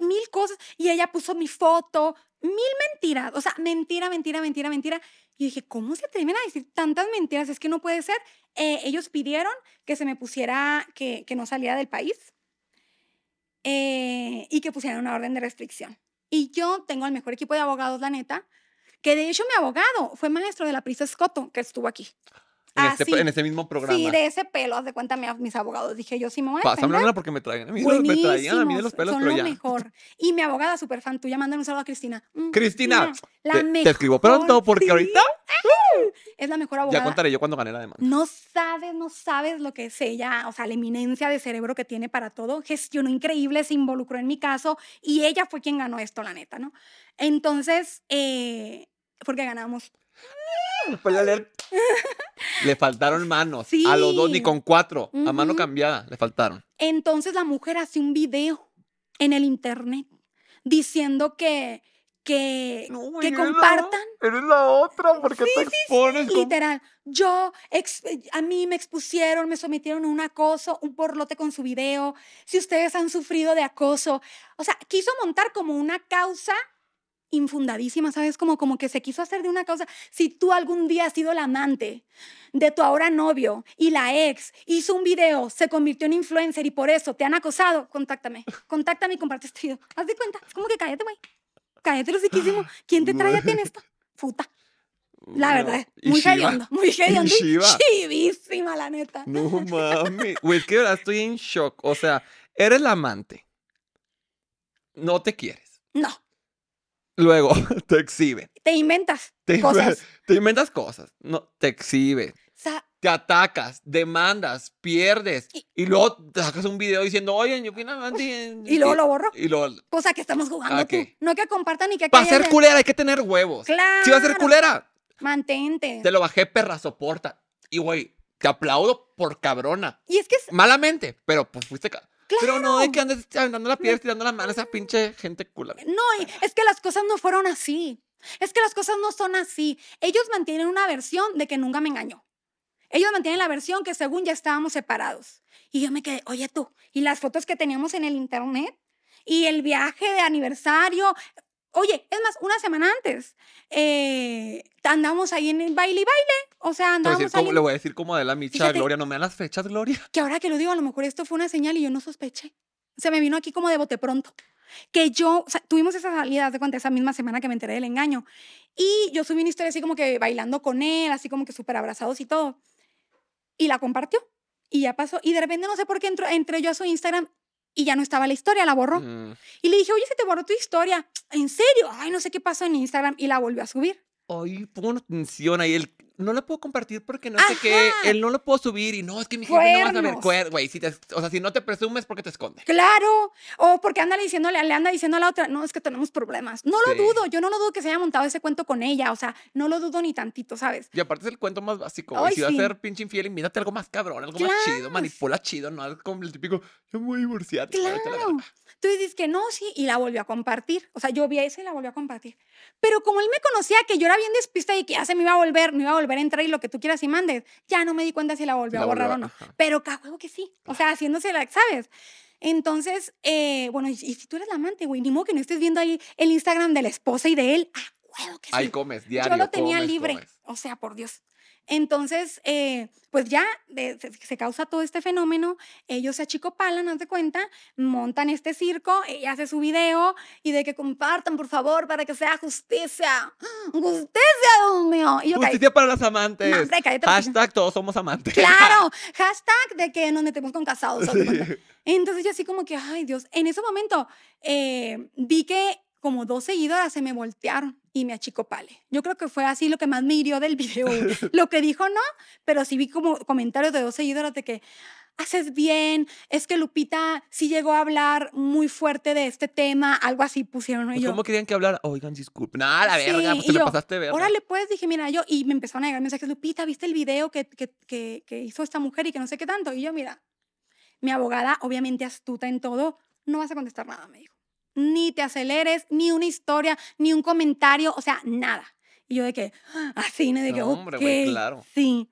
mil cosas. Y ella puso mi foto, mil mentiras. O sea, mentira, mentira, mentira, mentira. Y dije, ¿cómo se atreven a decir tantas mentiras? Es que no puede ser. Eh, ellos pidieron que se me pusiera, que, que no saliera del país eh, y que pusieran una orden de restricción. Y yo tengo el mejor equipo de abogados, la neta que de hecho mi abogado fue maestro de la Prisa Scotto, que estuvo aquí. En, ese este, en, este mismo programa. Sí, de ese pelo, haz de cuenta mis abogados. Dije, yo sí me voy a Pásamela porque me traían, me traían a mí de los pelos, son pero lo ya. mejor. Y mi abogada súper fan tuya, mandar un saludo a Cristina. Mm, Cristina, mm, la te, mejor, te, escribo pronto porque ahorita uh, es la mejor abogada. Ya contaré yo cuando gané la demanda. No sabes, no sabes lo que es ella, o sea, la eminencia de cerebro que tiene para todo. Gestionó increíble, se involucró en mi caso y ella fue quien ganó esto, la neta, ¿no? Entonces, eh, porque ganamos. Pues le faltaron manos. A los dos, ni con cuatro. A mano cambiada, le faltaron. Entonces la mujer hace un video en el internet diciendo que. Que, que compartan. eres la otra, porque te expones. Literal. Yo, a mí me expusieron, me sometieron a un acoso, un porlote con su video. Si ustedes han sufrido de acoso. O sea, quiso montar como una causa infundadísima, ¿sabes? Como, como que se quiso hacer de una causa. Si tú algún día has sido la amante de tu ahora novio y la ex hizo un video, se convirtió en influencer y por eso te han acosado, contáctame. Contáctame y comparte este video. Haz de cuenta. Es como que cállate, güey. Cállate, lo siquísimo. ¿Quién te trae a ti en esto? Futa. La verdad, muy hediondo, muy hediondo. Chivísima, la neta. No mami. Güey, que ahora estoy en shock. O sea, eres la amante. No te quieres. No. Luego, te exhibe. Te inventas. Te, cosas. te inventas cosas. No, te exhibe. te atacas, demandas, pierdes y, luego te sacas un video diciendo, oye, yo Y luego lo borro. Y luego, cosa que estamos jugando tú. No que compartan ni que Para ser culera hay que tener huevos. Claro. Si va a ser culera. Mantente. Te lo bajé, perra, soporta. Y güey, te aplaudo por cabrona. Y es que. Es... Malamente, pero pues fuiste. Pero no de que andes aventando la piedra, tirando la mano a esa pinche gente cula. No, es que las cosas no fueron así. Es que las cosas no son así. Ellos mantienen una versión de que nunca me engañó. Ellos mantienen la versión que según ya estábamos separados. Y yo me quedé, oye tú, y las fotos que teníamos en el internet, y el viaje de aniversario. Oye, es más, una semana antes, eh, andamos ahí en el baile y baile. O sea, andamos. Le voy a decir como de la micha, Gloria, no me dan las fechas, Gloria. Que ahora que lo digo, a lo mejor esto fue una señal y yo no sospeché. Se me vino aquí como de bote pronto. Que yo, o sea, tuvimos esa salida, de cuenta, esa misma semana que me enteré del engaño. Y yo subí una historia así como que bailando con él, así como que súper abrazados y todo. Y la compartió. Y ya pasó. Y de repente no sé por qué entré yo a su Instagram y ya no estaba la historia, la borró. Mm. Y le dije, oye, se te borró tu historia. ¿En serio? Ay, no sé qué pasó en Instagram. Y la volvió a subir. Ay, pon atención ahí el no lo puedo compartir porque no sé qué, él no lo puedo subir y no, es que mi hija no va a ver, güey, o sea, si no te presumes porque te esconde. Claro, o porque anda diciéndole, le anda diciendo a la otra, no, es que tenemos problemas. No lo dudo, yo no lo dudo que se haya montado ese cuento con ella, o sea, no lo dudo ni tantito, ¿sabes? Y aparte es el cuento más básico, si va a ser pinche infiel, invítate algo más cabrón, algo más chido, manipula chido, no algo como el típico, yo me voy a divorciar. Claro. Tú dices que no, sí, y la volvió a compartir. O sea, yo vi a y la volvió a compartir. Pero como él me conocía que yo era bien despista y que ya se me iba a volver, me iba a volver ver entrar y lo que tú quieras y mandes. Ya no me di cuenta si la volvió a borrar o no. Pero ¡cago que sí. O sea, haciéndose la, ¿sabes? Entonces, eh, bueno, y, si tú eres la amante, güey, ni modo que no estés viendo ahí el Instagram de la esposa y de él. Ah, huevo que sí. Ahí comes, diario. Yo lo tenía libre. O sea, por Dios. Entonces, eh, pues ya eh, se, causa todo este fenómeno, ellos se achicopalan, haz de cuenta, montan este circo, y hace su video y de que compartan, por favor, para que sea justicia. Justicia, Dios mío. justicia para las amantes. hashtag todos somos amantes. Claro, hashtag de que nos metemos con casados. Entonces yo así como que, ay Dios, en ese momento eh, vi que como dos seguidoras se me voltearon y me achicopale. Yo creo que fue así lo que más me hirió del video. lo que dijo no, pero sí vi como comentarios de dos seguidores de que haces bien, es que Lupita sí llegó a hablar muy fuerte de este tema, algo así pusieron ¿no? Pues, ¿Cómo querían que hablara? Oigan, disculpen. Nada, ah, la verga, pues te yo, le pasaste verga. Órale, pues, dije, mira, yo, y me empezaron a llegar mensajes, Lupita, ¿viste el video que, que, que hizo esta mujer y que no sé qué tanto? Y yo, mira, mi abogada, obviamente astuta en todo, no vas a contestar nada, me dijo ni te aceleres, ni una historia, ni un comentario, o sea, nada. Y yo de que, así, de no, que, hombre, güey, claro. Sí.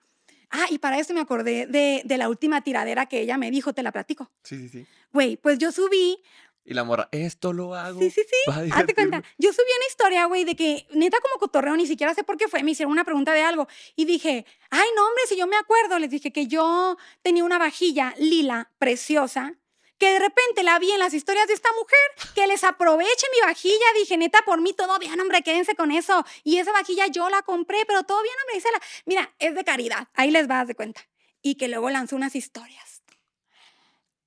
Ah, y para eso me acordé de, de, la última tiradera que ella me dijo, te la platico. Sí, sí, sí. Güey, pues yo subí. Y la morra, esto lo hago. Sí, sí, sí. Hazte cuenta. Yo subí una historia, güey, de que neta como cotorreo, ni siquiera sé por qué fue. Me hicieron una pregunta de algo. Y dije, ay, no, hombre, si yo me acuerdo, les dije que yo tenía una vajilla lila, preciosa, que de repente la vi en las historias de esta mujer, que les aproveche mi vajilla, dije, neta, por mí todo bien, hombre, quédense con eso. Y esa vajilla yo la compré, pero todo bien, hombre, la Mira, es de caridad, ahí les vas de cuenta. Y que luego lanzó unas historias.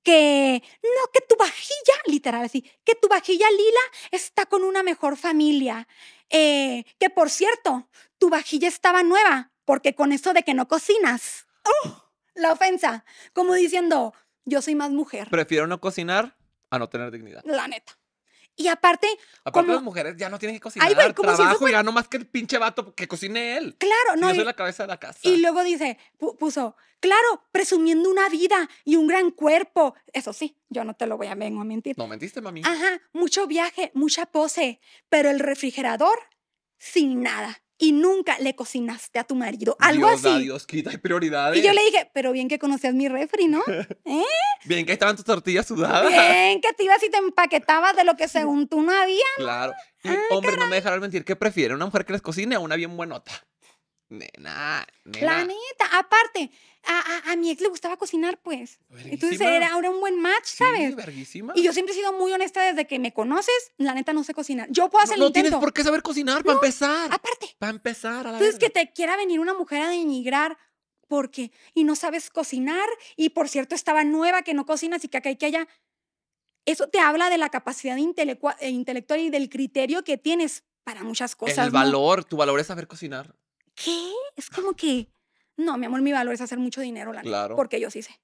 Que no, que tu vajilla, literal así, que tu vajilla lila está con una mejor familia. Eh, que por cierto, tu vajilla estaba nueva, porque con eso de que no cocinas. ¡Oh! la ofensa, como diciendo, yo soy más mujer. Prefiero no cocinar a no tener dignidad. La neta. Y aparte. Aparte, las mujeres ya no tienen que cocinar. trabajo más que el pinche vato que cocine él. Claro, no. la cabeza de la casa. Y luego dice, puso, claro, presumiendo una vida y un gran cuerpo. Eso sí, yo no te lo voy a, vengo a mentir. No mentiste, mami. Ajá, mucho viaje, mucha pose, pero el refrigerador sin nada y nunca le cocinaste a tu marido. Algo así. Dios, quita, prioridades. Y yo le dije, pero bien que conocías mi refri, ¿no? ¿Eh? bien que estaban tus tortillas sudadas. Bien que te ibas y te empaquetabas de lo que según tú no había. Claro. Y, hombre, no me dejarás mentir. ¿Qué prefiere? ¿Una mujer que les cocine o una bien buenota? Nena, La neta, aparte, a, mi ex le gustaba cocinar, pues. Entonces era ahora un buen match, ¿sabes? y yo siempre he sido muy honesta desde que me conoces, la neta no sé cocinar. Yo puedo hacer el intento. No tienes por qué saber cocinar, para empezar. Aparte. Para empezar, a Entonces que te quiera venir una mujer a denigrar porque, y no sabes cocinar, y por cierto estaba nueva que no cocinas y que acá hay que allá. Eso te habla de la capacidad eh, intelectual y del criterio que tienes para muchas cosas. El valor, tu valor es saber cocinar. ¿qué? Es como que, no, mi amor, mi valor es hacer mucho dinero, la claro. porque yo sí sé.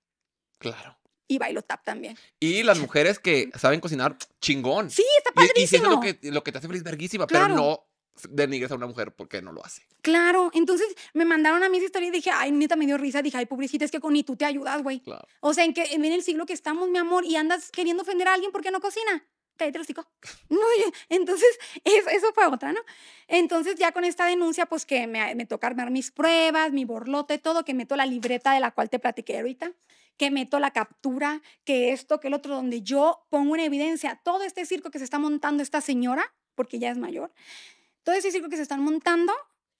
Claro. Y bailo tap también. Y las mujeres que saben cocinar, chingón. Sí, está padrísimo. Y, lo que, lo que te hace feliz, verguísima, pero no denigres a una mujer porque no lo hace. Claro, entonces me mandaron a mí esa historia y dije, ay, neta, me dio risa. Dije, ay, pobrecita, es que con ni tú te ayudas, güey. O sea, en que en el siglo que estamos, mi amor, y andas queriendo ofender a alguien porque no cocina cállate el hocico. No, entonces, eso, fue otra, ¿no? Entonces, ya con esta denuncia, pues que me, toca armar mis pruebas, mi borlote, todo, que meto la libreta de la cual te platiqué ahorita, que meto la captura, que esto, que el otro, donde yo pongo en evidencia todo este circo que se está montando esta señora, porque ya es mayor, todo ese circo que se están montando,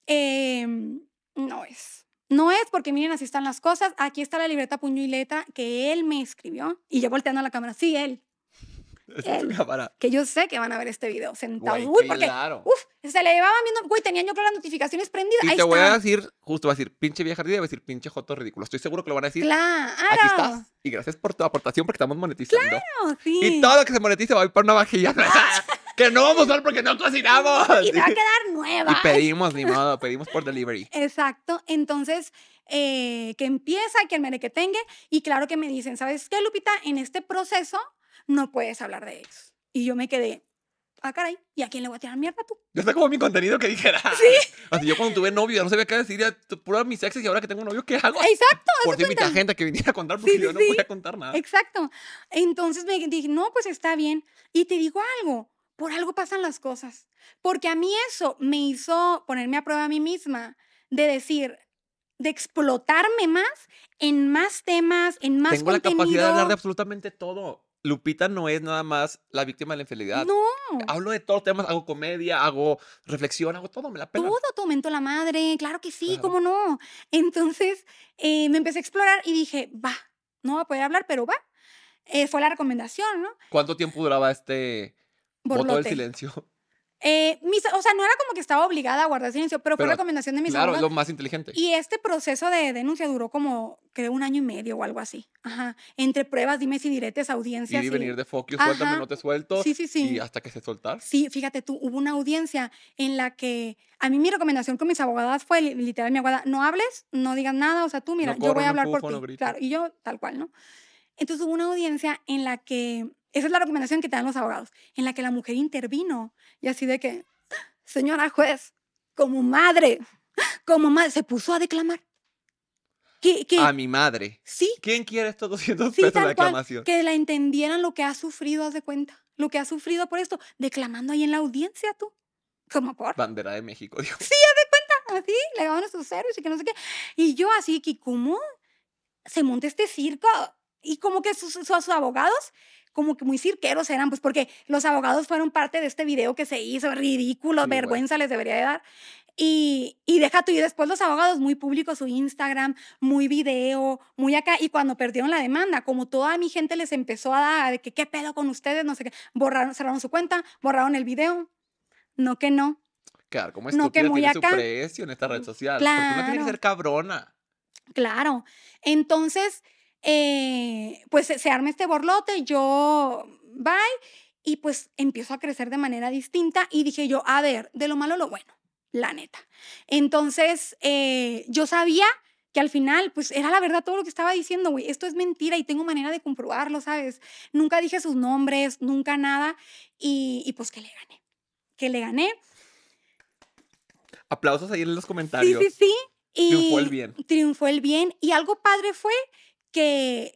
em, no es. No es porque miren, así están las cosas. Aquí está la libreta puño y letra que él me escribió. Y yo volteando a la cámara, sí, él. Eh, que yo sé que van a ver este video Sentadura. Uy, porque claro. uf, se le llevaba viendo, güey, tenía yo creo las notificaciones prendidas. Y te voy a decir, justo va a decir, pinche vieja ardida, va a decir, pinche joto ridículo. Estoy seguro que lo van a decir. Aquí estás. Y gracias por tu aportación porque estamos monetizando. Claro, sí. Y todo lo que se monetiza va a ir para una vajilla. que no vamos a usar porque no cocinamos. Y va a quedar nueva. Y pedimos, ni modo, pedimos por delivery. Exacto. Entonces, eh, que empieza, que el tenga Y claro que me dicen, ¿sabes qué, Lupita? En este proceso no puedes hablar de eso. Y yo me quedé, ah, caray, ¿y a quién le voy a tirar mierda tú? Ya está como mi contenido que dijera. Sí. yo cuando tuve novio, no sabía qué decir, ya pura mis sexo y ahora que tengo novio, ¿qué hago? Exacto. Por si mi gente que viniera a contar porque yo no voy a contar nada. Exacto. Entonces me dije, no, pues está bien. Y te digo algo, por algo pasan las cosas. Porque a mí eso me hizo ponerme a prueba a mí misma de decir, de explotarme más en más temas, en más Tengo la capacidad de hablar de absolutamente todo. Lupita no es nada más la víctima de la infidelidad. No. Hablo de todos los temas, hago comedia, hago reflexión, hago todo, me la pena. Todo, mento la madre, claro que sí, cómo no. Entonces eh, me empecé a explorar y dije, va, no va a poder hablar, pero va. Eh, fue la recomendación, ¿no? ¿Cuánto tiempo duraba este voto del silencio? Eh, mis, o sea, no era como que estaba obligada a guardar silencio, pero, fue recomendación de mis claro, Claro, lo más inteligente. Y este proceso de denuncia duró como, creo, un año y medio o algo así. Ajá. Entre pruebas, dime si diretes, audiencias. Y venir de focus, suéltame, no te suelto. Sí, sí, sí. Y hasta que se soltar. Sí, fíjate tú, hubo una audiencia en la que a mí mi recomendación con mis abogadas fue, literal, mi abogada, no hables, no digas nada, o sea, tú, mira, yo voy a hablar por ti. claro, y yo, tal cual, ¿no? Entonces hubo una audiencia en la que esa es la recomendación que te dan los abogados, en la que la mujer intervino y así de que, señora juez, como madre, como madre, se puso a declamar. a mi madre. Sí. ¿Quién quiere estos 200 pesos de declamación? que la entendieran lo que ha sufrido, haz de cuenta. Lo que ha sufrido por esto, declamando ahí en la audiencia tú. Como por. Bandera de México, Dios. Sí, haz de cuenta. Así, le daban a sus héroes y que no sé qué. Y yo, así que, ¿cómo se monta este circo? Y como que sus, sus abogados como que muy cirqueros eran, pues porque los abogados fueron parte de este video que se hizo, ridículo, vergüenza les debería de dar. Y, y deja tú, y después los abogados muy públicos, su Instagram, muy video, muy acá. Y cuando perdieron la demanda, como toda mi gente les empezó a dar de que qué pedo con ustedes, no sé qué, borraron, cerraron su cuenta, borraron el video. No que no. Claro, como no que su precio en esta red social. Claro. Porque uno tiene que ser cabrona. Claro. Entonces, eh, pues se, arma este borlote, yo bye, y pues empiezo a crecer de manera distinta y dije yo, a ver, de lo malo lo bueno, la neta. Entonces, eh, yo sabía que al final, pues era la verdad todo lo que estaba diciendo, güey, esto es mentira y tengo manera de comprobarlo, ¿sabes? Nunca dije sus nombres, nunca nada, y, pues que le gané, que le gané. Aplausos ahí en los comentarios. Sí, sí, sí. Y triunfó el bien. Triunfó el bien. Y algo padre fue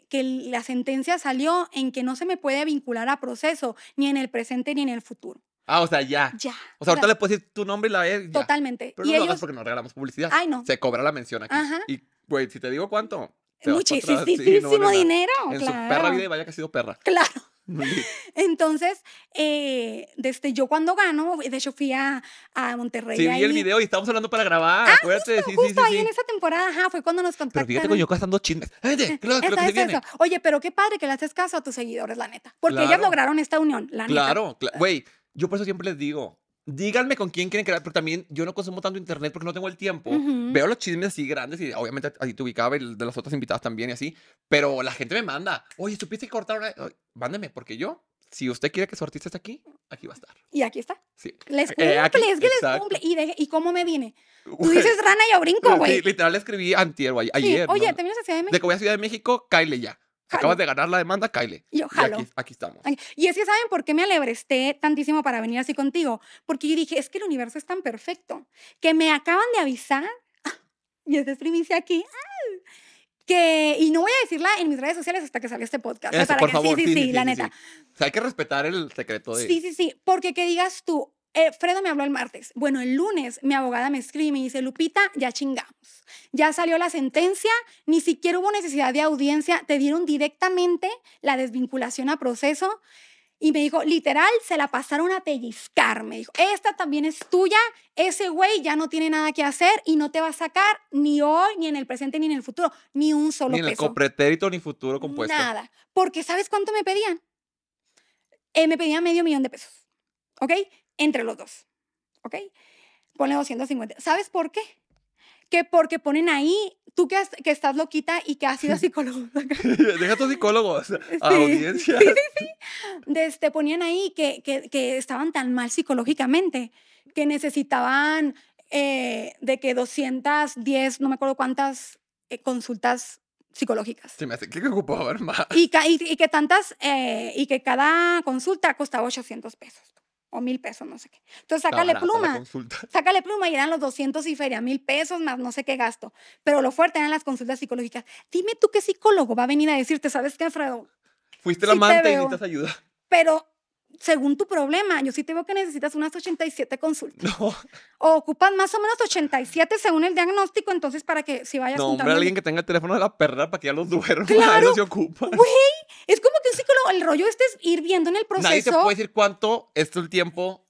que, la sentencia salió en que no se me puede vincular a proceso, ni en el presente ni en el futuro. Ah, o sea, ya. Ya. O sea, ahorita le puedes decir tu nombre y la vez. Totalmente. Pero no y lo ellos... hagas porque nos regalamos publicidad. Ay, no. Se cobra la mención aquí. Ajá. Y, güey, si te digo cuánto. Muchísimo dinero. En claro. su perra vida y vaya que ha sido perra. Claro. Entonces, desde eh, este, yo cuando gano, de hecho fui a, Monterrey. Sí, ahí. vi el video y estábamos hablando para grabar. Ah, acuérdate. Justo, ahí en esa temporada, ajá, fue cuando nos contactaron. Pero fíjate con yo gastando chismes. Oye, pero qué padre que le haces caso a tus seguidores, la neta. Porque ellos ellas lograron esta unión, la neta. Claro, güey. Yo por eso siempre les digo, díganme con quién quieren crear, pero también yo no consumo tanto internet porque no tengo el tiempo. Veo los chismes así grandes y obviamente ahí te ubicaba el de las otras invitadas también y así, pero la gente me manda, oye, ¿supiste que cortaron? Mándeme, porque yo, si usted quiere que su artista esté aquí, aquí va a estar. Y aquí está. Sí. Les eh, eh, cumple, es que les cumple. ¿Y, cómo me vine? Tú dices rana y yo brinco, güey. literal le escribí antier, güey, ayer. Oye, ¿también te vienes a Ciudad de México. De que voy a Ciudad de México, cáile ya. Acabas de ganar la demanda, Kyle. Y aquí, aquí, estamos. Y es que saben por qué me alebresté tantísimo para venir así contigo. Porque yo dije, es que el universo es tan perfecto que me acaban de avisar, y esta es primicia aquí, ¡ah! que, y no voy a decirla en mis redes sociales hasta que salga este podcast. para que, sí, sí, sí, la neta. O sea, hay que respetar el secreto de... Sí, sí, sí, porque que digas tú, eh, Fredo me habló el martes. Bueno, el lunes mi abogada me escribe y dice, Lupita, ya chingamos. Ya salió la sentencia, ni siquiera hubo necesidad de audiencia, te dieron directamente la desvinculación a proceso. Y me dijo, literal, se la pasaron a pellizcar. Me dijo, esta también es tuya, ese güey ya no tiene nada que hacer y no te va a sacar ni hoy, ni en el presente, ni en el futuro, ni un solo ni en peso. Ni copretérito, ni futuro compuesto. Nada. Porque ¿sabes cuánto me pedían? Eh, me pedían medio millón de pesos. ¿Ok? entre los dos. ¿Ok? Ponle 250. ¿Sabes por qué? Que porque ponen ahí, tú que, estás loquita y que has sido psicólogo. Deja a tus psicólogos, a audiencia. Sí, sí, sí. Este, ponían ahí que, estaban tan mal psicológicamente que necesitaban eh, de que 210, no me acuerdo cuántas eh, consultas psicológicas. Sí, me hace que ver más. Y, que tantas, eh, y que cada consulta costaba 800 pesos o mil pesos, no sé qué. Entonces, sácale pluma. Sácale pluma y eran los 200 y feria, mil pesos más no sé qué gasto. Pero lo fuerte eran las consultas psicológicas. Dime tú qué psicólogo va a venir a decirte, ¿sabes qué, Alfredo? Fuiste la amante y necesitas ayuda. Pero según tu problema, yo sí te veo que necesitas unas 87 consultas. No. O ocupas más o menos 87 según el diagnóstico, entonces para que si vayas No, hombre, a alguien que tenga el teléfono de la perra para que ya los duerma, claro. se ocupan. Güey, es como que un psicólogo, el rollo este es ir viendo en el proceso. Nadie te puede decir cuánto es el tiempo.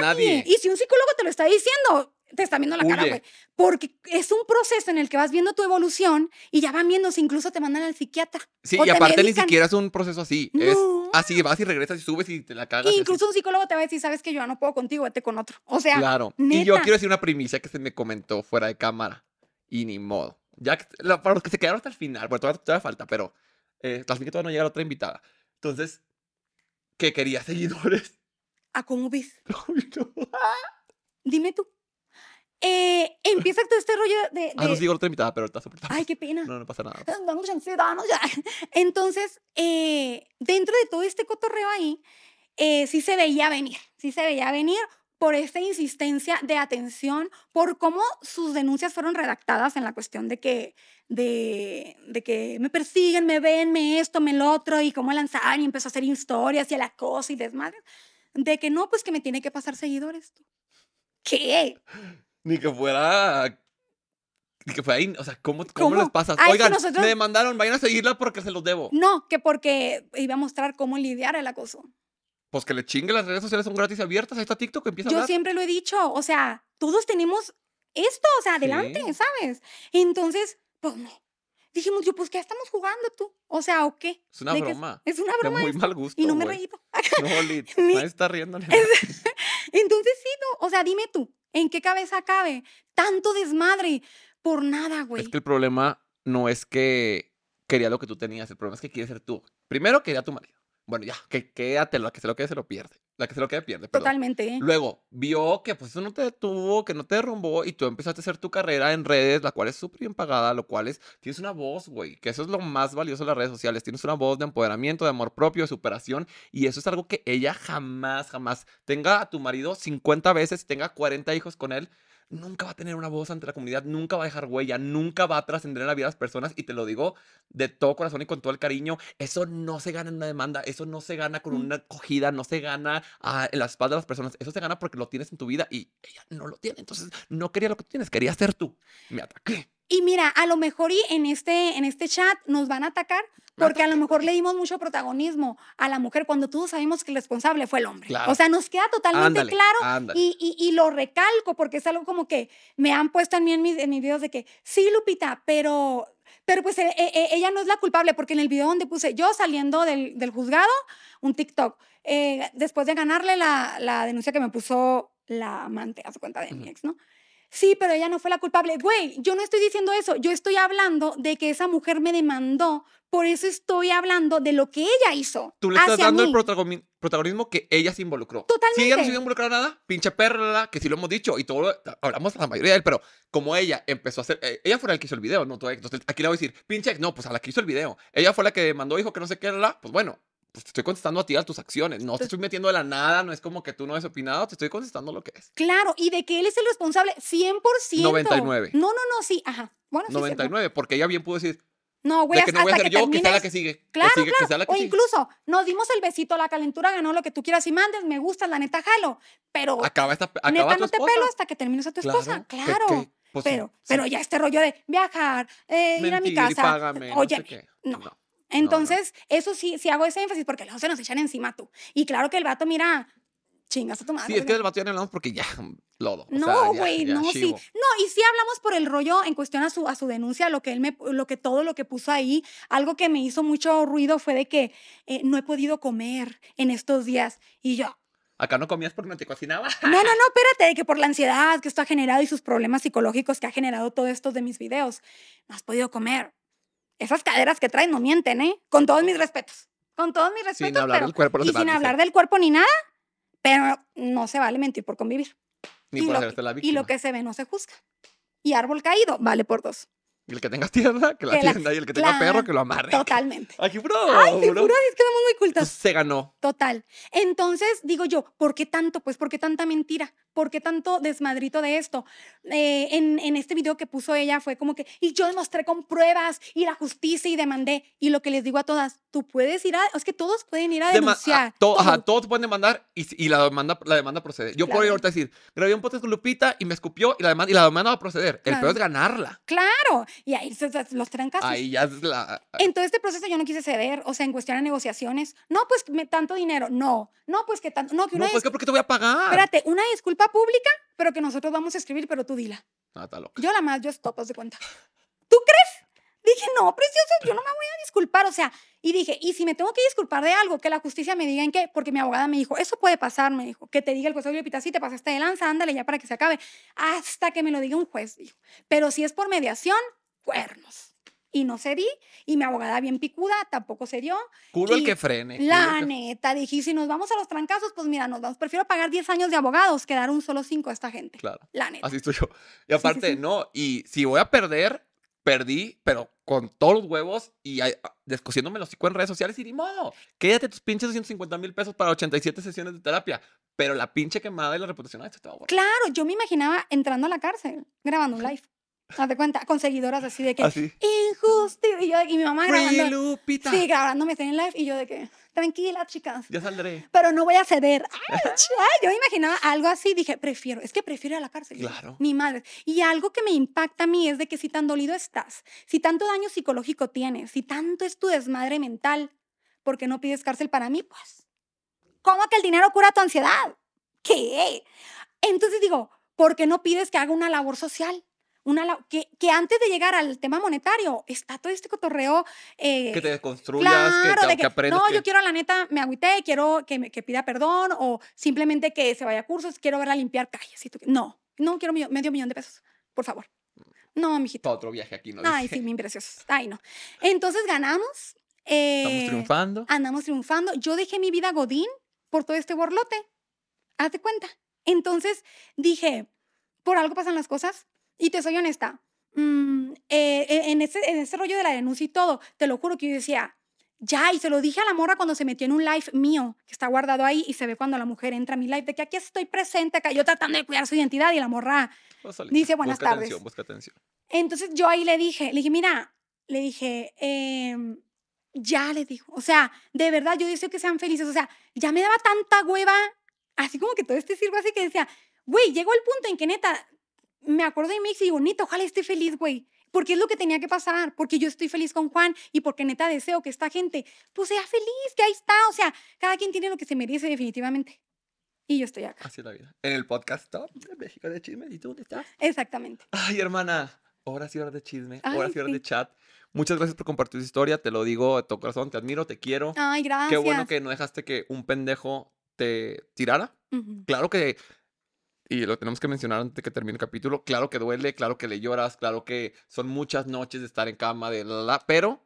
Nadie. Y si un psicólogo te lo está diciendo, te está viendo la cara, güey. Porque es un proceso en el que vas viendo tu evolución y ya van viendo incluso te mandan al psiquiatra. Sí, y aparte ni siquiera es un proceso así. Es así, vas y regresas y subes y te la cagas. incluso un psicólogo te va a decir, sabes que yo ya no puedo contigo, vete con otro. O sea, claro. Y yo quiero decir una primicia que se me comentó fuera de cámara. Y ni modo. Ya que, para los que se quedaron hasta el final, porque todavía, falta, pero eh, que todavía no llega la otra invitada. Entonces, ¿qué querías, seguidores. ¿A cómo ves? Dime tú. Eh, empieza todo este rollo de. de... Ah, no, digo la mitad, pero está súper Ay, qué pena. No, no pasa nada. Entonces, eh, dentro de todo este cotorreo ahí, eh, sí se veía venir, sí se veía venir por esta insistencia de atención, por cómo sus denuncias fueron redactadas en la cuestión de que, de, que me persiguen, me ven, me esto, me lo otro, y cómo lanzaban y empezó a hacer historias y a la cosa y desmadre, de que no, pues que me tiene que pasar seguidores. ¿Qué? Ni que fuera. Ni que fuera. ahí, O sea, ¿cómo, cómo, les pasa? Oigan, me demandaron, vayan a seguirla porque se los debo. No, que porque iba a mostrar cómo lidiar el acoso. Pues que le chingue, las redes sociales son gratis y abiertas. Ahí está TikTok empieza a Yo siempre lo he dicho. O sea, todos tenemos esto, o sea, adelante, ¿sabes? Entonces, pues no. Dijimos, yo, pues, ¿qué estamos jugando tú? O sea, ¿o qué? Es una broma. Es una broma. De muy mal gusto. Y no me reí. No, nadie está riendo. Entonces, sí, no. O sea, dime tú, ¿En qué cabeza cabe tanto desmadre por nada, güey? Es que el problema no es que quería lo que tú tenías, el problema es que quiere ser tú. Primero quería a tu marido. Bueno, ya, que quédatelo, que se lo quede, se lo pierde. La que se lo queda pierde. Totalmente. Luego vio que pues eso no te detuvo, que no te derrumbó y tú empezaste a hacer tu carrera en redes, la cual es súper bien pagada, lo cual es, tienes una voz, güey, que eso es lo más valioso de las redes sociales. Tienes una voz de empoderamiento, de amor propio, de superación y eso es algo que ella jamás, jamás tenga a tu marido 50 veces y tenga 40 hijos con él nunca va a tener una voz ante la comunidad, nunca va a dejar huella, nunca va a trascender en la vida de las personas. Y te lo digo de todo corazón y con todo el cariño, eso no se gana en una demanda, eso no se gana con mm. una acogida, no se gana ah, en la espalda de las personas, eso se gana porque lo tienes en tu vida y ella no lo tiene. Entonces no quería lo que tú tienes, quería ser tú. Me ataqué. Y mira, a lo mejor y en este, en este chat nos van a atacar, porque a lo mejor le dimos mucho protagonismo a la mujer cuando todos sabemos que el responsable fue el hombre. O sea, nos queda totalmente claro Y, lo recalco porque es algo como que me han puesto en, en, mis, mis videos de que, sí, Lupita, pero pero pues eh, eh, eh, ella no es la culpable, porque en el video donde puse yo saliendo del, juzgado, un TikTok, después de ganarle la, denuncia que me puso la amante, a su cuenta de mi ex, ¿no? sí, pero ella no fue la culpable. Güey, yo no estoy diciendo eso, yo estoy hablando de que esa mujer me demandó, por eso estoy hablando de lo que ella hizo. Tú le estás dando el protagonismo que ella se involucró. Totalmente. Si ella no se involucró nada, pinche perra, que sí lo hemos dicho y todo, hablamos a la mayoría de él, pero como ella empezó a hacer, eh, ella fue la que hizo el video, no Entonces, aquí le voy a decir, pinche, no, pues a la que hizo el video. Ella fue la que demandó, dijo que no sé qué, la, pues bueno, pues, te estoy contestando a ti a tus acciones. No te estoy metiendo de la nada, no es como que tú no has opinado, te estoy contestando lo que es. Claro, y de que él es el responsable, 100%. 99. No, no, no, sí, ajá. Bueno, 99, porque ella bien pudo decir, no, güey, yo, quizá la que sigue. Claro, o incluso nos dimos el besito, la calentura ganó lo que tú quieras y mandes, me gusta, la neta jalo, pero acaba esta acaba neta no te pelo hasta que termines a tu esposa, claro. Pues, pero pero ya este rollo de viajar, eh, ir a mi casa, oye, no. no entonces, eso sí, sí hago ese énfasis porque los se nos echan encima tú. Y claro que el vato, mira, chingas a tu madre. Sí, es que del vato ya no hablamos porque ya, mm, lodo. No, güey, no, sí. No, y sí hablamos por el rollo en cuestión a su, a su denuncia, lo que él me, lo que todo lo que puso ahí. Algo que me hizo mucho ruido fue de que eh, no he podido comer en estos días. Y yo, ah". Acá no comías porque no te cocinaba. No, no, no, espérate, de que por la ansiedad que esto ha generado y sus problemas psicológicos que ha generado todo esto de mis videos, no has podido comer esas caderas que traen no mienten, ¿eh? Con todos mis respetos. Con todos mis respetos. Sin hablar del cuerpo. y sin hablar del cuerpo ni nada, pero no se vale mentir por convivir. Ni por la Y lo que se ve no se juzga. Y árbol caído vale por dos. Y el que tenga tierra, que la tienda. Y el que tenga perro, que lo amarre. Totalmente. Aquí, ah, bro. Ay, sí, bro. es que somos muy cultas. Pues se ganó. Total. Entonces, digo yo, ¿por qué tanto? Pues, ¿por qué tanta mentira? ¿Por qué tanto desmadrito de esto? Eh, en, en este video que puso ella fue como que, y yo demostré con pruebas y la justicia y demandé. Y lo que les digo a todas, tú puedes ir a, es que todos pueden ir a denunciar. todos pueden demandar y, la, demanda, la demanda procede. Yo puedo ir ahorita a decir, grabé un podcast con Lupita y me escupió y la demanda, y la demanda va a proceder. El peor es ganarla. Claro, y ahí los trancas. Ahí ya es la... En todo este proceso yo no quise ceder, o sea, en cuestión de negociaciones. No, pues tanto dinero, no. No, pues que tanto, no, pues que porque te voy a pagar. Espérate, una disculpa pública, pero que nosotros vamos a escribir, pero tú dila. Ah, está loca. Yo la más, yo topos pues, de cuenta. ¿Tú crees? Dije, no, precioso, yo no me voy a disculpar. O sea, y dije, y si me tengo que disculpar de algo, que la justicia me diga en qué, porque mi abogada me dijo, eso puede pasar, me dijo, que te diga el juez, oye, Pita, si te pasaste de lanza, ándale ya para que se acabe, hasta que me lo diga un juez, dijo. Pero si es por mediación, cuernos. Y no se di, y mi abogada bien picuda tampoco se dio. Culo el que frene. La neta, dije, si nos vamos a los trancazos, pues mira, nos vamos, prefiero pagar 10 años de abogados que dar un solo 5 a esta gente. Claro. La neta. Así estoy yo. Y aparte, no, y si voy a perder, perdí, pero con todos los huevos y ah, descosiéndome los cinco en redes sociales y di modo. Quédate tus pinches 250 mil pesos para 87 sesiones de terapia. Pero la pinche quemada y la reputación, esto estaba Claro, yo me imaginaba entrando a la cárcel grabando un live. Hazte cuenta, con seguidoras así de que ah, injusto, Y, mi mamá grabando. Sí, grabándome en live. Y yo de que, tranquila, chicas. Ya saldré. Pero no voy a ceder. Ay, yo imaginaba algo así. Dije, prefiero, es que prefiero a la cárcel. Mi madre. Y algo que me impacta a mí es de que si tan dolido estás, si tanto daño psicológico tienes, si tanto es tu desmadre mental, ¿por qué no pides cárcel para mí? Pues, ¿cómo que el dinero cura tu ansiedad? ¿Qué? Entonces digo, ¿por qué no pides que haga una labor social? que, antes de llegar al tema monetario está todo este cotorreo. que te eh, desconstruyas, que, aprendas No, yo quiero, a la neta, me agüité, quiero que, me, pida perdón o simplemente que se vaya a cursos, quiero verla limpiar calles. no, no quiero medio, millón de pesos, por favor. No, mijito. Otro viaje aquí, ¿no? Ay, sí, mi precioso Ay, no. Entonces ganamos. Eh, triunfando. Andamos triunfando. Yo dejé mi vida Godín por todo este borlote. Hazte cuenta. Entonces dije, por algo pasan las cosas. Y te soy honesta, mm, eh, eh, en, ese, en ese rollo de la denuncia y todo, te lo juro que yo decía, ya, y se lo dije a la morra cuando se metió en un live mío, que está guardado ahí, y se ve cuando la mujer entra a mi live, de que aquí estoy presente, acá yo tratando de cuidar su identidad, y la morra dice buenas busca tardes. Atención, busca atención. Entonces yo ahí le dije, le dije, mira, le dije, em, ya le dijo o sea, de verdad yo deseo que sean felices, o sea, ya me daba tanta hueva, así como que todo este circo así que decía, güey, llegó el punto en que neta, me acuerdo de mi y digo, neta, ojalá esté feliz, güey. Porque es lo que tenía que pasar, porque yo estoy feliz con Juan y porque neta deseo que esta gente, pues sea feliz, que ahí está. O sea, cada quien tiene lo que se merece definitivamente. Y yo estoy acá. Así es la vida. En el podcast Top México de Chisme. ¿Y tú dónde estás? Exactamente. Ay, hermana, horas y horas de chisme, horas y de chat. Muchas gracias por compartir tu historia, te lo digo de tu corazón, te admiro, te quiero. Ay, gracias. Qué bueno que no dejaste que un pendejo te tirara. Claro que y lo tenemos que mencionar antes de que termine el capítulo, claro que duele, claro que le lloras, claro que son muchas noches de estar en cama, de la, pero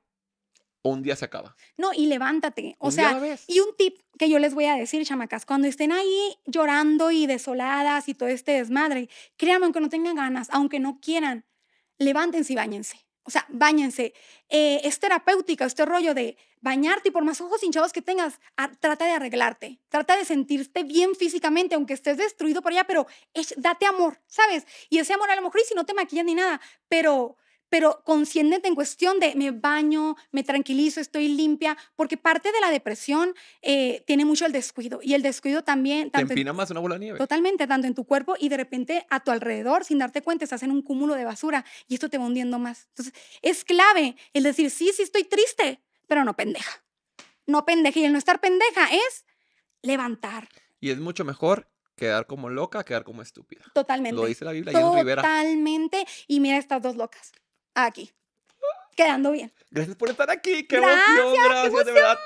un día se acaba. No, y levántate. O sea, y un tip que yo les voy a decir, chamacas, cuando estén ahí llorando y desoladas y todo este desmadre, créanme, aunque no tengan ganas, aunque no quieran, levántense y bañense. O sea, bañense. Eh, es terapéutica este rollo de bañarte y por más ojos hinchados que tengas, ah, trata de arreglarte, trata de sentirte bien físicamente, aunque estés destruido por allá, pero date amor, ¿sabes? Y ese amor a lo mejor, y si no te maquillas ni nada, pero pero consciente en cuestión de me baño, me tranquilizo, estoy limpia, porque parte de la depresión eh, tiene mucho el descuido y el descuido también... Te empina más una bola de nieve. Totalmente, tanto en tu cuerpo y de repente a tu alrededor, sin darte cuenta, se en un cúmulo de basura y esto te va hundiendo más. Entonces, es clave el decir, sí, sí estoy triste, pero no pendeja. No pendeja. Y el no estar pendeja es levantar. Y es mucho mejor quedar como loca, quedar como estúpida. Totalmente. Lo dice la Biblia y y Rivera. Totalmente. Y mira estas dos locas aquí. Quedando bien. Gracias por estar aquí. Qué gracias, emoción, de verdad.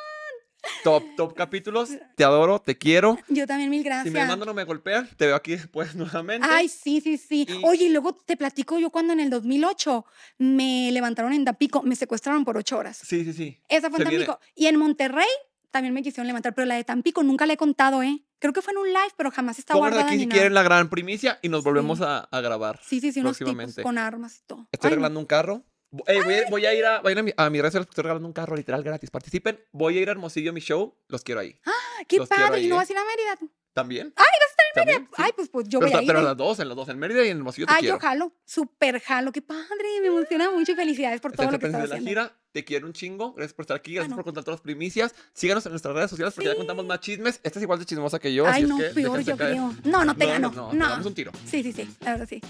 Top, top capítulos. Te adoro, te quiero. Yo también, mil gracias. Si mi hermano no me golpea, te veo aquí después nuevamente. Ay, sí, sí, sí. Oye, y luego te platico yo cuando en el 2008 me levantaron en Dapico, me secuestraron por ocho horas. Sí, sí, sí. Esa fue en Y en Monterrey también me quisieron levantar, pero la de Tampico nunca la he contado, ¿eh? Creo que fue en un live, pero jamás está guardada aquí si quieren la gran primicia y nos volvemos a, a, grabar. Sí, sí, sí, unos tipos con armas y todo. Estoy regalando un carro. Eh, voy, a, ir a, mi, a red estoy regalando un carro literal gratis. Participen. Voy a ir a Hermosillo, mi show. Los quiero ahí. ¡Ah! ¡Qué padre! ¿Y no ¿eh? vas a ir a Mérida También. ¡Ay, vas a estar en Mérida! ¡Ay, pues, pues yo voy a ir! Pero en las dos, en las dos, en Mérida y en Hermosillo te ¡Ay, yo jalo! ¡Súper jalo! ¡Qué padre! Me emociona mucho felicidades por todo lo que estás haciendo. Te quiero un chingo. Gracias por estar aquí. Gracias ah, por contar todas las primicias. Síganos en nuestras redes sociales porque ya contamos más chismes. Esta es igual de chismosa que yo. Ay, no, peor, yo creo. No, no te no, gano. No, no. Te damos un tiro. Sí, sí, sí. La verdad, sí.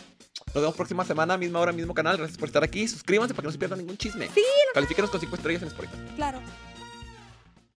Nos vemos próxima semana, misma hora, mismo canal. Gracias por estar aquí. Suscríbanse para que no se pierdan ningún chisme. Sí, Califíquenos con cinco estrellas en Spotify. Claro.